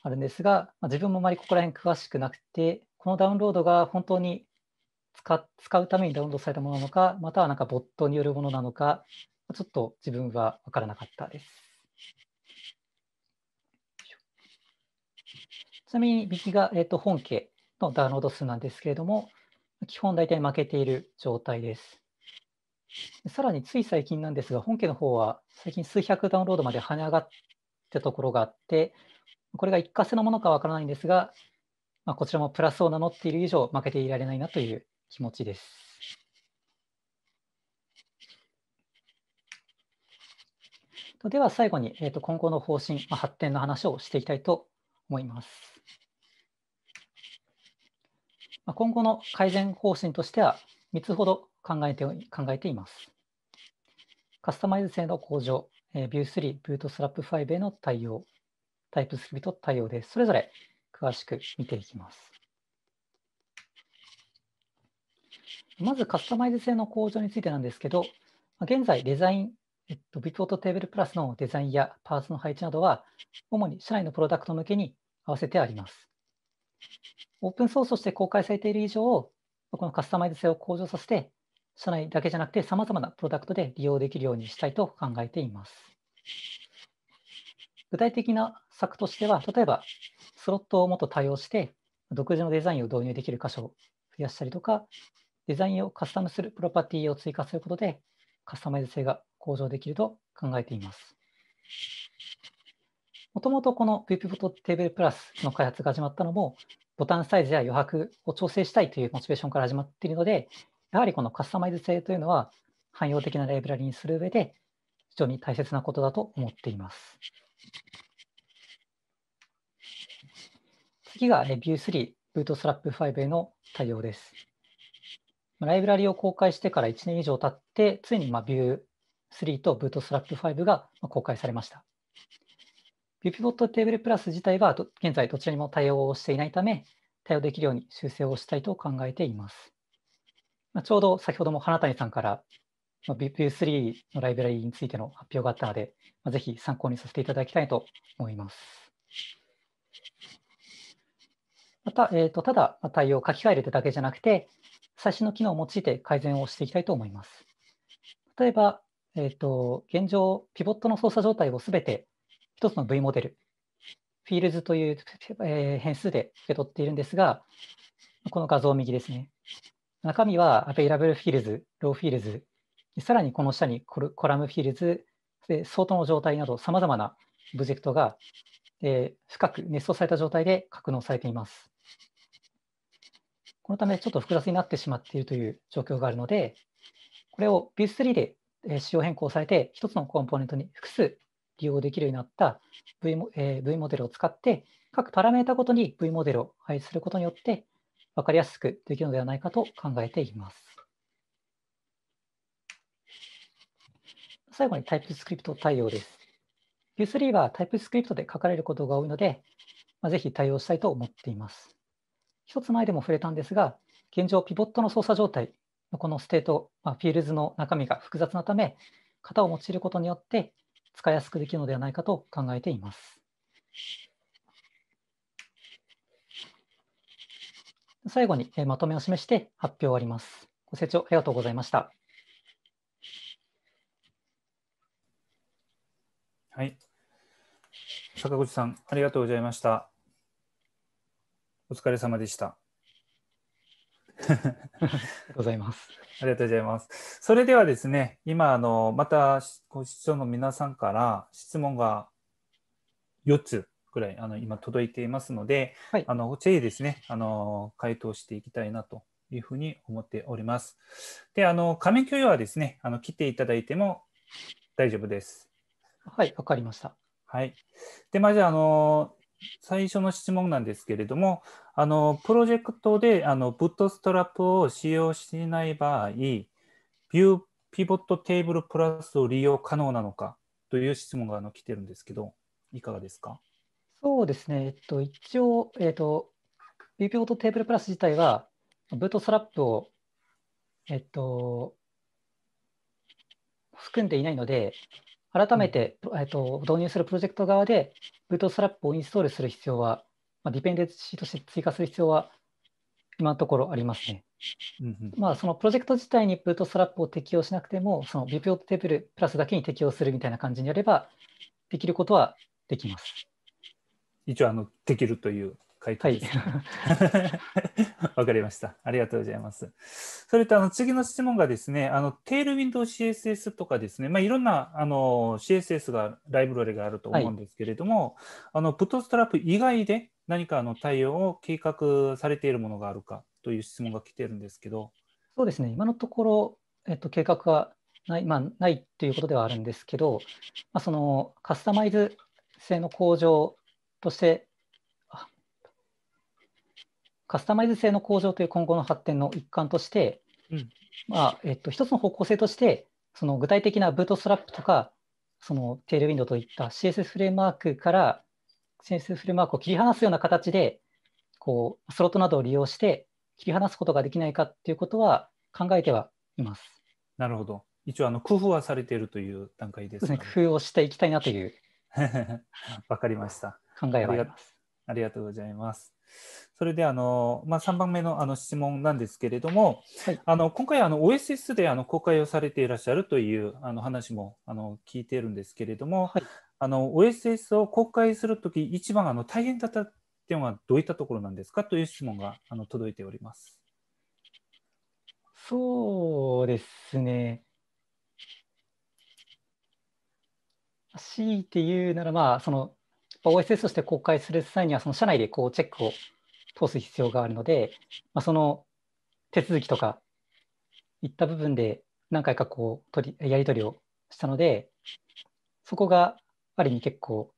あるんですが、まあ、自分もあまりここら辺詳しくなくて、このダウンロードが本当に使使うためにダウンロードされたものなのか、またはなんかボットによるものなのか、ちょっと自分は分からなかったです。ちなみに、ビキが、えー、と本家のダウンロード数なんですけれども、基本大体負けている状態です。さらについ最近なんですが、本家の方は最近数百ダウンロードまで跳ね上がったところがあって、これが一過性のものかわからないんですが、まあ、こちらもプラスを名乗っている以上、負けていられないなという気持ちです。では最後に、えー、と今後の方針、まあ、発展の話をしていきたいと思います。まあ、今後の改善方針としては3つほど考えて考えています。カスタマイズ性の向上、えー、Vue3、Bootstrap5 への対応、タイプ e s c r 対応です。それぞれ詳しく見ていきます。まずカスタマイズ性の向上についてなんですけど、現在デザイン、えっと、ビットテーブルプラスのデザインやパーツの配置などは、主に社内のプロダクト向けに合わせてあります。オープンソースとして公開されている以上、このカスタマイズ性を向上させて、社内だけじゃなくて様々なプロダクトで利用できるようにしたいと考えています。具体的な策としては、例えばスロットをもっと多用して、独自のデザインを導入できる箇所を増やしたりとか、デザインをカスタムするプロパティを追加することで、カスタマイズ性が向上できると考えています。もともとこの VPVOT テーブルプラスの開発が始まったのも、ボタンサイズや余白を調整したいというモチベーションから始まっているので、やはりこのカスタマイズ性というのは、汎用的なライブラリにする上で、非常に大切なことだと思っています。次が Vue3 Bootstrap 5への対応です。ライブラリを公開してから1年以上経って、ついに Vue3 と Bootstrap 5が公開されました。ViewPivot Table Plus 自体は現在どちらにも対応をしていないため、対応できるように修正をしたいと考えています。まちょうど先ほども花谷さんから Vue3 のライブラリについての発表があったので、まぜひ参考にさせていただきたいと思います。また、えーと、ただ対応を書き換えるだけじゃなくて、最新の機能を用いて改善をしていきたいと思います。例えば、えーと、現状、ピボットの操作状態をすべて1つの V モデル、フィールズという、え変数で受け取っているんですが、この画像右ですね。中身はアベイラブルフィールズ、ローフィールズ、さらにこの下にコラムフィールズ、相当の状態などさまざまなオブジェクトが、えー、深く熱装された状態で格納されています。このためちょっと複雑になってしまっているという状況があるので、これを Vue3 で仕様変更されて、1つのコンポーネントに複数利用できるようになった V モ,、えー、v モデルを使って、各パラメータごとに V モデルを配置することによって、分かりやすくできるのではないかと考えています。最後に TypeScript 対応です。Vue3 は TypeScript で書かれることが多いので、まあ、ぜひ対応したいと思っています。一つ前でも触れたんですが、現状、ピボットの操作状態のこのステート、まあ、フィールズの中身が複雑なため、型を用いることによって使いやすくできるのではないかと考えています。最後にまとめを示して発表を終わります。ご清聴ありがとうございました。はい。坂口さん、ありがとうございました。お疲れ様でした。ありがとうございます。[laughs] ありがとうございます。それではですね、今、あのまたご視聴の皆さんから質問が4つぐらいあの今届いていますので、はい、あのぜひですねあの、回答していきたいなというふうに思っております。で、あの仮許容はですねあの、来ていただいても大丈夫です。はい、わかりました。はい。で、まず、あの、最初の質問なんですけれども、あのプロジェクトであのブットストラップを使用しない場合、ビューピボットテーブルプラスを利用可能なのかという質問があの来てるんですけど、いかがですかそうですね、えっと、一応、えっと、ビューピボットテーブルプラス自体は、ブットストラップを、えっと、含んでいないので、改めて、えっと、導入するプロジェクト側でブートストラップをインストールする必要は、まあ、ディペンデンシーとして追加する必要は今のところありますね。うんうんまあ、そのプロジェクト自体にブートストラップを適用しなくても、そのビューオテーブルプラスだけに適用するみたいな感じにやれば、できることはできます。一応あの、できるという回いでわ、はい、[laughs] かりました。ありがとうございます。それとあの次の質問がですね、あのテールウィンドウ CSS とかですね、まあ、いろんなあの CSS がライブラリがあると思うんですけれども、はい、あのプットストラップ以外で何かの対応を計画されているものがあるかという質問が来てるんですけど。そうですね、今のところ、えっと、計画はない,、まあ、ないということではあるんですけど、まあ、そのカスタマイズ性の向上としてカスタマイズ性の向上という今後の発展の一環として、うんまあえっと、一つの方向性として、その具体的なブートストラップとか、そのテールウィンドといった CSS フレームワークから、CSS フレームワークを切り離すような形で、こうスロットなどを利用して切り離すことができないかということは考えてはいます。なるほど。一応あの工夫はされているという段階です、ね,、ね工夫をしていきたいなという。[laughs] わかりました。考えはあります。ありがとうございます。それであの、まあ、3番目のあの質問なんですけれども、はい、あの今回あの OSS であの公開をされていらっしゃるというあの話もあの聞いているんですけれども、はい、あの OSS を公開するとき一番あの大変だった点はどういったところなんですかという質問があの届いております。そうですね。強いて言うならまあそのまあ、OSS として公開する際には、その社内でこうチェックを通す必要があるので、まあ、その手続きとかいった部分で何回かこう取りやり取りをしたので、そこがある意味結構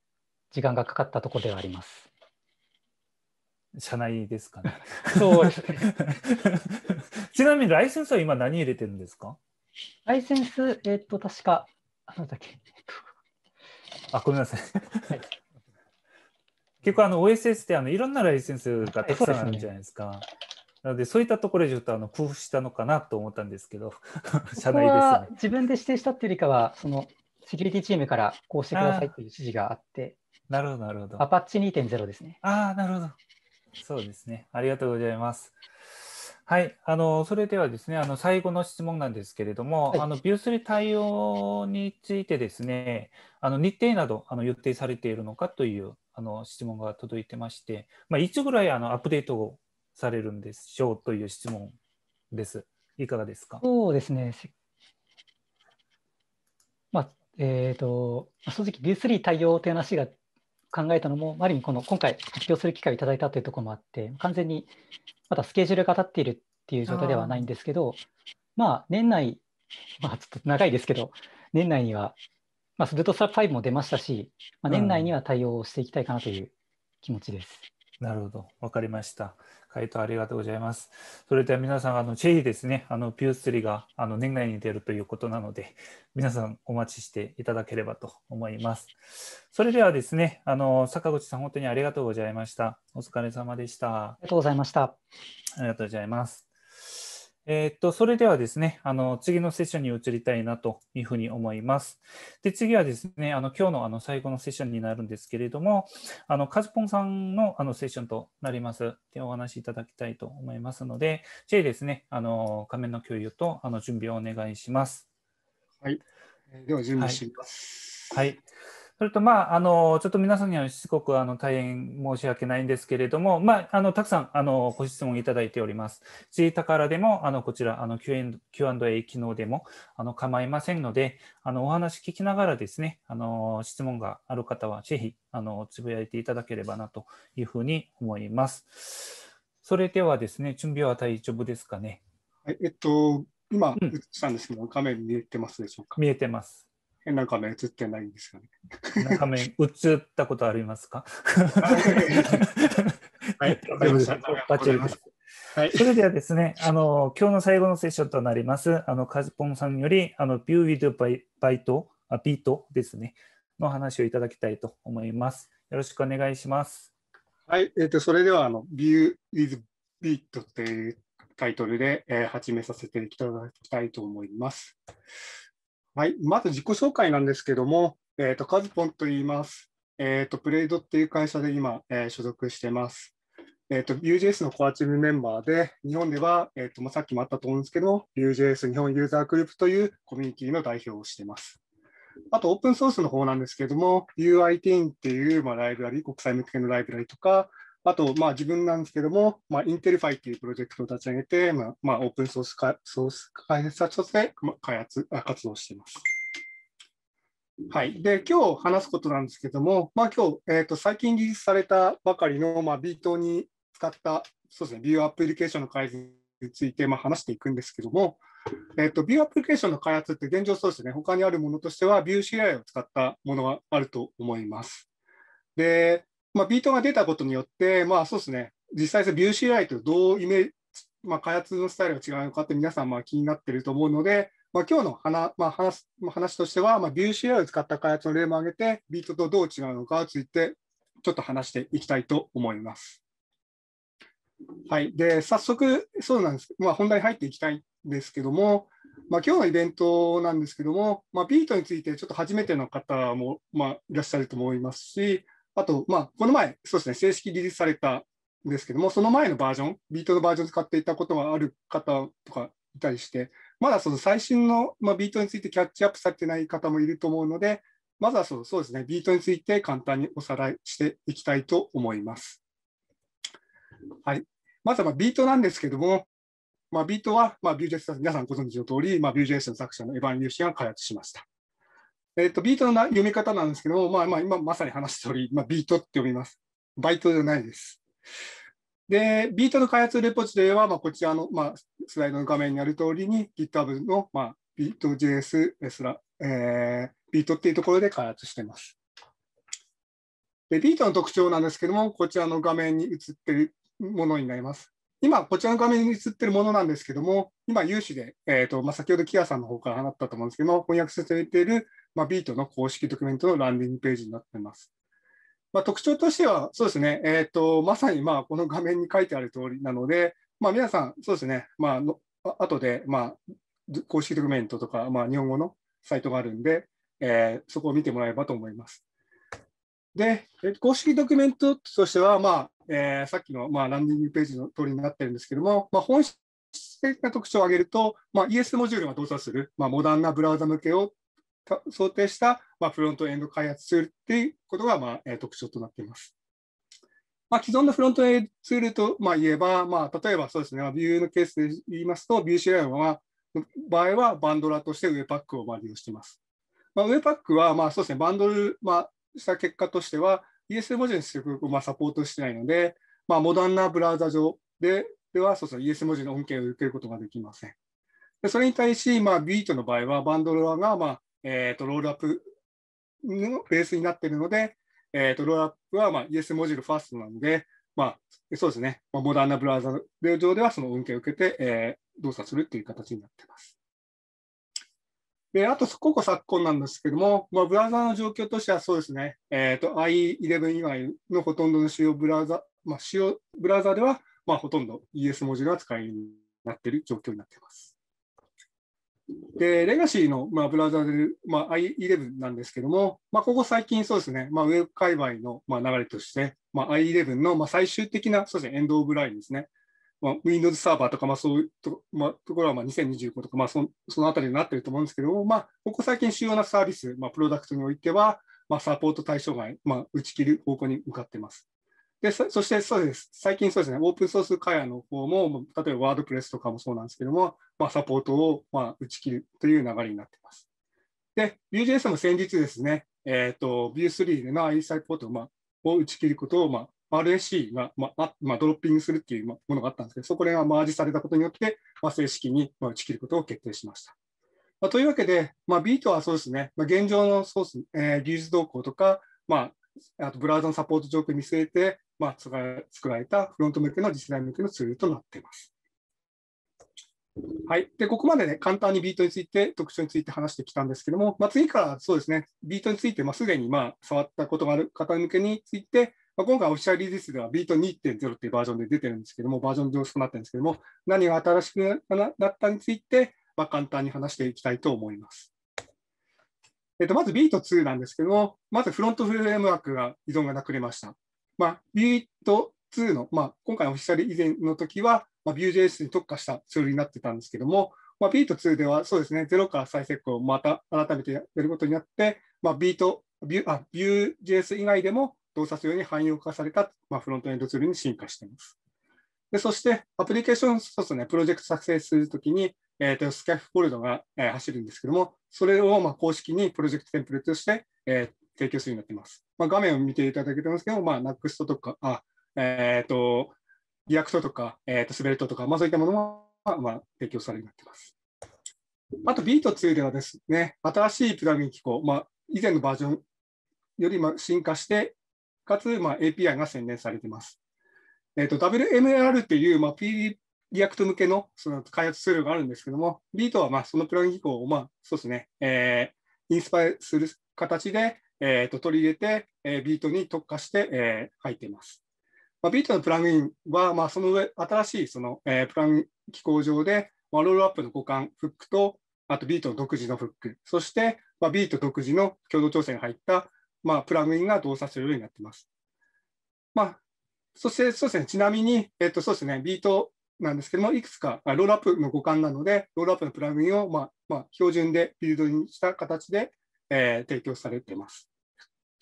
時間がかかったところではあります。社内ですかね。そうですね。[laughs] ちなみにライセンスは今何入れてるんですかライセンス、えっ、と、確か、なんだっけ。あ、ごめんなさい。はい、結構あの OSS ってあのいろんなライセンスがたくさんあるじゃないですか。はいなのでそういったところでちょっとあの工夫したのかなと思ったんですけど、社 [laughs] 内です、ね、自分で指定したっていうよりかは、そのセキュリティチームからこうしてくださいという指示があって、なるほど、なるほど。アパッチ2.0ですね。ああ、なるほど。そうですね。ありがとうございます。はい、あのそれではですねあの最後の質問なんですけれども、はい、あのビュースリ対応についてですねあの日程などあの予定されているのかというあの質問が届いてまして、まあ、いつぐらいあのアップデートをされるんでしょうという質問です。いかがですかそうですね。まあ、えっ、ー、と、正直 V3 対応という話が考えたのも、ある意味この今回発表する機会をいただいたというところもあって、完全にまだスケジュールが立っているっていう状態ではないんですけど、あまあ、年内、まあ、ちょっと長いですけど、年内にはまあ、それと5も出ましたし、まあ、年内には対応していきたいかなという気持ちです。うん、なるほど、わかりました。回答ありがとうございます。それでは皆さん、あのチェリーですね、あのピュースリーがあの年内に出るということなので、皆さんお待ちしていただければと思います。それではですね、あの坂口さん、本当にありがとうございました。お疲れ様でした。ありがとうございました。ありがとうございます。えー、っと、それではですね、あの、次のセッションに移りたいなというふうに思います。で、次はですね、あの、今日のあの、最後のセッションになるんですけれども、あの、カズポンさんのあの、セッションとなります。で、お話しいただきたいと思いますので、J ですね、あの、画面の共有と、あの、準備をお願いします。はい。では、準備します。はい、はいそれと、まあ、あのちょっと皆さんにはしつこくあの大変申し訳ないんですけれども、まあ、あのたくさんあのご質問いただいております。ちたからでも、あのこちらあの Q&A 機能でもあの構いませんので、あのお話聞きながらですね、あの質問がある方はぜひあのつぶやいていただければなというふうに思います。それではですね、準備は大丈夫ですかね。えっと、今、映したんですけど、うん、画面見えてますでしょうか。見えてます。なんかね、映ってないんですかね。画面、映ったことありますかはい、わかりました。バッチリです。はい、それではですね、あの今日の最後のセッションとなります、あのカズポンさんより、あのビューウィドバイバイト、あビートですね、の話をいただきたいと思います。よろしくお願いします。はい、えっ、ー、とそれではあのビューウィズビートというタイトルで、えー、始めさせていただきたいと思います。はい、まず自己紹介なんですけども、えーと、カズポンと言います。えーと、プレイドっていう会社で今、えー、所属してます。えーと、Vue.js のコアチームメンバーで、日本では、えーとまさっきもあったと思うんですけど Vue.js 日本ユーザーグループというコミュニティの代表をしてます。あと、オープンソースの方なんですけども、u i t っていう、まあ、ライブラリ、国際向けのライブラリとか、あと、まあ、自分なんですけども、まあ、インテルファイっていうプロジェクトを立ち上げて、まあ、まあ、オープンソースかソース開発者として、まあ、開発活動しています。はい、で今日話すことなんですけども、まあ、今日、えーと、最近リリースされたばかりの、まあ、ビートに使ったそうです、ね、ビューアプリケーションの改善について、まあ、話していくんですけども、えーと、とビューアプリケーションの開発って現状そうですね、他にあるものとしては、ビュー CI を使ったものがあると思います。で、まあ、ビートが出たことによって、まあそうですね、実際そビュー CI とどうイメージ、まあ、開発のスタイルが違うのかって皆さんまあ気になってると思うので、まあ、今日の話,、まあ話、あ、話としては、まあ、ビュー CI を使った開発の例も挙げて、ビートとどう違うのかについて、ちょっと話していきたいと思います。はい、で早速、そうなんです、まあ、本題に入っていきたいんですけども、まあ、今日のイベントなんですけども、まあ、ビートについてちょっと初めての方も、まあ、いらっしゃると思いますし、あと、まあ、この前、そうですね、正式リリースされたんですけども、その前のバージョン、ビートのバージョン使っていたことがある方とかいたりして、まだその最新の、まあ、ビートについてキャッチアップされてない方もいると思うので、まずはそうそうですね、ビートについて簡単におさらいしていきたいと思います。はい、まずはまビートなんですけども、まあ、ビートは、まあ、ュージ j ス、皆さんご存知の通り、まあ、ュージ j スの作者のエヴァン・ューシが開発しました。えっ、ー、と、ビートの読み方なんですけども、まあ、まあ、今まさに話した通り、まあ、ビートって読みます。バイトじゃないです。で、ビートの開発レポジトリは、まあ、こちらの、まあ、スライドの画面にある通りに GitHub の、まあ、ビート JS えー、ビートっていうところで開発しています。で、ビートの特徴なんですけども、こちらの画面に映ってるものになります。今、こちらの画面に映ってるものなんですけども、今、有志で、えーとまあ、先ほどキアさんの方から話ったと思うんですけど、翻訳されている、まあ、ビートの公式ドキュメントのランディングページになってます。まあ、特徴としては、そうですね、えーと、まさにまあこの画面に書いてある通りなので、まあ、皆さん、そうですね、まあの後で、まあ、公式ドキュメントとか、まあ、日本語のサイトがあるんで、えー、そこを見てもらえばと思います。で、公式ドキュメントとしては、まあえー、さっきの、まあ、ランディングページの通りになってるんですけども、まあ、本質的な特徴を挙げると、まあ、ES モジュールが動作する、まあ、モダンなブラウザ向けを想定した、まあ、フロントエンド開発ツールっていうことが、まあ、え特徴となっています。まあ、既存のフロントエンドツールと、まあ、言えば、まあ、例えばそうですね、ビューのケースで言いますと、BCI シェ場合はバンドラとしてウェパックを利用しています。まあ、ウェパックは、まあ、そうですね、バンドル、まあ、した結果としては、ES 文字の出力をまあサポートしてないので、まあ、モダンなブラウザ上でではそうそう ES 文字の恩恵を受けることができません。でそれに対し、まあ、ビートの場合は、バンドロアが、まあえー、とロールアップのベースになっているので、えー、とロールアップは、まあ、ES ュールファーストなので、まあ、そうですね、まあ、モダンなブラウザ上ではその恩恵を受けて、えー、動作するという形になっています。で、あと、ここ昨今なんですけども、まあ、ブラウザの状況としてはそうですね、えっ、ー、と、i11 以外のほとんどの主要ブラウザ、まあ、主要ブラウザでは、まあ、ほとんど ES 文字が使えるようになっている状況になっています。で、レガシーの、まあ、ブラウザで、まあ、i11 なんですけども、まあ、ここ最近そうですね、まあ、ウェブ界隈の、まあ、流れとして、まあ、i11 の、まあ、最終的な、そうですね、エンドオブラインですね、まあ、Windows サーバーとか、まあ、そういうと,、まあ、ところはまあ2025とか、まあそ、そのあたりになってると思うんですけども、まあ、ここ最近主要なサービス、まあ、プロダクトにおいては、まあ、サポート対象外、まあ、打ち切る方向に向かってます。でそしてそうです、最近そうですね、オープンソース会話の方も、例えばワードプレスとかもそうなんですけども、まあ、サポートをまあ打ち切るという流れになっています。で、Vue.js も先日ですね、えっ、ー、と、Vue3 での IE サポートを,、まあ、を打ち切ることをまあ r a c が、まあまあ、ドロッピングするっていうものがあったんですけど、そこらがマージされたことによって、まあ、正式に打ち切ることを決定しました。まあ、というわけで、まあ、ビートはそうですね、まあ、現状のそうス、す、えー、技術動向とか、まあ、あとブラウザのサポート状況を見据えて、まあ、作られたフロント向けの次世代向けのツールとなっています。はい、でここまで、ね、簡単にビートについて、特徴について話してきたんですけども、まあ、次からそうですね、ビートについて、まあ、すでにまあ触ったことがある方向けについて、まあ、今回オフィシャルリリースではビート2.0っていうバージョンで出てるんですけども、バージョン上となってるんですけども、何が新しくなったについて、まあ、簡単に話していきたいと思います。えっと、まずビート2なんですけども、まずフロントフレームワークが依存がなくれました。まあ、ビート2の、まあ、今回オフィシャル以前の時は、まあ、Vue.js に特化したツールになってたんですけども、まあ、ビート2ではそうですね、ゼロから再設計をまた改めてやることになって、まあ、ビート、Vue.js 以外でも洞察用に汎用化された、まあ、フロントエンドツールに進化しています。でそして、アプリケーションソースね、プロジェクト作成するときに、えーと、スキャフォールドが、えー、走るんですけども、それを、まあ、公式にプロジェクトテンプレートとして、えー、提供するようになっています。まあ、画面を見ていただけてますけども、まあ、NUXT とか、あえっ、ー、と、リアクトとか、えっ、ー、と、スベルトとか、まあ、そういったものが、まあ、提供されるようになっています。あと、ビート2ではですね、新しいプラグイン機構、まあ、以前のバージョンよりあ、進化して、かつ、まあ、API が洗練されています。えっ、ー、と、WMR っていう、まあ、p D. リアクト向けのその開発ツールがあるんですけども、ビートはまあそのプラグイン機構をまあそうですね、えー、インスパイする形で、えー、と取り入れて、えー、ビートに特化して、えー、入っています。まあ、ビートのプラグインは、まあ、その上、新しいその、えー、プラグイン機構上で、まあ、ロールアップの互換、フックと、あとビートの独自のフック、そして、まあ、ビート独自の共同調整が入ったまあ、プラグインが動作するようになっています。まあ、そして、そうですね、ちなみに、えっと、そうですね、ビートなんですけども、いくつかロールアップの互換なので、ロールアップのプラグインを、まあ、まあ、標準でビルドにした形で、えー、提供されています。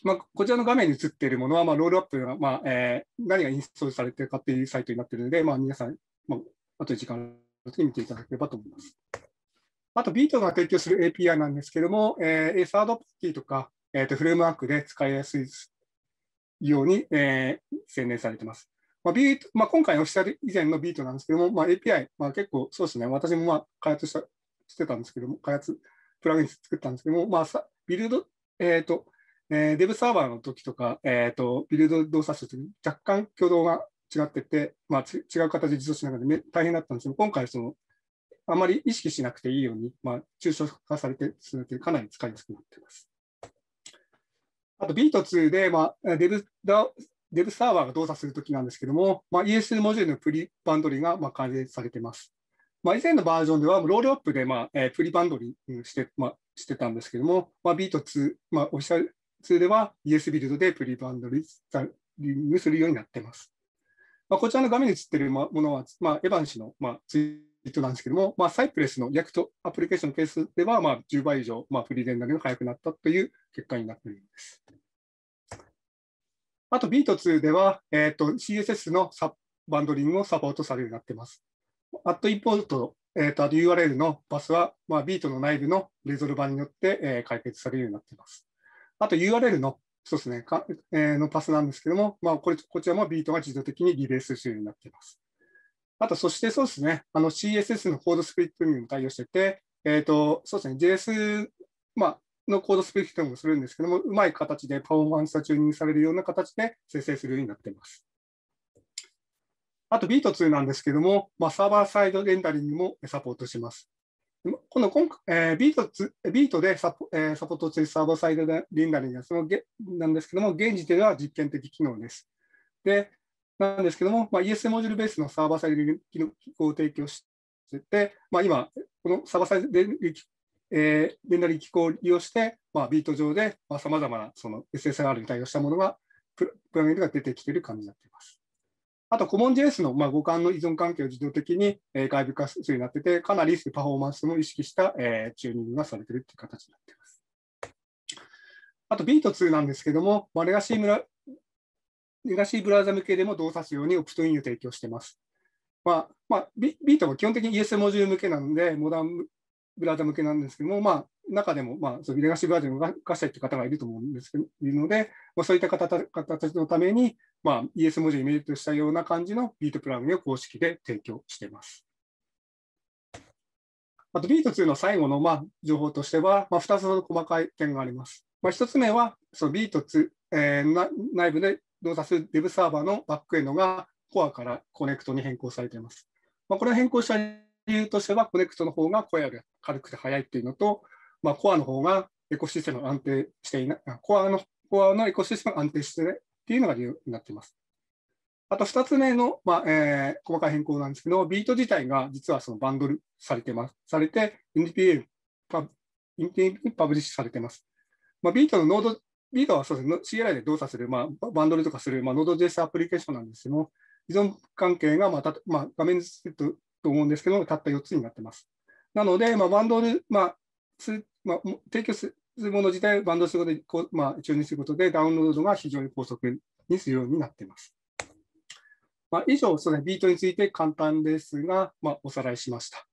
まあ、こちらの画面に映っているものは、まあ、ロールアップが、まあえー、何がインストールされているかというサイトになっているので、まあ、皆さん、まあ、あと時間のに見ていただければと思います。あと、ビートが提供する API なんですけども、えー、サードパーティーとか、えー、とフレームワークで使いやすいように、えー、洗練されてます。まあビートまあ、今回のオフィシャル以前のビートなんですけども、まあ、API、まあ、結構そうですね、私もまあ開発したしてたんですけども、開発、プラグイン作ったんですけども、まあ、さビルド、えっ、ー、と、えー、デブサーバーの時とか、えっ、ー、と、ビルド動作るときに。若干挙動が違ってて、まあ、違う形で実装しながら、め大変だったんですけど、今回その、あまり意識しなくていいように、まあ、抽象化されて、かなり使いやすくなっています。あとト2で、まあ、デブダデブサーバーが動作するときなんですけども、まあ、ES モジュールのプリバンドリがまあ完成されています。まあ、以前のバージョンでは、ロールアップで、まあえプリバンドリして,、まあ、してたんですけども、まあ、ト2まあ、オフィシャル2では ES ビルドでプリバンドリングするようになっています。まあ、こちらの画面に映っているものは、まあ、エヴァン氏の、まあ、ツイトなんですけども、まあ、サイプレスの r とアプリケーションのケースでは、まあ、10倍以上、まあ、フリーデンダリングが速くなったという結果になっているんです。あとビー B2 では、えーと、と CSS のサバンドリングをサポートされるようになっています。アットインポート、えーと、と URL のパスは、まあ、ビートの内部のレゾルバーによって、えー、解決されるようになっています。あと URL のそうですね、かえー、のパスなんですけども、まあ、これこちらもビートが自動的にリベースするようになっています。あと、そしてそうですね、あの CSS のコードスプリットにも対応してて、えっ、ー、と、そうですね、JS、まあ、のコードスプリットもするんですけども、うまい形でパフォーマンスがチューニングされるような形で生成するようになっています。あと、ビート2なんですけども、まあ、サーバーサイドレンダリングもサポートします。この今回、えー、ビートビートでサポ,、えー、サポートするサーバーサイドレンダリングはそのなんですけども、現時点では実験的機能です。で、なんですけども、まあ、e s モジュールベースのサーバーサイド機構を提供してて、まあ、今、このサーバーサイドえー、レンダリング機構を利用して、まあ、ビート上でさまざ、まなその SSR に対応したものがプラグインが出てきている感じになっています。あと、コモン JS の、まあ、互換の依存関係を自動的に、え外部化するようになってて、かなりパフォーマンスも意識した、えチューニングがされているという形になっています。あと、ビート2なんですけども、まあ、レガシーレガシーブラウザ向けでも動作すようにオプトインを提供してます。まあ、まあ、ビートは基本的に ES モジュール向けなので、モダンブラウザ向けなんですけども、まあ、中でも、まあ、そうレガシーブラウザに動かしたいという方がいると思うんですけど、いるので、まあ、そういった方たちのために、まあ、ES ールにメリットしたような感じのビートプラグインを公式で提供しています。あと、ビート2の最後の、まあ、情報としては、まあ、2つの細かい点があります。まあ、1つ目は、そのビート2、えー、内部で動作する d サーバーのバックエンドがコアからコネクトに変更されています。まあ、これを変更した理由としては、コネクトの方がコアより軽くて速いっていうのと、まあ、コアの方がエコシステムが安定していない、コアのコアのエコシステムが安定していないっていうのが理由になっています。あと2つ目の、まあ、えー、細かい変更なんですけど、ビート自体が実はそのバンドルされてます。されて、NPA パブ、パブリッシュされてます。まあ、ビートのノードビートはそうですね、CLI で動作する、まあ、バンドルとかする、まあ、Node.js アプリケーションなんですけど、依存関係が、まあたまあ、画面で言うと思うんですけど、たった4つになってます。なので、まあ、バンドル、まあすまあ、提供するもの自体、バンドルすることで、こまあ、注入することで、ダウンロードが非常に高速にするようになっています。まあ、以上、それビートについて簡単ですが、まあ、おさらいしました。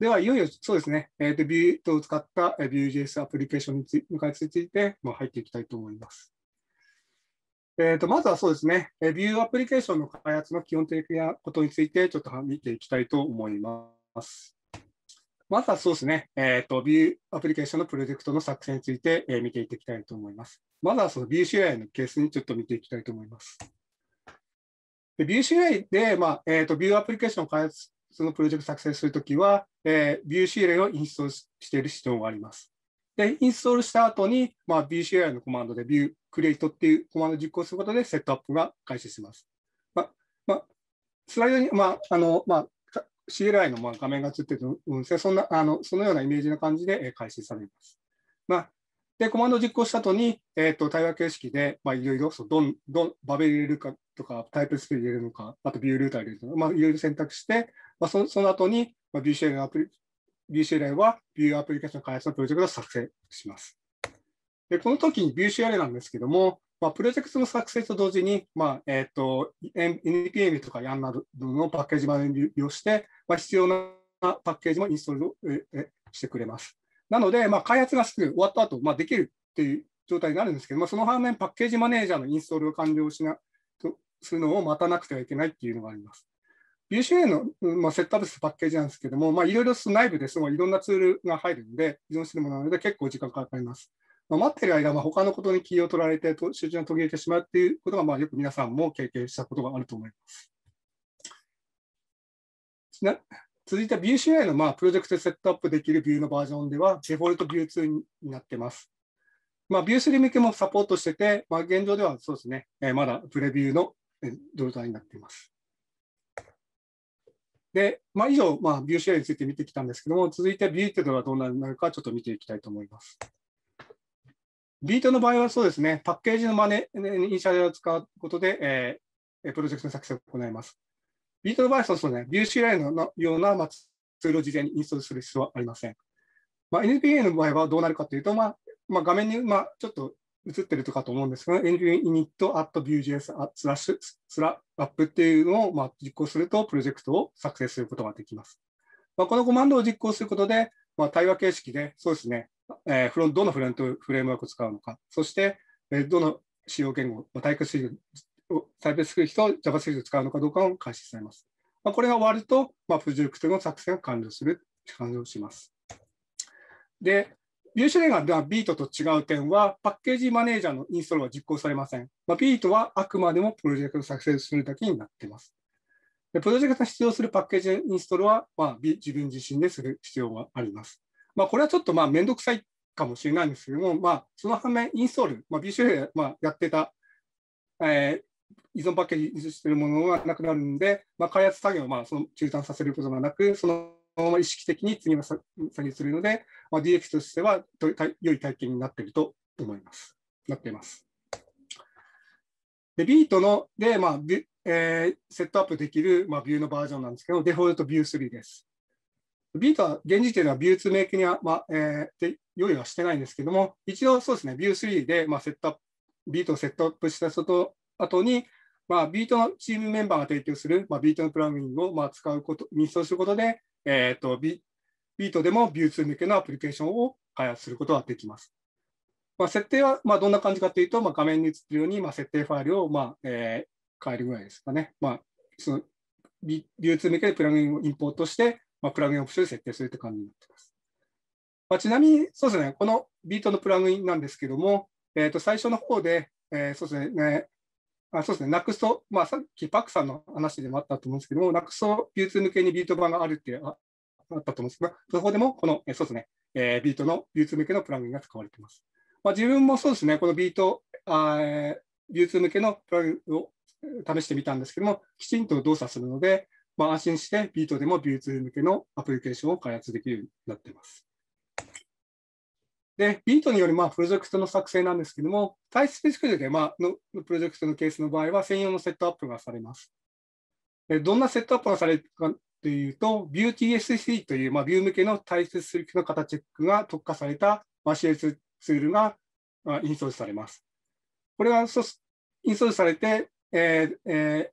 では、いよいよそうですね、えー、とビューを使った Vue.js アプリケーションについについて、まあ、入っていきたいと思います。えー、とまずはそうですね、Vue アプリケーションの開発の基本的なことについて、ちょっと見ていきたいと思います。まずはそうですね、えーと、Vue アプリケーションのプロジェクトの作成について、えー、見ていきたいと思います。まずはその Vue.ci のケースにちょっと見ていきたいと思います。Vue.ci で、まあえーと、Vue アプリケーション開発そのプロジェクト作成するときは、えー、VueCLI をインストールしている必要があります。で、インストールした後に、まあ、VueCLI のコマンドで VueCreate っていうコマンドを実行することでセットアップが開始します。まあ、まあ、スライドに、まああのまあ、CLI のまあ画面が映ってるうんですが、そんなあのそのようなイメージな感じで開始されます。まあ、で、コマンドを実行した後に、えっ、ー、と、対話形式で、まあ、いろいろ、そう、どん、どん、バベル入れるかとか、タイプスーペ入れるのか、あとビュールーター入れるのか、まあ、いろいろ選択して、まあ、そその後に、まあ、b c l a アプリは View アプリケーション開発のプロジェクトを作成します。でこの時に v i e w c l a なんですけども、まあ、プロジェクトの作成と同時に、まあえーと、NPM とか YAN などのパッケージまで利用して、まあ、必要なパッケージもインストールえしてくれます。なので、まあ、開発がすぐ終わった後、まあ、できるっていう状態になるんですけども、その反面、パッケージマネージャーのインストールを完了しなとするのを待たなくてはいけないっていうのがあります。BCA の、まあ、セットアップするパッケージなんですけども、まあ、いろいろ内部ですごいいろんなツールが入るので、依存してるものなので結構時間かかります。まあ、待ってる間、他のことに気を取られて、集中が途切れてしまうっていうことが、まあ、よく皆さんも経験したことがあると思います。な続いて BCI のまあプロジェクトでセットアップできるビューのバージョンでは、デフォルトビュー2になってます。まあ、ビュー3向けもサポートしてて、まあ、現状ではそうですね、えー、まだプレビューの状態になっています。で、まあ、以上、まあ、ビューシェアについて見てきたんですけども、続いてビートではどうなるかちょっと見ていきたいと思います。ビートの場合はそうですね、パッケージのマネ、インシャルを使うことで、えー、プロジェクトの作成を行います。ビートの場合はそうですね、ビューシェアのような、まあ、ツールを事前にインストールする必要はありません。まあ、NPA の場合はどうなるかというと、まあまあ、画面に、まあ、ちょっと映ってるとかと思うんですが、エンジンイニットアットビュー JS スラッシュスラップっていうのをまあ実行すると、プロジェクトを作成することができます。まあ、このコマンドを実行することで、まあ、対話形式で、そうですね、えー、フロンどのフロントフレームワークを使うのか、そして、えー、どの使用言語、まあ、タイプスクリプト、タイプスクリプト、JavaScript を使うのかどうかを開始されます。まあ、これが終わると、まあ、プロジェクトの作成が完了する、完了します。で、電子レガンではビートと違う点は、パッケージマネージャーのインストールは実行されません。まあ、ビートはあくまでもプロジェクトを作成するだけになっています。でプロジェクトに必要するパッケージインストールは、まあ、自分自身でする必要はあります。まあ、これはちょっとまあ面倒くさいかもしれないんですけども、まあ、その反面、インストール、まあ、BCA でまやってた、えー、依存パッケージにしているものがなくなるんで、まあ、開発作業をまあその中断させることがなく、そのまま意識的に次の作業するので、まあ、DX としては良い体験になっていると思います。なっています。で、ビートので、まあビえー、セットアップできる、まあ、ビューのバージョンなんですけど、デフォルトビュー3です。ビートは現時点ではビュー2メイクには、まあえー、で用意はしてないんですけども、一応そうですね、ビュー3で、まあ、セットアップビートをセットアップした後後に、まあ、ビートのチームメンバーが提供する、まあ、ビートのプラグインを、まあ、使うこと、認装することで、えーと、ビビートでも v ー e 2向けのアプリケーションを開発することができます。まあ、設定は、まあ、どんな感じかというと、まあ、画面に映っているように、まあ、設定ファイルを、まあえー、変えるぐらいですかね。まあ、その Vue2 向けでプラグインをインポートして、まあ、プラグインオプションで設定するという感じになっています。まあ、ちなみに、そうですね、このビートのプラグインなんですけども、えー、と最初の方で、えー、そうですね、あそうですね、なくそまあ、さっきパクさんの話でもあったと思うんですけども、なくそュ流通向けにビート版があるっていうあったと思うんですが、そこでもこの、えそうですね、えー、ビートの流通向けのプラグインが使われています。まあ、自分もそうですね、このビート、あー流通向けのプラグを試してみたんですけども、きちんと動作するので、まあ、安心してビートでも流通向けのアプリケーションを開発できるようになっています。で、ビートによるまあプロジェクトの作成なんですけども、対スペシフィでまあのプロジェクトのケースの場合は専用のセットアップがされます。でどんなセットアップがされるかというと、ViewTSC というまあビュー向けの対接する機の型チェックが特化されたシエスツールがインストールされます。これがインストールされて、えーえ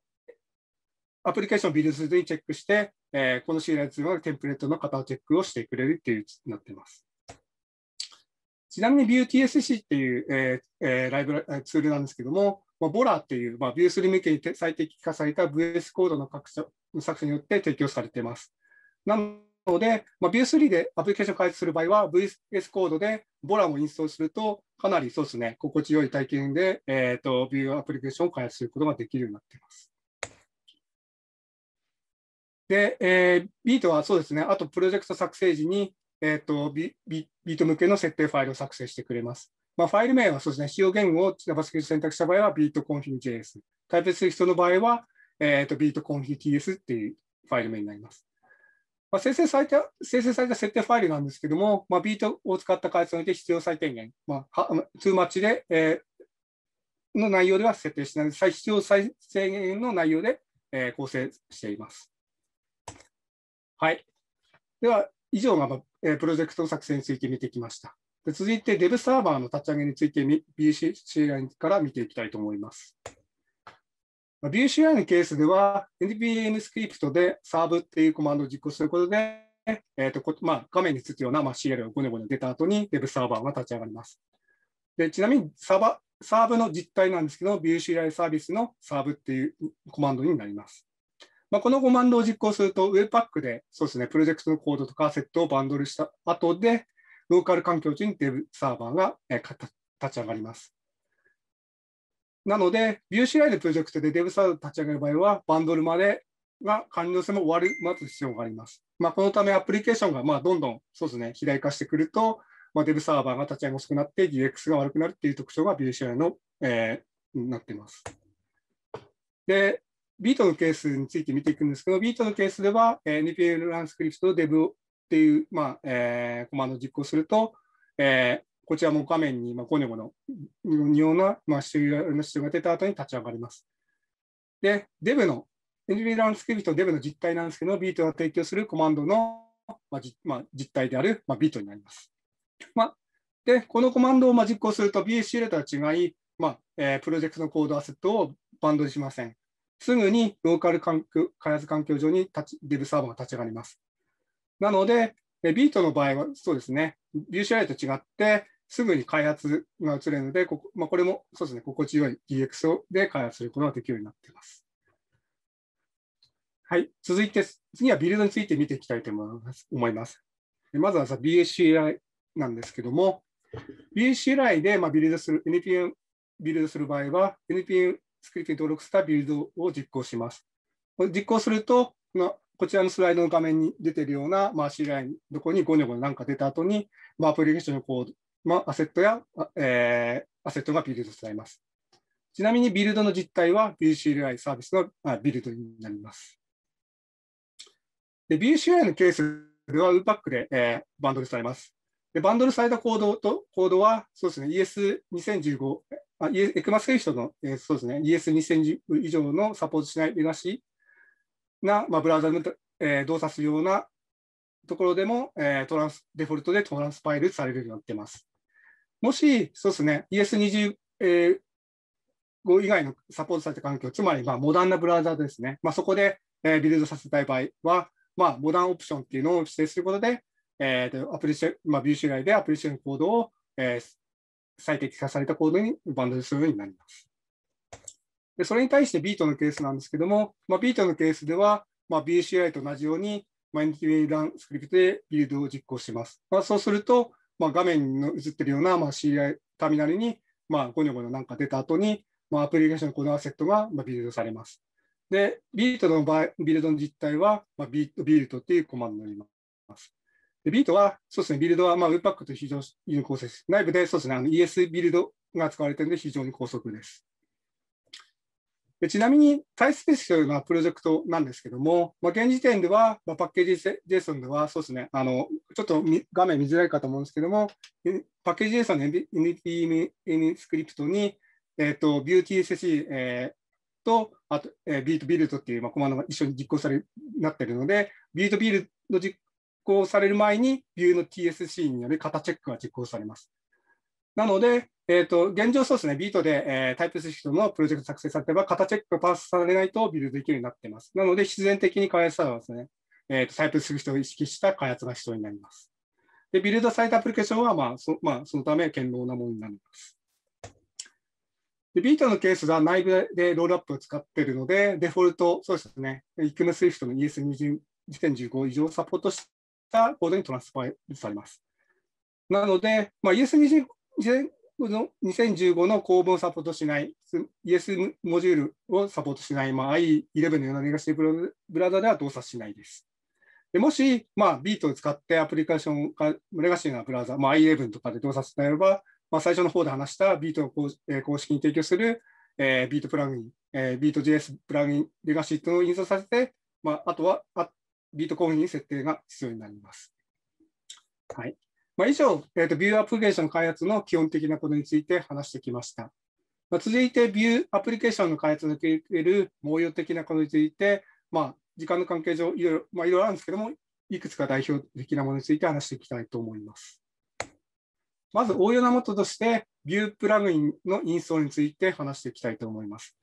ー、アプリケーションをビルズにチェックして、えー、このシリアルツールはテンプレートの型をチェックをしてくれるというになっています。ちなみに Vue.tsc っていう、えーえー、ライブラツールなんですけども、まあ、ボラっていう、まあ、Vue3 向けに最適化された VS コードの拡張作成によって提供されています。なので、まあ、Vue3 でアプリケーション開発する場合は、VS コードでボラをインストールすると、かなりそうですね、心地よい体験で、えーと、Vue アプリケーションを開発することができるようになっています。で、えー、ビートはそうですね、あとプロジェクト作成時に、えっ、ー、とビ、ビビート向けの設定ファイルを作成してくれます。まあ、ファイル名はそうですね、使用言語を JavaScript 選択した場合は BeatConfig.js。タイプする人の場合は、えーと、BeatConfig.ts っていうファイル名になります。まあ、生成された生成された設定ファイルなんですけども、まあ、ビートを使った開発において必要最低限、まあ、トゥーマッチで、えー、の内容では設定しないで必要最低限の内容で、えー、構成しています。はい。では、以上が、まあ、えプロジェクトの作成について見てきました。で続いてデブサーバーの立ち上げについて BCI から見ていきたいと思います。BCI のケースでは NPM スクリプトで serve っていうコマンドを実行することで、えーとまあ、画面につくような、まあ、CL をごねごね出た後にデ e サーバーが立ち上がります。でちなみにサーバサーブの実態なんですけど、b c i サービスのサーブっていうコマンドになります。まあ、このコマンドを実行すると、Webpack で、そうですね、プロジェクトのコードとかセットをバンドルした後で、ローカル環境中にデブサーバーが、え立ち上がります。なので、VueCI でプロジェクトでデブサーバー立ち上げる場合は、バンドルまでが完了性も終わる待つ必要があります。まあ、このため、アプリケーションがまあどんどんそうです、ね、肥大化してくると、まあ、デブサーバーが立ち上げ遅くなって DX が悪くなるっていう特徴が VueCI の、えー、なっています。で、ビートのケースについて見ていくんですけど、ビートのケースでは、えー、NPL ランスクリプトデブっていう、まあえー、コマンドを実行すると、えー、こちらも画面に、まあ、ゴネゴのような、まあ、主張の主張が出た後に立ち上がります。で、デブの、NPL ランスクリプトデブの実態なんですけど、ビートが提供するコマンドの、まあじまあ、実態である、まあ、ビートになります。まあ、で、このコマンドをまあ実行すると BSC レター違い、まあえー、プロジェクトのコードアセットをバンドにしません。すぐにローカル開発環境上に立ち Dev サーバーが立ち上がります。なので、ビートの場合はそうですね、VCI と違って、すぐに開発が移れるので、ここまあ、これもそうですね、心地よい DX で開発することができるようになっています。はい、続いて、次はビルドについて見ていきたいと思います。まずは BSCI なんですけども、BSCI でまあビルドする、NPM ビルドする場合は、NPM スキュリティ登録したビルドを実行します。これ実行すると、こちらのスライドの画面に出ているような、まあ、CLI どこにゴニョゴニョなんか出た後に、まあ、アプリケーションのコード、まあ、アセットや、えー、アセットがビルドされます。ちなみにビルドの実態は BCLI サービスのビルドになります。BCLI のケースでは UPAC で、えー、バンドルされます。でバンドルされたコードとコードは、そうですね、ES2015 まあ、エクマ選手との、えー、そうですね、e s 2 0 0 0以上のサポートしないレガシーな、まあ、ブラウザに、えー、動作するようなところでも、えー、トランスデフォルトでトランスパイルされるようになってます。もし、そうですね、ES25、えー、以外のサポートされた環境、つまり、まあ、モダンなブラウザですね、まあ、そこで、えー、ビルドさせたい場合は、まあ、モダンオプションっていうのを指定することで、えー、アプリシェ、まあ、ビューシュイでアプリシェのコードを、えー、最適化されたコードにバンドするようになります。でそれに対してビートのケースなんですけども、まあ、ビートのケースでは、まあ、BCI と同じように、マイン a y ランスクリプトでビルドを実行します。まあ、そうすると、まあ、画面に映ってるような、まあ、CI ターミナルに、まあ、ゴニョゴニョなんか出た後に、まあ、アプリケーションのードアセットが、まあ、ビルドされます。で、ビートの場合、ビルドの実態は、まあ、ビートビルドっていうコマンドになります。でビートは、そうですね、ビルドは、まあ、ウーパックと非常に有効です。内部で、そうですね、あの ES ビルドが使われているので、非常に高速です。でちなみに、タイスペースというのはプロジェクトなんですけども、まあ、現時点では、まあ、パッケージ JSON では、そうですね、あのちょっと画面見づらいかと思うんですけども、パッケージ JSON の NPM スクリプトに、えーと、ビューティー SSC、えー、と、あと、えー、ビートビルドっていう、まあ、コマンドが一緒に実行されなっているので、ビートビルド実行される前に、ビューの TSC による型チェックが実行されます。なので、えーと、現状そうですね、ビートで、えー、タイプスシフトのプロジェクト作成されれば、型チェックがパスされないとビルドできるようになっています。なので、必然的に開発者はですね、えーと、タイプスシフトを意識した開発が必要になります。で、ビルドされたアプリケーションは、まあそまあ、そのため、堅牢なものになります。で、ビートのケースは内部でロールアップを使っているので、デフォルト、そうですね、イクムスイフトの ES2015 以上サポートしったコードにトランスファイされます。なので、まあ、ES20 の2015の構文をサポートしない、ES モジュールをサポートしない、まあ、I11 のようなレガシーブラウザでは動作しないです。でもし、まあ、ビートを使ってアプリケーションが、レガシーなブラウザ、まあ、I11 とかで動作しないれば、まあ、最初の方で話したビートを公,、え公式に提供する、えー、ビートプラグイン、えー、ビート JS プラグインレガシーとのインストールさせて、まあ、あとはあビートコインに設定が必要になります。はいまあ、以上、えーと、ビューアプリケーション開発の基本的なことについて話してきました。まあ、続いて、ビューアプリケーションの開発における応用的なことについて、まあ、時間の関係上いろいろ、まあ、いろいろあるんですけども、いくつか代表的なものについて話していきたいと思います。まず、応用なもととして、ビュープラグインのインストールについて話していきたいと思います。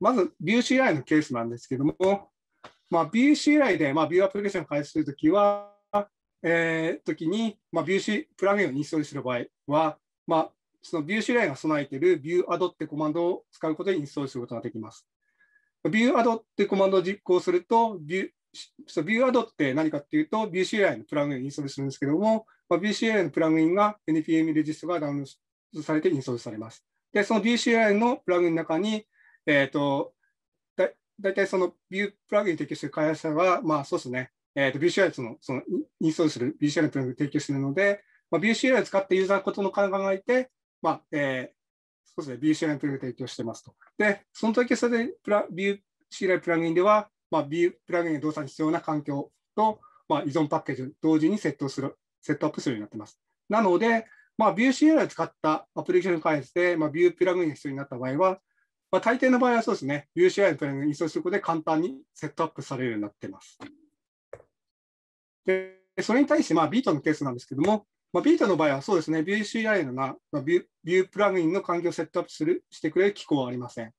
まず、ビュー CI のケースなんですけども、まあ、VCI で、まあ、ビューアプリケーションを開始するときは、えー、時に、まあ、VC プラグインをインストールする場合は、まあ、その u c i が備えている viewAdd ってコマンドを使うことでインストールすることができます。viewAdd ってコマンドを実行すると、viewAdd って何かっていうと、u c i のプラグインをインストールするんですけども、まあ、VCI のプラグインが NPM レジストがダウンロードされてインストールされます。で、その u c i のプラグインの中に、えっ、ー、と、大体そのビュープラグイン提供している会社は、まあそうですね、えー、と BCI のそのインストールする BCI のプラグインを提供するので、まあ、BCI を使ってユーザーのことの考えて、まあ、えー、そうですね、BCI のプラグインを提供してますと。で、その時それでプラ BCI プラグインでは、まあ、ビュープラグインに動作に必要な環境と、まあ、依存パッケージを同時にセットするセットアップするようになってます。なので、まあ、Vue CLI を使ったアプリケーション開発で、まあ、v ュ e プラグインが必要になった場合は、まあ、大抵の場合はそうですね、UCI のトレーニングに移送することで簡単にセットアップされるようになっています。で、それに対して、まあ、ビートのケースなんですけども、まあ、ビートの場合はそうですね、VCI のな、まあ、ビュビュープラグインの環境をセットアップするしてくれる機構はありません。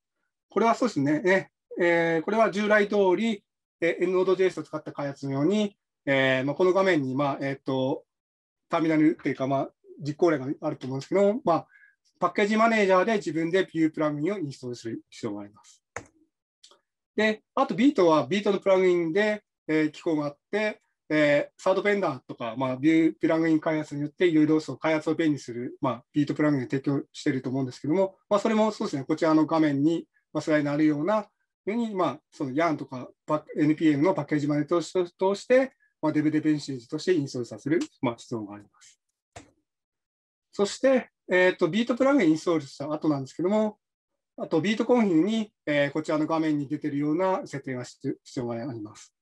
これはそうですね、ねえー、これは従来通り、えー、Node.js を使った開発のように、えーまあ、この画面に、まあえーと、ターミナルっていうか、まあ、実行例があると思うんですけど、まあパッケージマネージャーで自分でビュープラグインをインストールする必要があります。で、あとビートはビートのプラグインで、えー、機構があって、えー、サードベンダーとか、まあ、ビュープラグイン開発によっていろいろ開発を便利にする、まあ、ビートプラグインを提供していると思うんですけども、まあ、それもそうですね、こちらの画面に、まあ、スライドにあるようなように、まあ、その YARN とか NPM のパッケージマネージャーとして、まあ、デブデペンシーズとしてインストールさせる、まあ、必要があります。そして、えっ、ー、と、ビートプラグインインストールした後なんですけども、あと、ビートコンフィグに、えー、こちらの画面に出てるような設定が必要があります。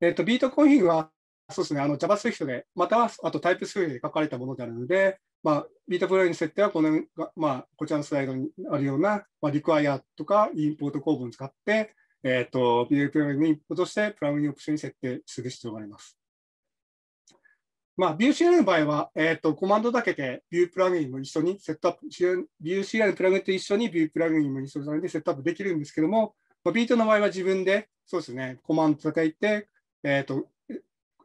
えっ、ー、と、ビートコンフィグは、そうですね、あの JavaScript で、または、あと TypeScript で書かれたものであるので、まあ、ビートプラグインの設定はこの、まあ、こちらのスライドにあるような、まあ、リクワイ i とかインポート構文を使って、えっ、ー、と、ビートプラグインインポートして、プラグインオプションに設定する必要があります。まあ、v u e c l の場合は、えっ、ー、と、コマンドだけで v i e プラグインも一緒にセットアップ、v u e c l のプラグインと一緒に v i e プラグインもインストールされてセットアップできるんですけども、まあ、ビートの場合は自分で、そうですね、コマンド叩いて、えっ、ー、と、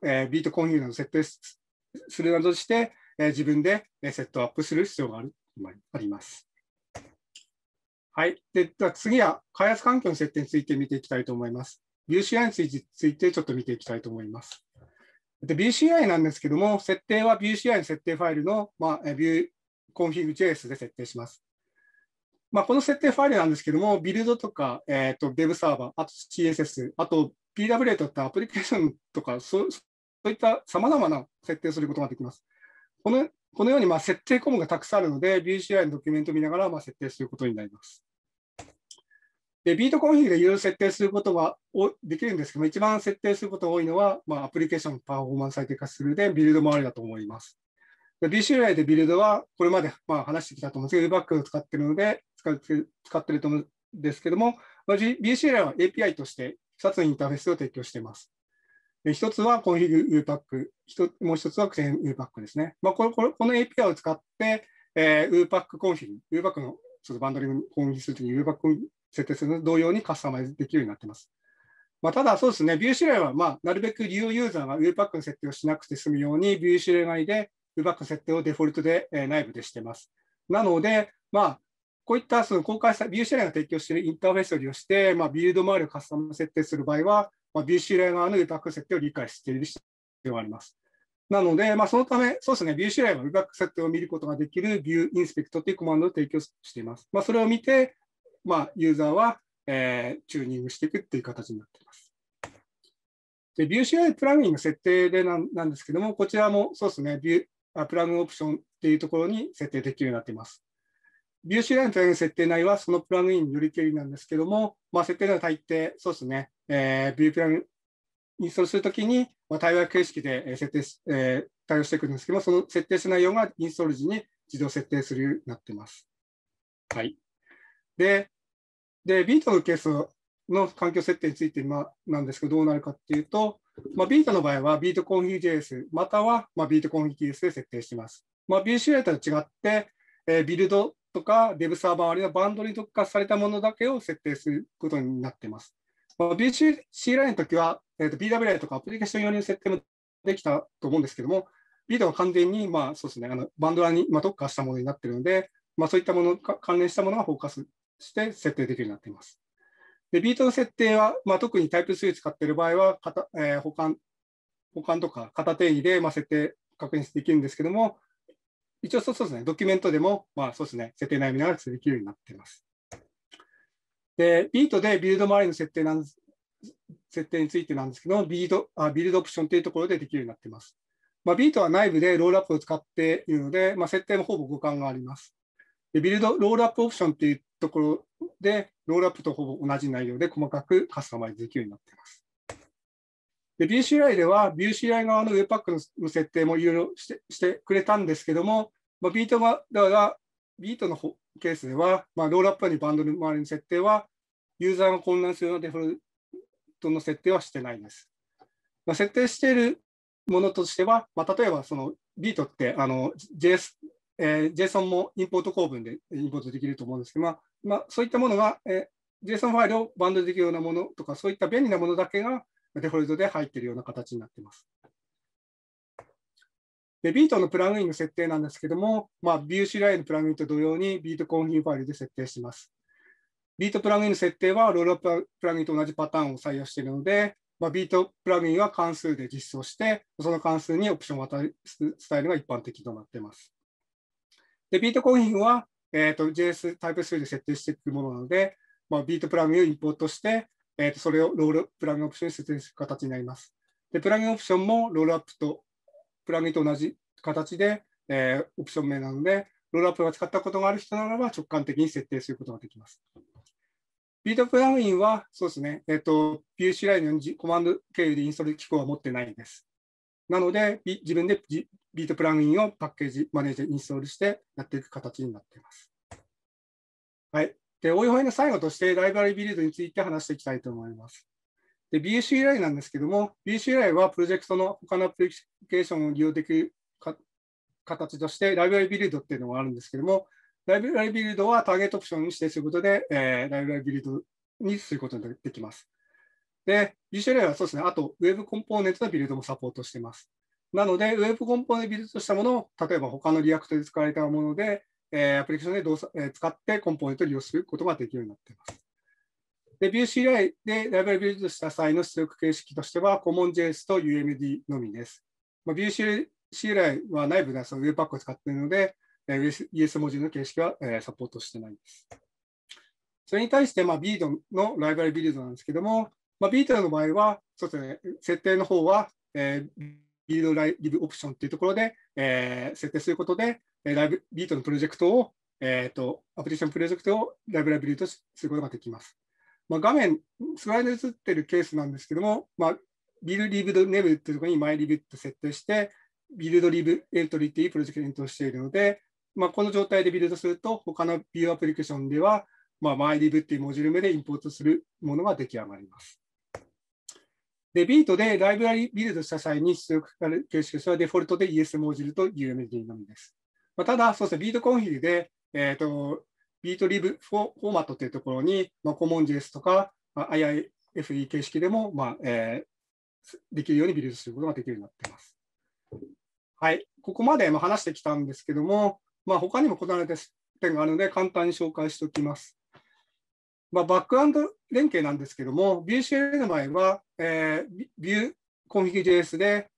えー、ビートコンフィグの設定するなどして、えー、自分でセットアップする必要があるあります。はい。で、では次は開発環境の設定について見ていきたいと思います。VueCLI についてちょっと見ていきたいと思います。で、BCI なんですけども、設定は BCI の設定ファイルの、まあ、ビューコンフィグ JS で設定します。まあ、この設定ファイルなんですけども、ビルドとか、えー、と d e サーバー、あと CSS、あと PWA といったアプリケーションとか、そうそういったさまざまな設定をすることができます。このこのようにまあ設定コムがたくさんあるので、BCI のドキュメントを見ながらまあ設定することになります。で、ビートコンフィグでいろいろ設定することはできるんですけど一番設定することが多いのは、まあ、アプリケーションパフォーマンス最適化するで、ビルド周りだと思います。BCLI でビルドは、これまでまあ話してきたと思うんですけど、バックを使ってるので、使って使ってると思うんですけども、BCLI は API として2つのインターフェースを提供しています。1つはコンフィグ Wpack、もう1つはクレーン w p a c ですね。まあ、これこれこの API を使って、えー、Wpack コンフィグ、ウー a c クのちょっとバンドリングコンフィグするときにウー a c ク設定するの同様にカスタマイズできるようになってます。まあ、ただ、そうですね、ビュー指令は、まあ、なるべく利用ユーザーが Webpack の設定をしなくて済むように、ビュー指令内で Webpack の設定をデフォルトで、えー、内部でしてます。なので、まあ、こういったその公開したビュー指令が提供しているインターフェースを利用して、まあ、ビルド周りをカスタム設定する場合は、まあ、ビュー指令側の Webpack 設定を理解している必要があります。なので、まあ、そのため、そうですね、ビュー指令は Webpack 設定を見ることができるビューインスペクトというコマンドを提供しています。まあ、それを見て、まあ、ユーザーは、えー、チューニングしていくっていう形になっています。で、v u e c i プラグインの設定でなんですけども、こちらもそうですね、ビュープラグオプションっていうところに設定できるようになっています。v u e c i のプラグイン設定内はそのプラグインによりけりなんですけども、まあ、設定内は大抵、そうですね、えー、v u e プラグインストールするときに、まあ、対話形式で設定し、えー、対応してくるんですけども、その設定した内容がインストール時に自動設定するようになっています。はい。で、で、ビートのケースの環境設定について今なんですけど、どうなるかっていうと、まあ、ビートの場合はビートコンフィ JS またはまあビートコンフィ JS で設定しています。まあ、BCI とは違って、えー、ビルドとかデブサーバーあるいはバンドに特化されたものだけを設定することになっています。まあ、BCI の時は、えー、と BWI とかアプリケーション用に設定もできたと思うんですけども、ビートは完全に、まあそうですね、あのバンドラに、まあ、特化したものになっているので、まあ、そういったもの関連したものがフォーカスして設定できるようになっています。で、ビートの設定は、まあ、特にタイプ e 3使っている場合は、かたえー、保管、保管とか型定義で、まあ、設定確認できるんですけども、一応そうですね、ドキュメントでも、まあそうですね、設定悩みながらできるようになっています。で、ビートでビルド周りの設定なん設定についてなんですけど、ビードあビルドオプションというところでできるようになっています。まあ、ビートは内部でロールアップを使っているので、まあ、設定もほぼ互換があります。でビルドロールアップオプションっていうところで、ロールアップとほぼ同じ内容で細かくカスタマイズできるようになっています。で、BCI では、BCI 側の Webpack の設定もいろいろしてくれたんですけども、まあ、ビートが、ビートのケースでは、まあ、ロールアップにバンドの周りの設定は、ユーザーが混乱するようなデフォルトの設定はしてないです。まあ、設定しているものとしては、まあ、例えばそのビートってあの JS えー、JSON もインポート構文でインポートできると思うんですけど、まあ、まあ、そういったものが、えー、JSON ファイルをバンドできるようなものとか、そういった便利なものだけがデフォルトで入っているような形になっています。で、ビートのプラグインの設定なんですけども、まあ、ビュー c ライのプラグインと同様にビートコンフィファイルで設定します。ビートプラグインの設定はローラープラグインと同じパターンを採用しているので、まあ、ビートプラグインは関数で実装して、その関数にオプションを与えるスタイルが一般的となっています。で、ビートコンフィグは、えっ、ー、と、JS タイプ3で設定していくものなので、まあ、ビートプラグをインポートして、えっ、ー、と、それをロールプラグオプションに設定する形になります。で、プラグオプションもロールアップと、プラグインと同じ形で、えー、オプション名なので、ロールアップが使ったことがある人ならば直感的に設定することができます。ビートプラグインは、そうですね、えっ、ー、と、ビューシュラインのコマンド経由でインストール機構は持ってないんです。なので、自分でビートプラグインをパッケージマネージャーインストールしてやっていく形になっています。はい。で、応用編の最後としてライブラリビルドについて話していきたいと思います。で、BSC l i なんですけども、BSC l i はプロジェクトの他のアプリケーションを利用できる形として、ライブラリビルドっていうのがあるんですけども、ライブラリビルドはターゲットオプションに指定することで、えー、ライブラリビルドにすることができます。で、b c l i はそうですね、あと Web コンポーネントのビルドもサポートしてます。なので、Web コンポーネビルドしたものを、例えば他のリアクトで使われたもので、えー、アプリケーションで動作、えー、使ってコンポーネントを利用することができるようになっています。で、ビュー CI でライブラリビルドした際の出力形式としては、CommonJS と UMD のみです。まあ、ビュー CI は内部ではその w e b パ a ク k を使っているので、ES 文字の形式は、えー、サポートしてないです。それに対して、まあ、ビードのライブラリビルドなんですけども、まあ、ビートの場合は、そうですね、設定の方は、えー、ビルドライブオプションっていうところで、えー、設定することで、ライブビートのプロジェクトを、えーと、アプリケーションプロジェクトをライブラリビルドすることができます。まあ、画面、スライドに映っているケースなんですけども、まあ、ビルリブドネブっていうところにマイリブって設定して、ビルドリブエントリーっていうプロジェクトに移動しているので、まあ、この状態でビルドすると、他のビューアプリケーションでは、まあ、マイリブっていうモジュール目でインポートするものが出来上がります。で、ビートでライブラリビルドした際に出力形式としてはデフォルトで ES モジュールと UMD のみです。まあ、ただ、そうでビートコンフィグで、えっ、ー、と、ビートリブフォフォーマットというところに、まあ、コモン JS とか、まあ、IIFE 形式でも、まあえー、できるようにビルドすることができるようになっています。はい、ここまで話してきたんですけども、まあ、他にも異なる点があるので、簡単に紹介しておきます。まあ、バックアンド連携なんですけども、BCL の場合は、えー、v i e config.js で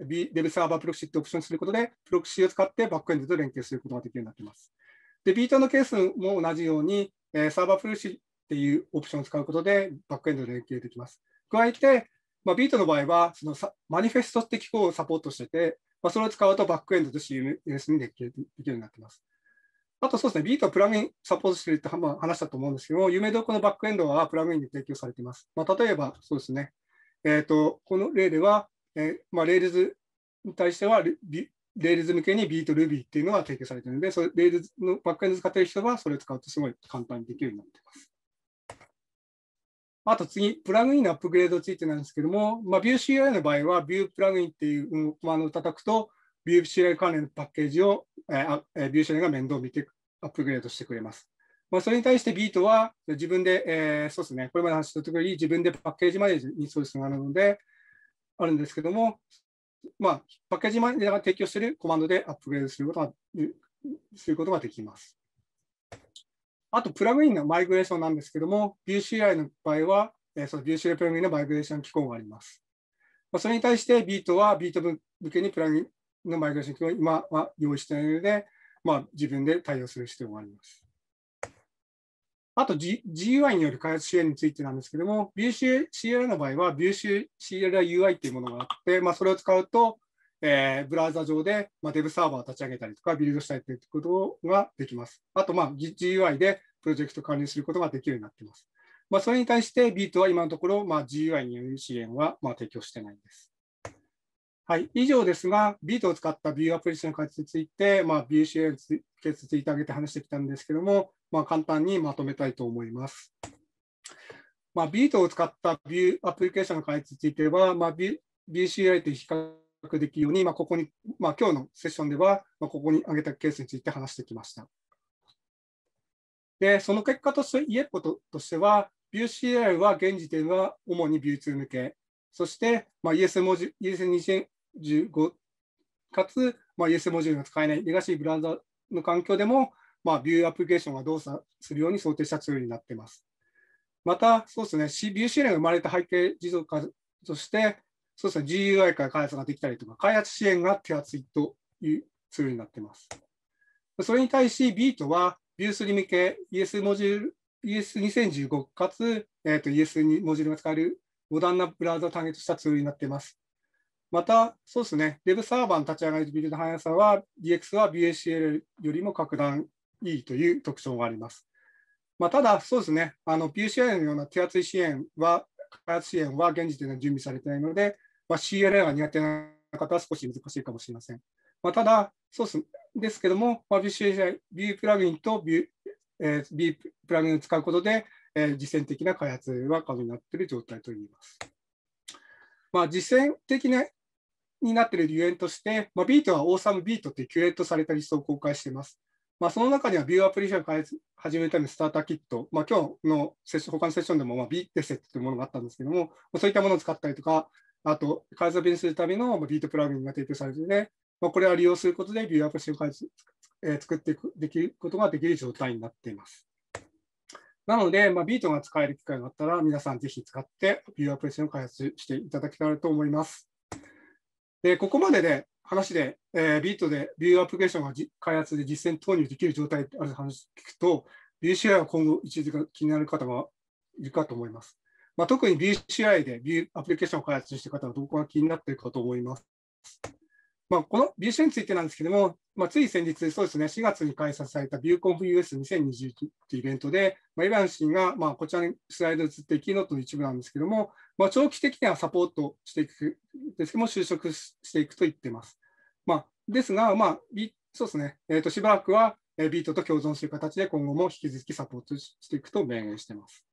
Dev サーバープロキシってオプションすることで、プロキシを使ってバックエンドと連携することができるようになっています。で、ビートのケースも同じように、えー、サーバープロキシっていうオプションを使うことで、バックエンドと連携できます。加えて、まあ、ビートの場合は、そのマニフェストって機構をサポートしてて、まあ、それを使うとバックエンドと CMS に連携できるようになっています。あとそうですね、ビートはプラグインサポートしてるってまあ話したと思うんですけども、夢どこのバックエンドはプラグインで提供されています。まあ、例えば、そうですね、えーと、この例では、えーまあ、レールズに対してはレ、レールズ向けにビート Ruby っていうのが提供されているので、それレールズのバックエンド使っている人はそれを使うとすごい簡単にできるようになっています。あと次、プラグインのアップグレードについてなんですけども、まあ、v i e CI の場合は、v i e プラグインっていうコマンドを叩くと、ビューシュル関連のパッケージを、えー、ビューシュルが面倒を見てアップグレードしてくれます。まあ、それに対してビートは自分で、えー、そうですね、これまで話したとおり、自分でパッケージマネージにソースがあるので、あるんですけども、まあ、パッケージマネージャーが提供しているコマンドでアップグレードすることがすることができます。あと、プラグインのマイグレーションなんですけども、VCI の場合は、えー、その VCI プラグインのマイグレーション機構があります。まあ、それに対してビートはビート向けにプラグインのマイグレーションを今は用意してないので、まあ、自分で対応する必要があります。あと、G、GUI による開発支援についてなんですけども、v u e c l の場合は v u e c l u i というものがあって、まあ、それを使うと、えー、ブラウザ上で、まあ、デブサーバーを立ち上げたりとか、ビルドしたりということができます。あと、まあ、GUI でプロジェクト管理することができるようになっています。まあ、それに対して b トは今のところ、まあ、GUI による支援はまあ提供してないんです。はい、以上ですが、ビートを使ったビューアプリショの解説について、まあ、ビューシェアについて挙げて話してきたんですけども、まあ、簡単にまとめたいと思います。まあ、ビートを使ったビューアプリケーションの解説については、まあ、b c l と比較できるように、まあ、ここに、まあ、今日のセッションでは、まあ、ここに挙げたケースについて話してきました。で、その結果として言えることとしては、b c l は現時点は主にビュー2向け、そして、まあ、ES 文字、ES2 かつ、まあ、ES モジュールが使えないレガシーブラウザの環境でも、まあ、ビューアプリケーションが動作するように想定したツールになっています。また、そうですね、ビューー n が生まれた背景持続化として、そうですね、GUI から開発ができたりとか、開発支援が手厚いというツールになっています。それに対し、BEAT は、ビュースに向け ES モジュール、ES2015 かつ、えー、と ES にモジュールが使えるモダンなブラウザを単元としたツールになっています。また、そうですね、w e b サーバーの立ち上がりとビルド速さは、DX は BACL よりも格段いいという特徴があります。まあ、ただ、そうですね、a c l のような手厚い支援は、開発支援は現時点で準備されていないので、まあ、CLA が苦手な方は少し難しいかもしれません。まあ、ただ、そうですですけども、まあ、b c l B プラグインと B,、えー、B プラグインを使うことで、えー、実践的な開発は可能になっている状態といいます。まあ、実践的なになっている理由として、まあ、ビートはオーサムビートってキュレートされたリストを公開しています。まあ、その中にはビューアプリシェを開発始めるためのスターターキット、まあ、今日のセッ保管他のセッションでもまあビーテセットというものがあったんですけども、そういったものを使ったりとか、あと、開発便するためのビートプラグインが提供されていて、まあ、これは利用することでビューアプリシェを開発、え作っていくできることができる状態になっています。なので、まあ、ビートが使える機会があったら、皆さんぜひ使ってビューアプリシェを開発していただきたいと思います。でここまでで話で、えー、ビートでビューアプリケーションが開発で実践投入できる状態ってある話聞くと、BCI は今後一時気になる方もいるかと思います。まあ、特に BCI でビューアプリケーションを開発している方はどこが気になっているかと思います。まあ、この BCI についてなんですけども、まあ、つい先日、そうですね、4月に開催されたビューコンフ US2021 というイベントで、まあ、イバン氏が、まあ、こちらにスライド映ってキーノートの一部なんですけども、まあ、長期的にはサポートしていくですけども、就職していくと言っています。まあ、ですが、まあ、そうですね、えーと、しばらくはビートと共存する形で今後も引き続きサポートしていくと明言しています。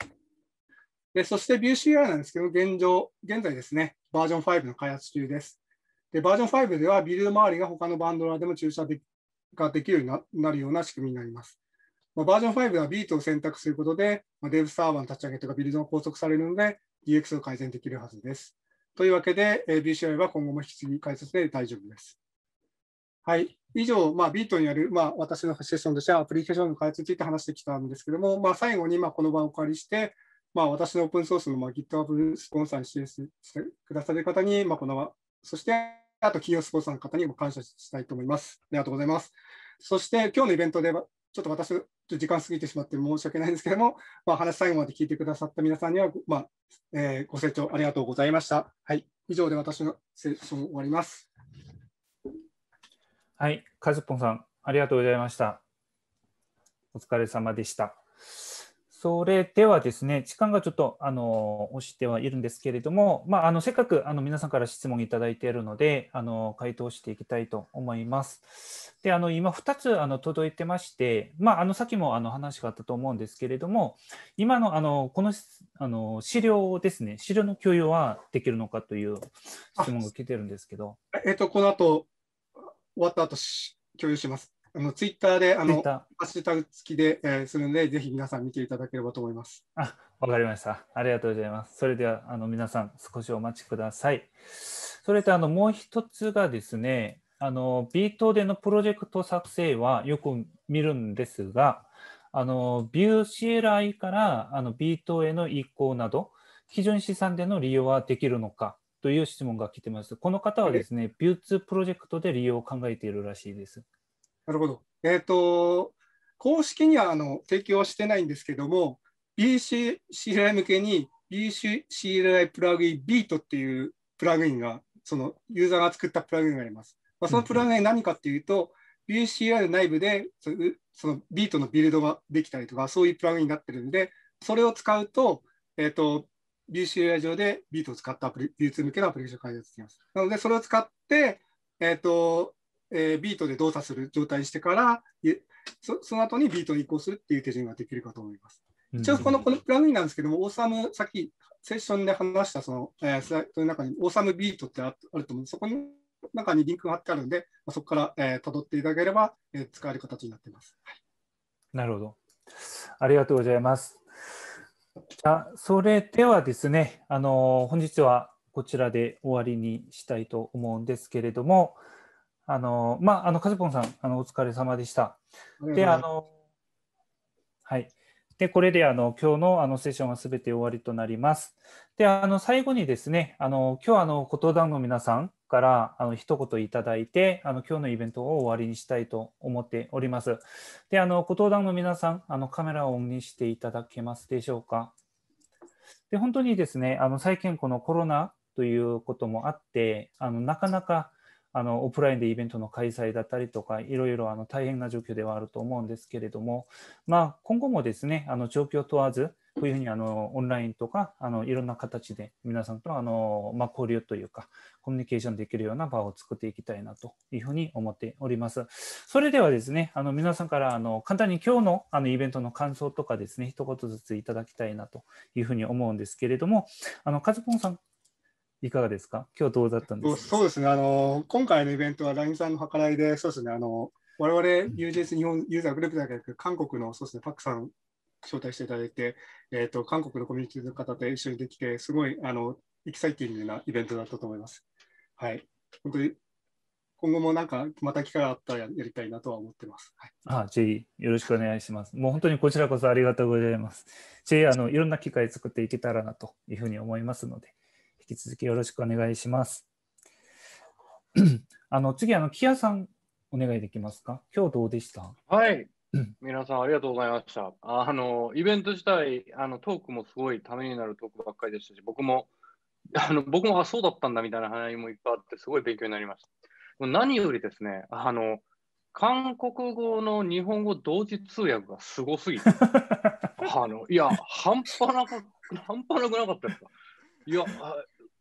でそして VCR なんですけど、現状、現在ですね、バージョン5の開発中です。でバージョン5ではビルド周りが他のバンドラーでも注射でができるようになるような仕組みになります。まあ、バージョン5ではビートを選択することで、まあ、デーブサーバーの立ち上げとかビルドが拘束されるので、DX を改善できるはずです。というわけで、え BCI は今後も引き継ぎ解説で大丈夫です。はい。以上、まあ、ビートによる、まあ、私のセッションとしてはアプリケーションの開発について話してきたんですけども、まあ、最後に、まあ、この場をお借りして、まあ、私のオープンソースの、まあ、GitHub スポンサーに支援してくださる方に、まあ、このそして、あと企業スポンサーの方にも感謝したいと思います。ありがとうございます。そして、今日のイベントでちょっと私、時間過ぎてしまって申し訳ないんですけども、まあ、話最後まで聞いてくださった皆さんには、まあ、えー、ご清聴ありがとうございました。はい、以上で私のセッション終わります。はい、カズポンさん、ありがとうございました。お疲れ様でした。それではですね、時間がちょっとあの押してはいるんですけれども、まあ、あのせっかくあの皆さんから質問いただいているので、あの回答していきたいと思います。で、あの今2つあの届いてまして、まあ、あのさっきもあの話があったと思うんですけれども、今のあのこのあの資料ですね、資料の共有はできるのかという質問が来てるんですけど。えっと、この後終わった後共有します。あのツイッターで、あの、ハッシュタグ付きで、えー、するので、ぜひ皆さん見ていただければと思います。あ、わかりました。ありがとうございます。それでは、あの、皆さん、少しお待ちください。それと、あの、もう一つがですね、あの、ビートでのプロジェクト作成はよく見るんですが、あの、ビュー CLI からあのビートへの移行など、基準資産での利用はできるのかという質問が来てます。この方はですね、ビュー2プロジェクトで利用を考えているらしいです。なるほど。えっ、ー、と、公式にはあの提供してないんですけども、BCCLI 向けに BCCLI プラグイン BEAT っていうプラグインが、そのユーザーが作ったプラグインがあります。まあ、そのプラグイン何かっていうと、うん、BCI の内部でその BEAT のビルドができたりとか、そういうプラグインになってるんで、それを使うと、えっ、ー、と、BCI 上でビートを使ったアプリ、流通向けのアプリケーション開発できます。なので、それを使って、えっ、ー、と、えー、ビートで動作する状態にしてからそ、その後にビートに移行するっていう手順ができるかと思います。一応このこのプラグインなんですけども、オーサム、さっきセッションで話したその、えー、スライドの中にオーサムビートってあると思うそこの中にリンクが貼ってあるんで、まあ、そこから、えー、辿っていただければ、えー、使える形になっています。はい、なるほど。ありがとうございます。じゃそれではですね、あの本日はこちらで終わりにしたいと思うんですけれども、あの、まあ、あの、カズポンさん、あの、お疲れ様でした。で、あの、はい。で、これで、あの、今日の、あの、セッションはすべて終わりとなります。で、あの、最後にですね、あの、今日、あの、言葉の皆さんから、あの、一言いただいて、あの、今日のイベントを終わりにしたいと思っております。で、あの、言葉の皆さん、あの、カメラをオンにしていただけますでしょうか。で、本当にですね、あの、最近、このコロナということもあって、あの、なかなか、あのオフラインでイベントの開催だったりとか、いろいろあの大変な状況ではあると思うんですけれども、まあ、今後もですね、あの状況問わず、こういうふうにあのオンラインとかあのいろんな形で皆さんとあの、まあ、交流というかコミュニケーションできるような場を作っていきたいなというふうに思っております。それではですね、あの皆さんからあの簡単に今日のあのイベントの感想とかですね、一言ずついただきたいなというふうに思うんですけれども、あのカズポンさんいかがですか今日どうだったんですかそうですね、あの今回のイベントは LINE さんの計らいで、そうですね、あの我々 UJS 日本ユーザーグループだけで韓国のそうです、ね、パクさん招待していただいて、えーと、韓国のコミュニティの方と一緒にできて、すごいあのエキサイティングなイベントだったと思います。はい、本当に今後もなんかまた機会があったらやりたいなとは思ってます。はい、あぜひよろしくお願いします。もう本当にこちらこそありがとうございます。ぜひあのいろんな機会作っていけたらなというふうに思いますので。引き続きよろしくお願いします。[clears throat] あの次、あの木屋さん、お願いできますか。今日どうでしたはい、皆さんありがとうございました。あのイベント自体あの、トークもすごいためになるトークばっかりでしたし、僕も、あの僕もあそうだったんだみたいな話もいっぱいあって、すごい勉強になりました。何よりですね、あの韓国語の日本語同時通訳がすごすぎて、[laughs] あのいや、半端なく、半端なくなかったですか。いや、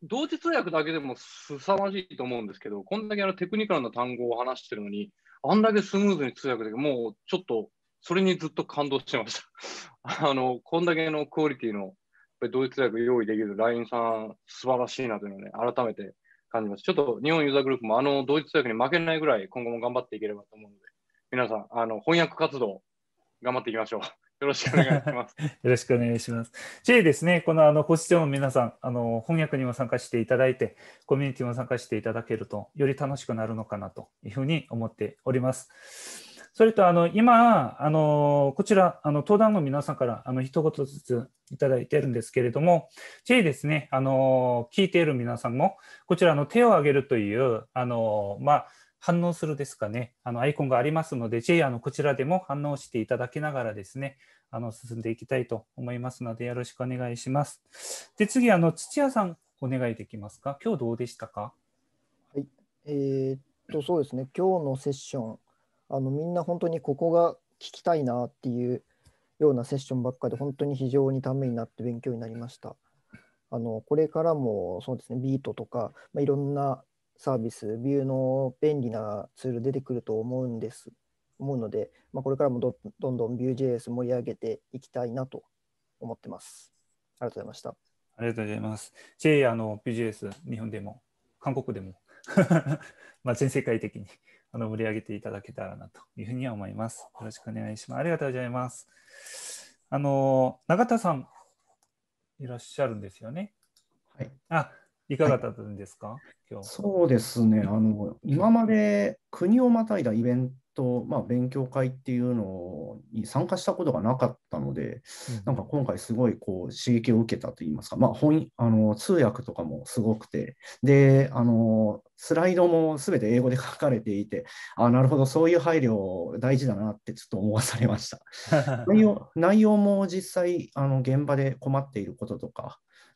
同時通訳だけでも凄まじいと思うんですけど、こんだけあのテクニカルな単語を話してるのに、あんだけスムーズに通訳で、もうちょっと、それにずっと感動してました。[laughs] あの、こんだけのクオリティの、同時通訳用意できる LINE さん、素晴らしいなというのをね、改めて感じます。ちょっと日本ユーザーグループもあの同時通訳に負けないぐらい、今後も頑張っていければと思うので、皆さん、あの、翻訳活動、頑張っていきましょう。よろしくお願いします。[laughs] よろしくお願いします。ぜですね、このあの、保守の皆さん、あの、翻訳にも参加していただいて、コミュニティも参加していただけると、より楽しくなるのかなというふうに思っております。それと、あの、今、あの、こちら、あの、登壇の皆さんから、あの、一言ずついただいてるんですけれども、ぜひですね、あの、聞いている皆さんも、こちらの手を挙げるという、あの、まあ、反応するですかね、あのアイコンがありますので、ぜひあのこちらでも反応していただきながらですね、あの進んでいきたいと思いますので、よろしくお願いします。で、次、あの土屋さん、お願いできますか。今日どうでしたか。はい、えー、っと、そうですね、今日のセッション、あのみんな本当にここが聞きたいなっていうようなセッションばっかりで、本当に非常にためになって勉強になりました。あのこれからもそうですねビートとか、まあ、いろんなサービス、ビューの便利なツール出てくると思うんです、思うので、まあ、これからもどどんどん Vue.js 盛り上げていきたいなと思ってます。ありがとうございました。ありがとうございます。し、あの、Vue.js、日本でも、韓国でも [laughs] まあ全世界的にあの盛り上げていただけたらなというふうには思います。よろしくお願いします。ありがとうございます。あの、永田さん、いらっしゃるんですよね。はい。あ、いかがだったんですか、はい、今日そうですねあの、今まで国をまたいだイベント、まあ、勉強会っていうのに参加したことがなかったので、なんか今回すごいこう刺激を受けたといいますか、まあ、本あの通訳とかもすごくて、であのスライドもすべて英語で書かれていて、あなるほど、そういう配慮大事だなってちょっと思わされました。[laughs] 内容内容も実際あの現場で困っていることとか、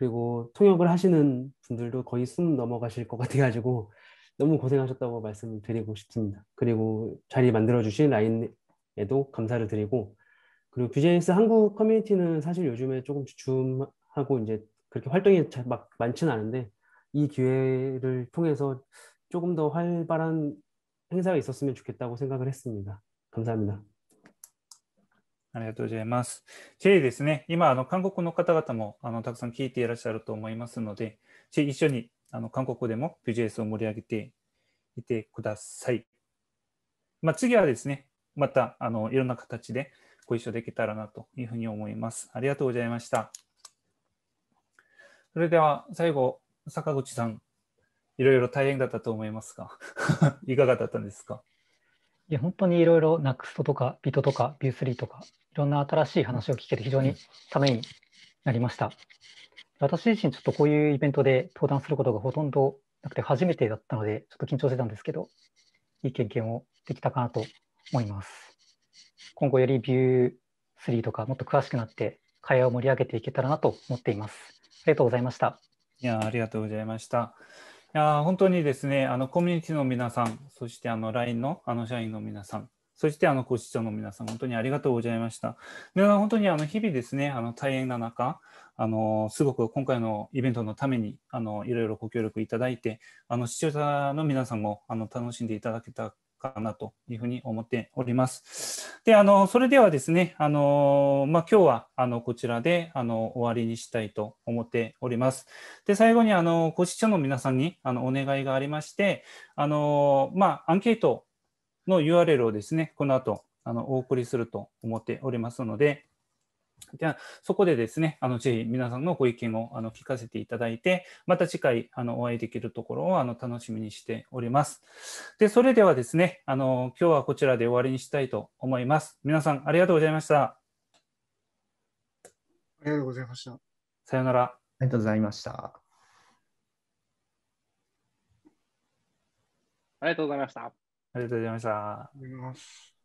그리고 통역을 하시는 분들도 거의 숨 넘어가실 것 같아가지고 너무 고생하셨다고 말씀드리고 싶습니다. 그리고 자리 만들어주신 라인에도 감사를 드리고 그리고 비 b j 스 한국 커뮤니티는 사실 요즘에 조금 주춤하고 이제 그렇게 활동이 막 많지는 않은데 이 기회를 통해서 조금 더 활발한 행사가 있었으면 좋겠다고 생각을 했습니다. 감사합니다. ありがとうございます。チェですね、今、あの韓国の方々もあのたくさん聞いていらっしゃると思いますので、チェ一緒にあの韓国でも v ジ e j s を盛り上げていてください。まあ、次はですね、またあのいろんな形でご一緒できたらなというふうに思います。ありがとうございました。それでは最後、坂口さん、いろいろ大変だったと思いますが、[laughs] いかがだったんですかいや、本当にいろいろ NUXT とか BIT とか View3 とか、いろんな新しい話を聞けて非常にためになりました。私自身ちょっとこういうイベントで登壇することがほとんどなくて初めてだったので、ちょっと緊張してたんですけど、いい経験をできたかなと思います。今後より View3 とかもっと詳しくなって会話を盛り上げていけたらなと思っています。ありがとうございました。いや、ありがとうございました。いや本当にですね、あのコミュニティの皆さん、そしてあの LINE のあの社員の皆さん、そしてあのご視聴の皆さん、本当にありがとうございました。皆さん、本当にあの日々ですね、あの大変な中、あのすごく今回のイベントのためにあのいろいろご協力いただいて、あの視聴者の皆さんもあの楽しんでいただけたかなというふうに思っております。で、あの、それではですね、あの、まあ、今日は、あの、こちらで、あの、終わりにしたいと思っております。で、最後に、あの、ご視聴の皆さんに、あの、お願いがありまして、あの、まあ、アンケートの URL をですね、この後、あの、お送りすると思っておりますので、ではそこでですね、あのぜひ皆さんのご意見をあの聞かせていただいて、また次回あのお会いできるところをあの楽しみにしております。で、それではですね、あの今日はこちらで終わりにしたいと思います。皆さんありがとうございました。ありがとうございました。さようなら。ありがとうございました。ありがとうございました。ありがとうございました。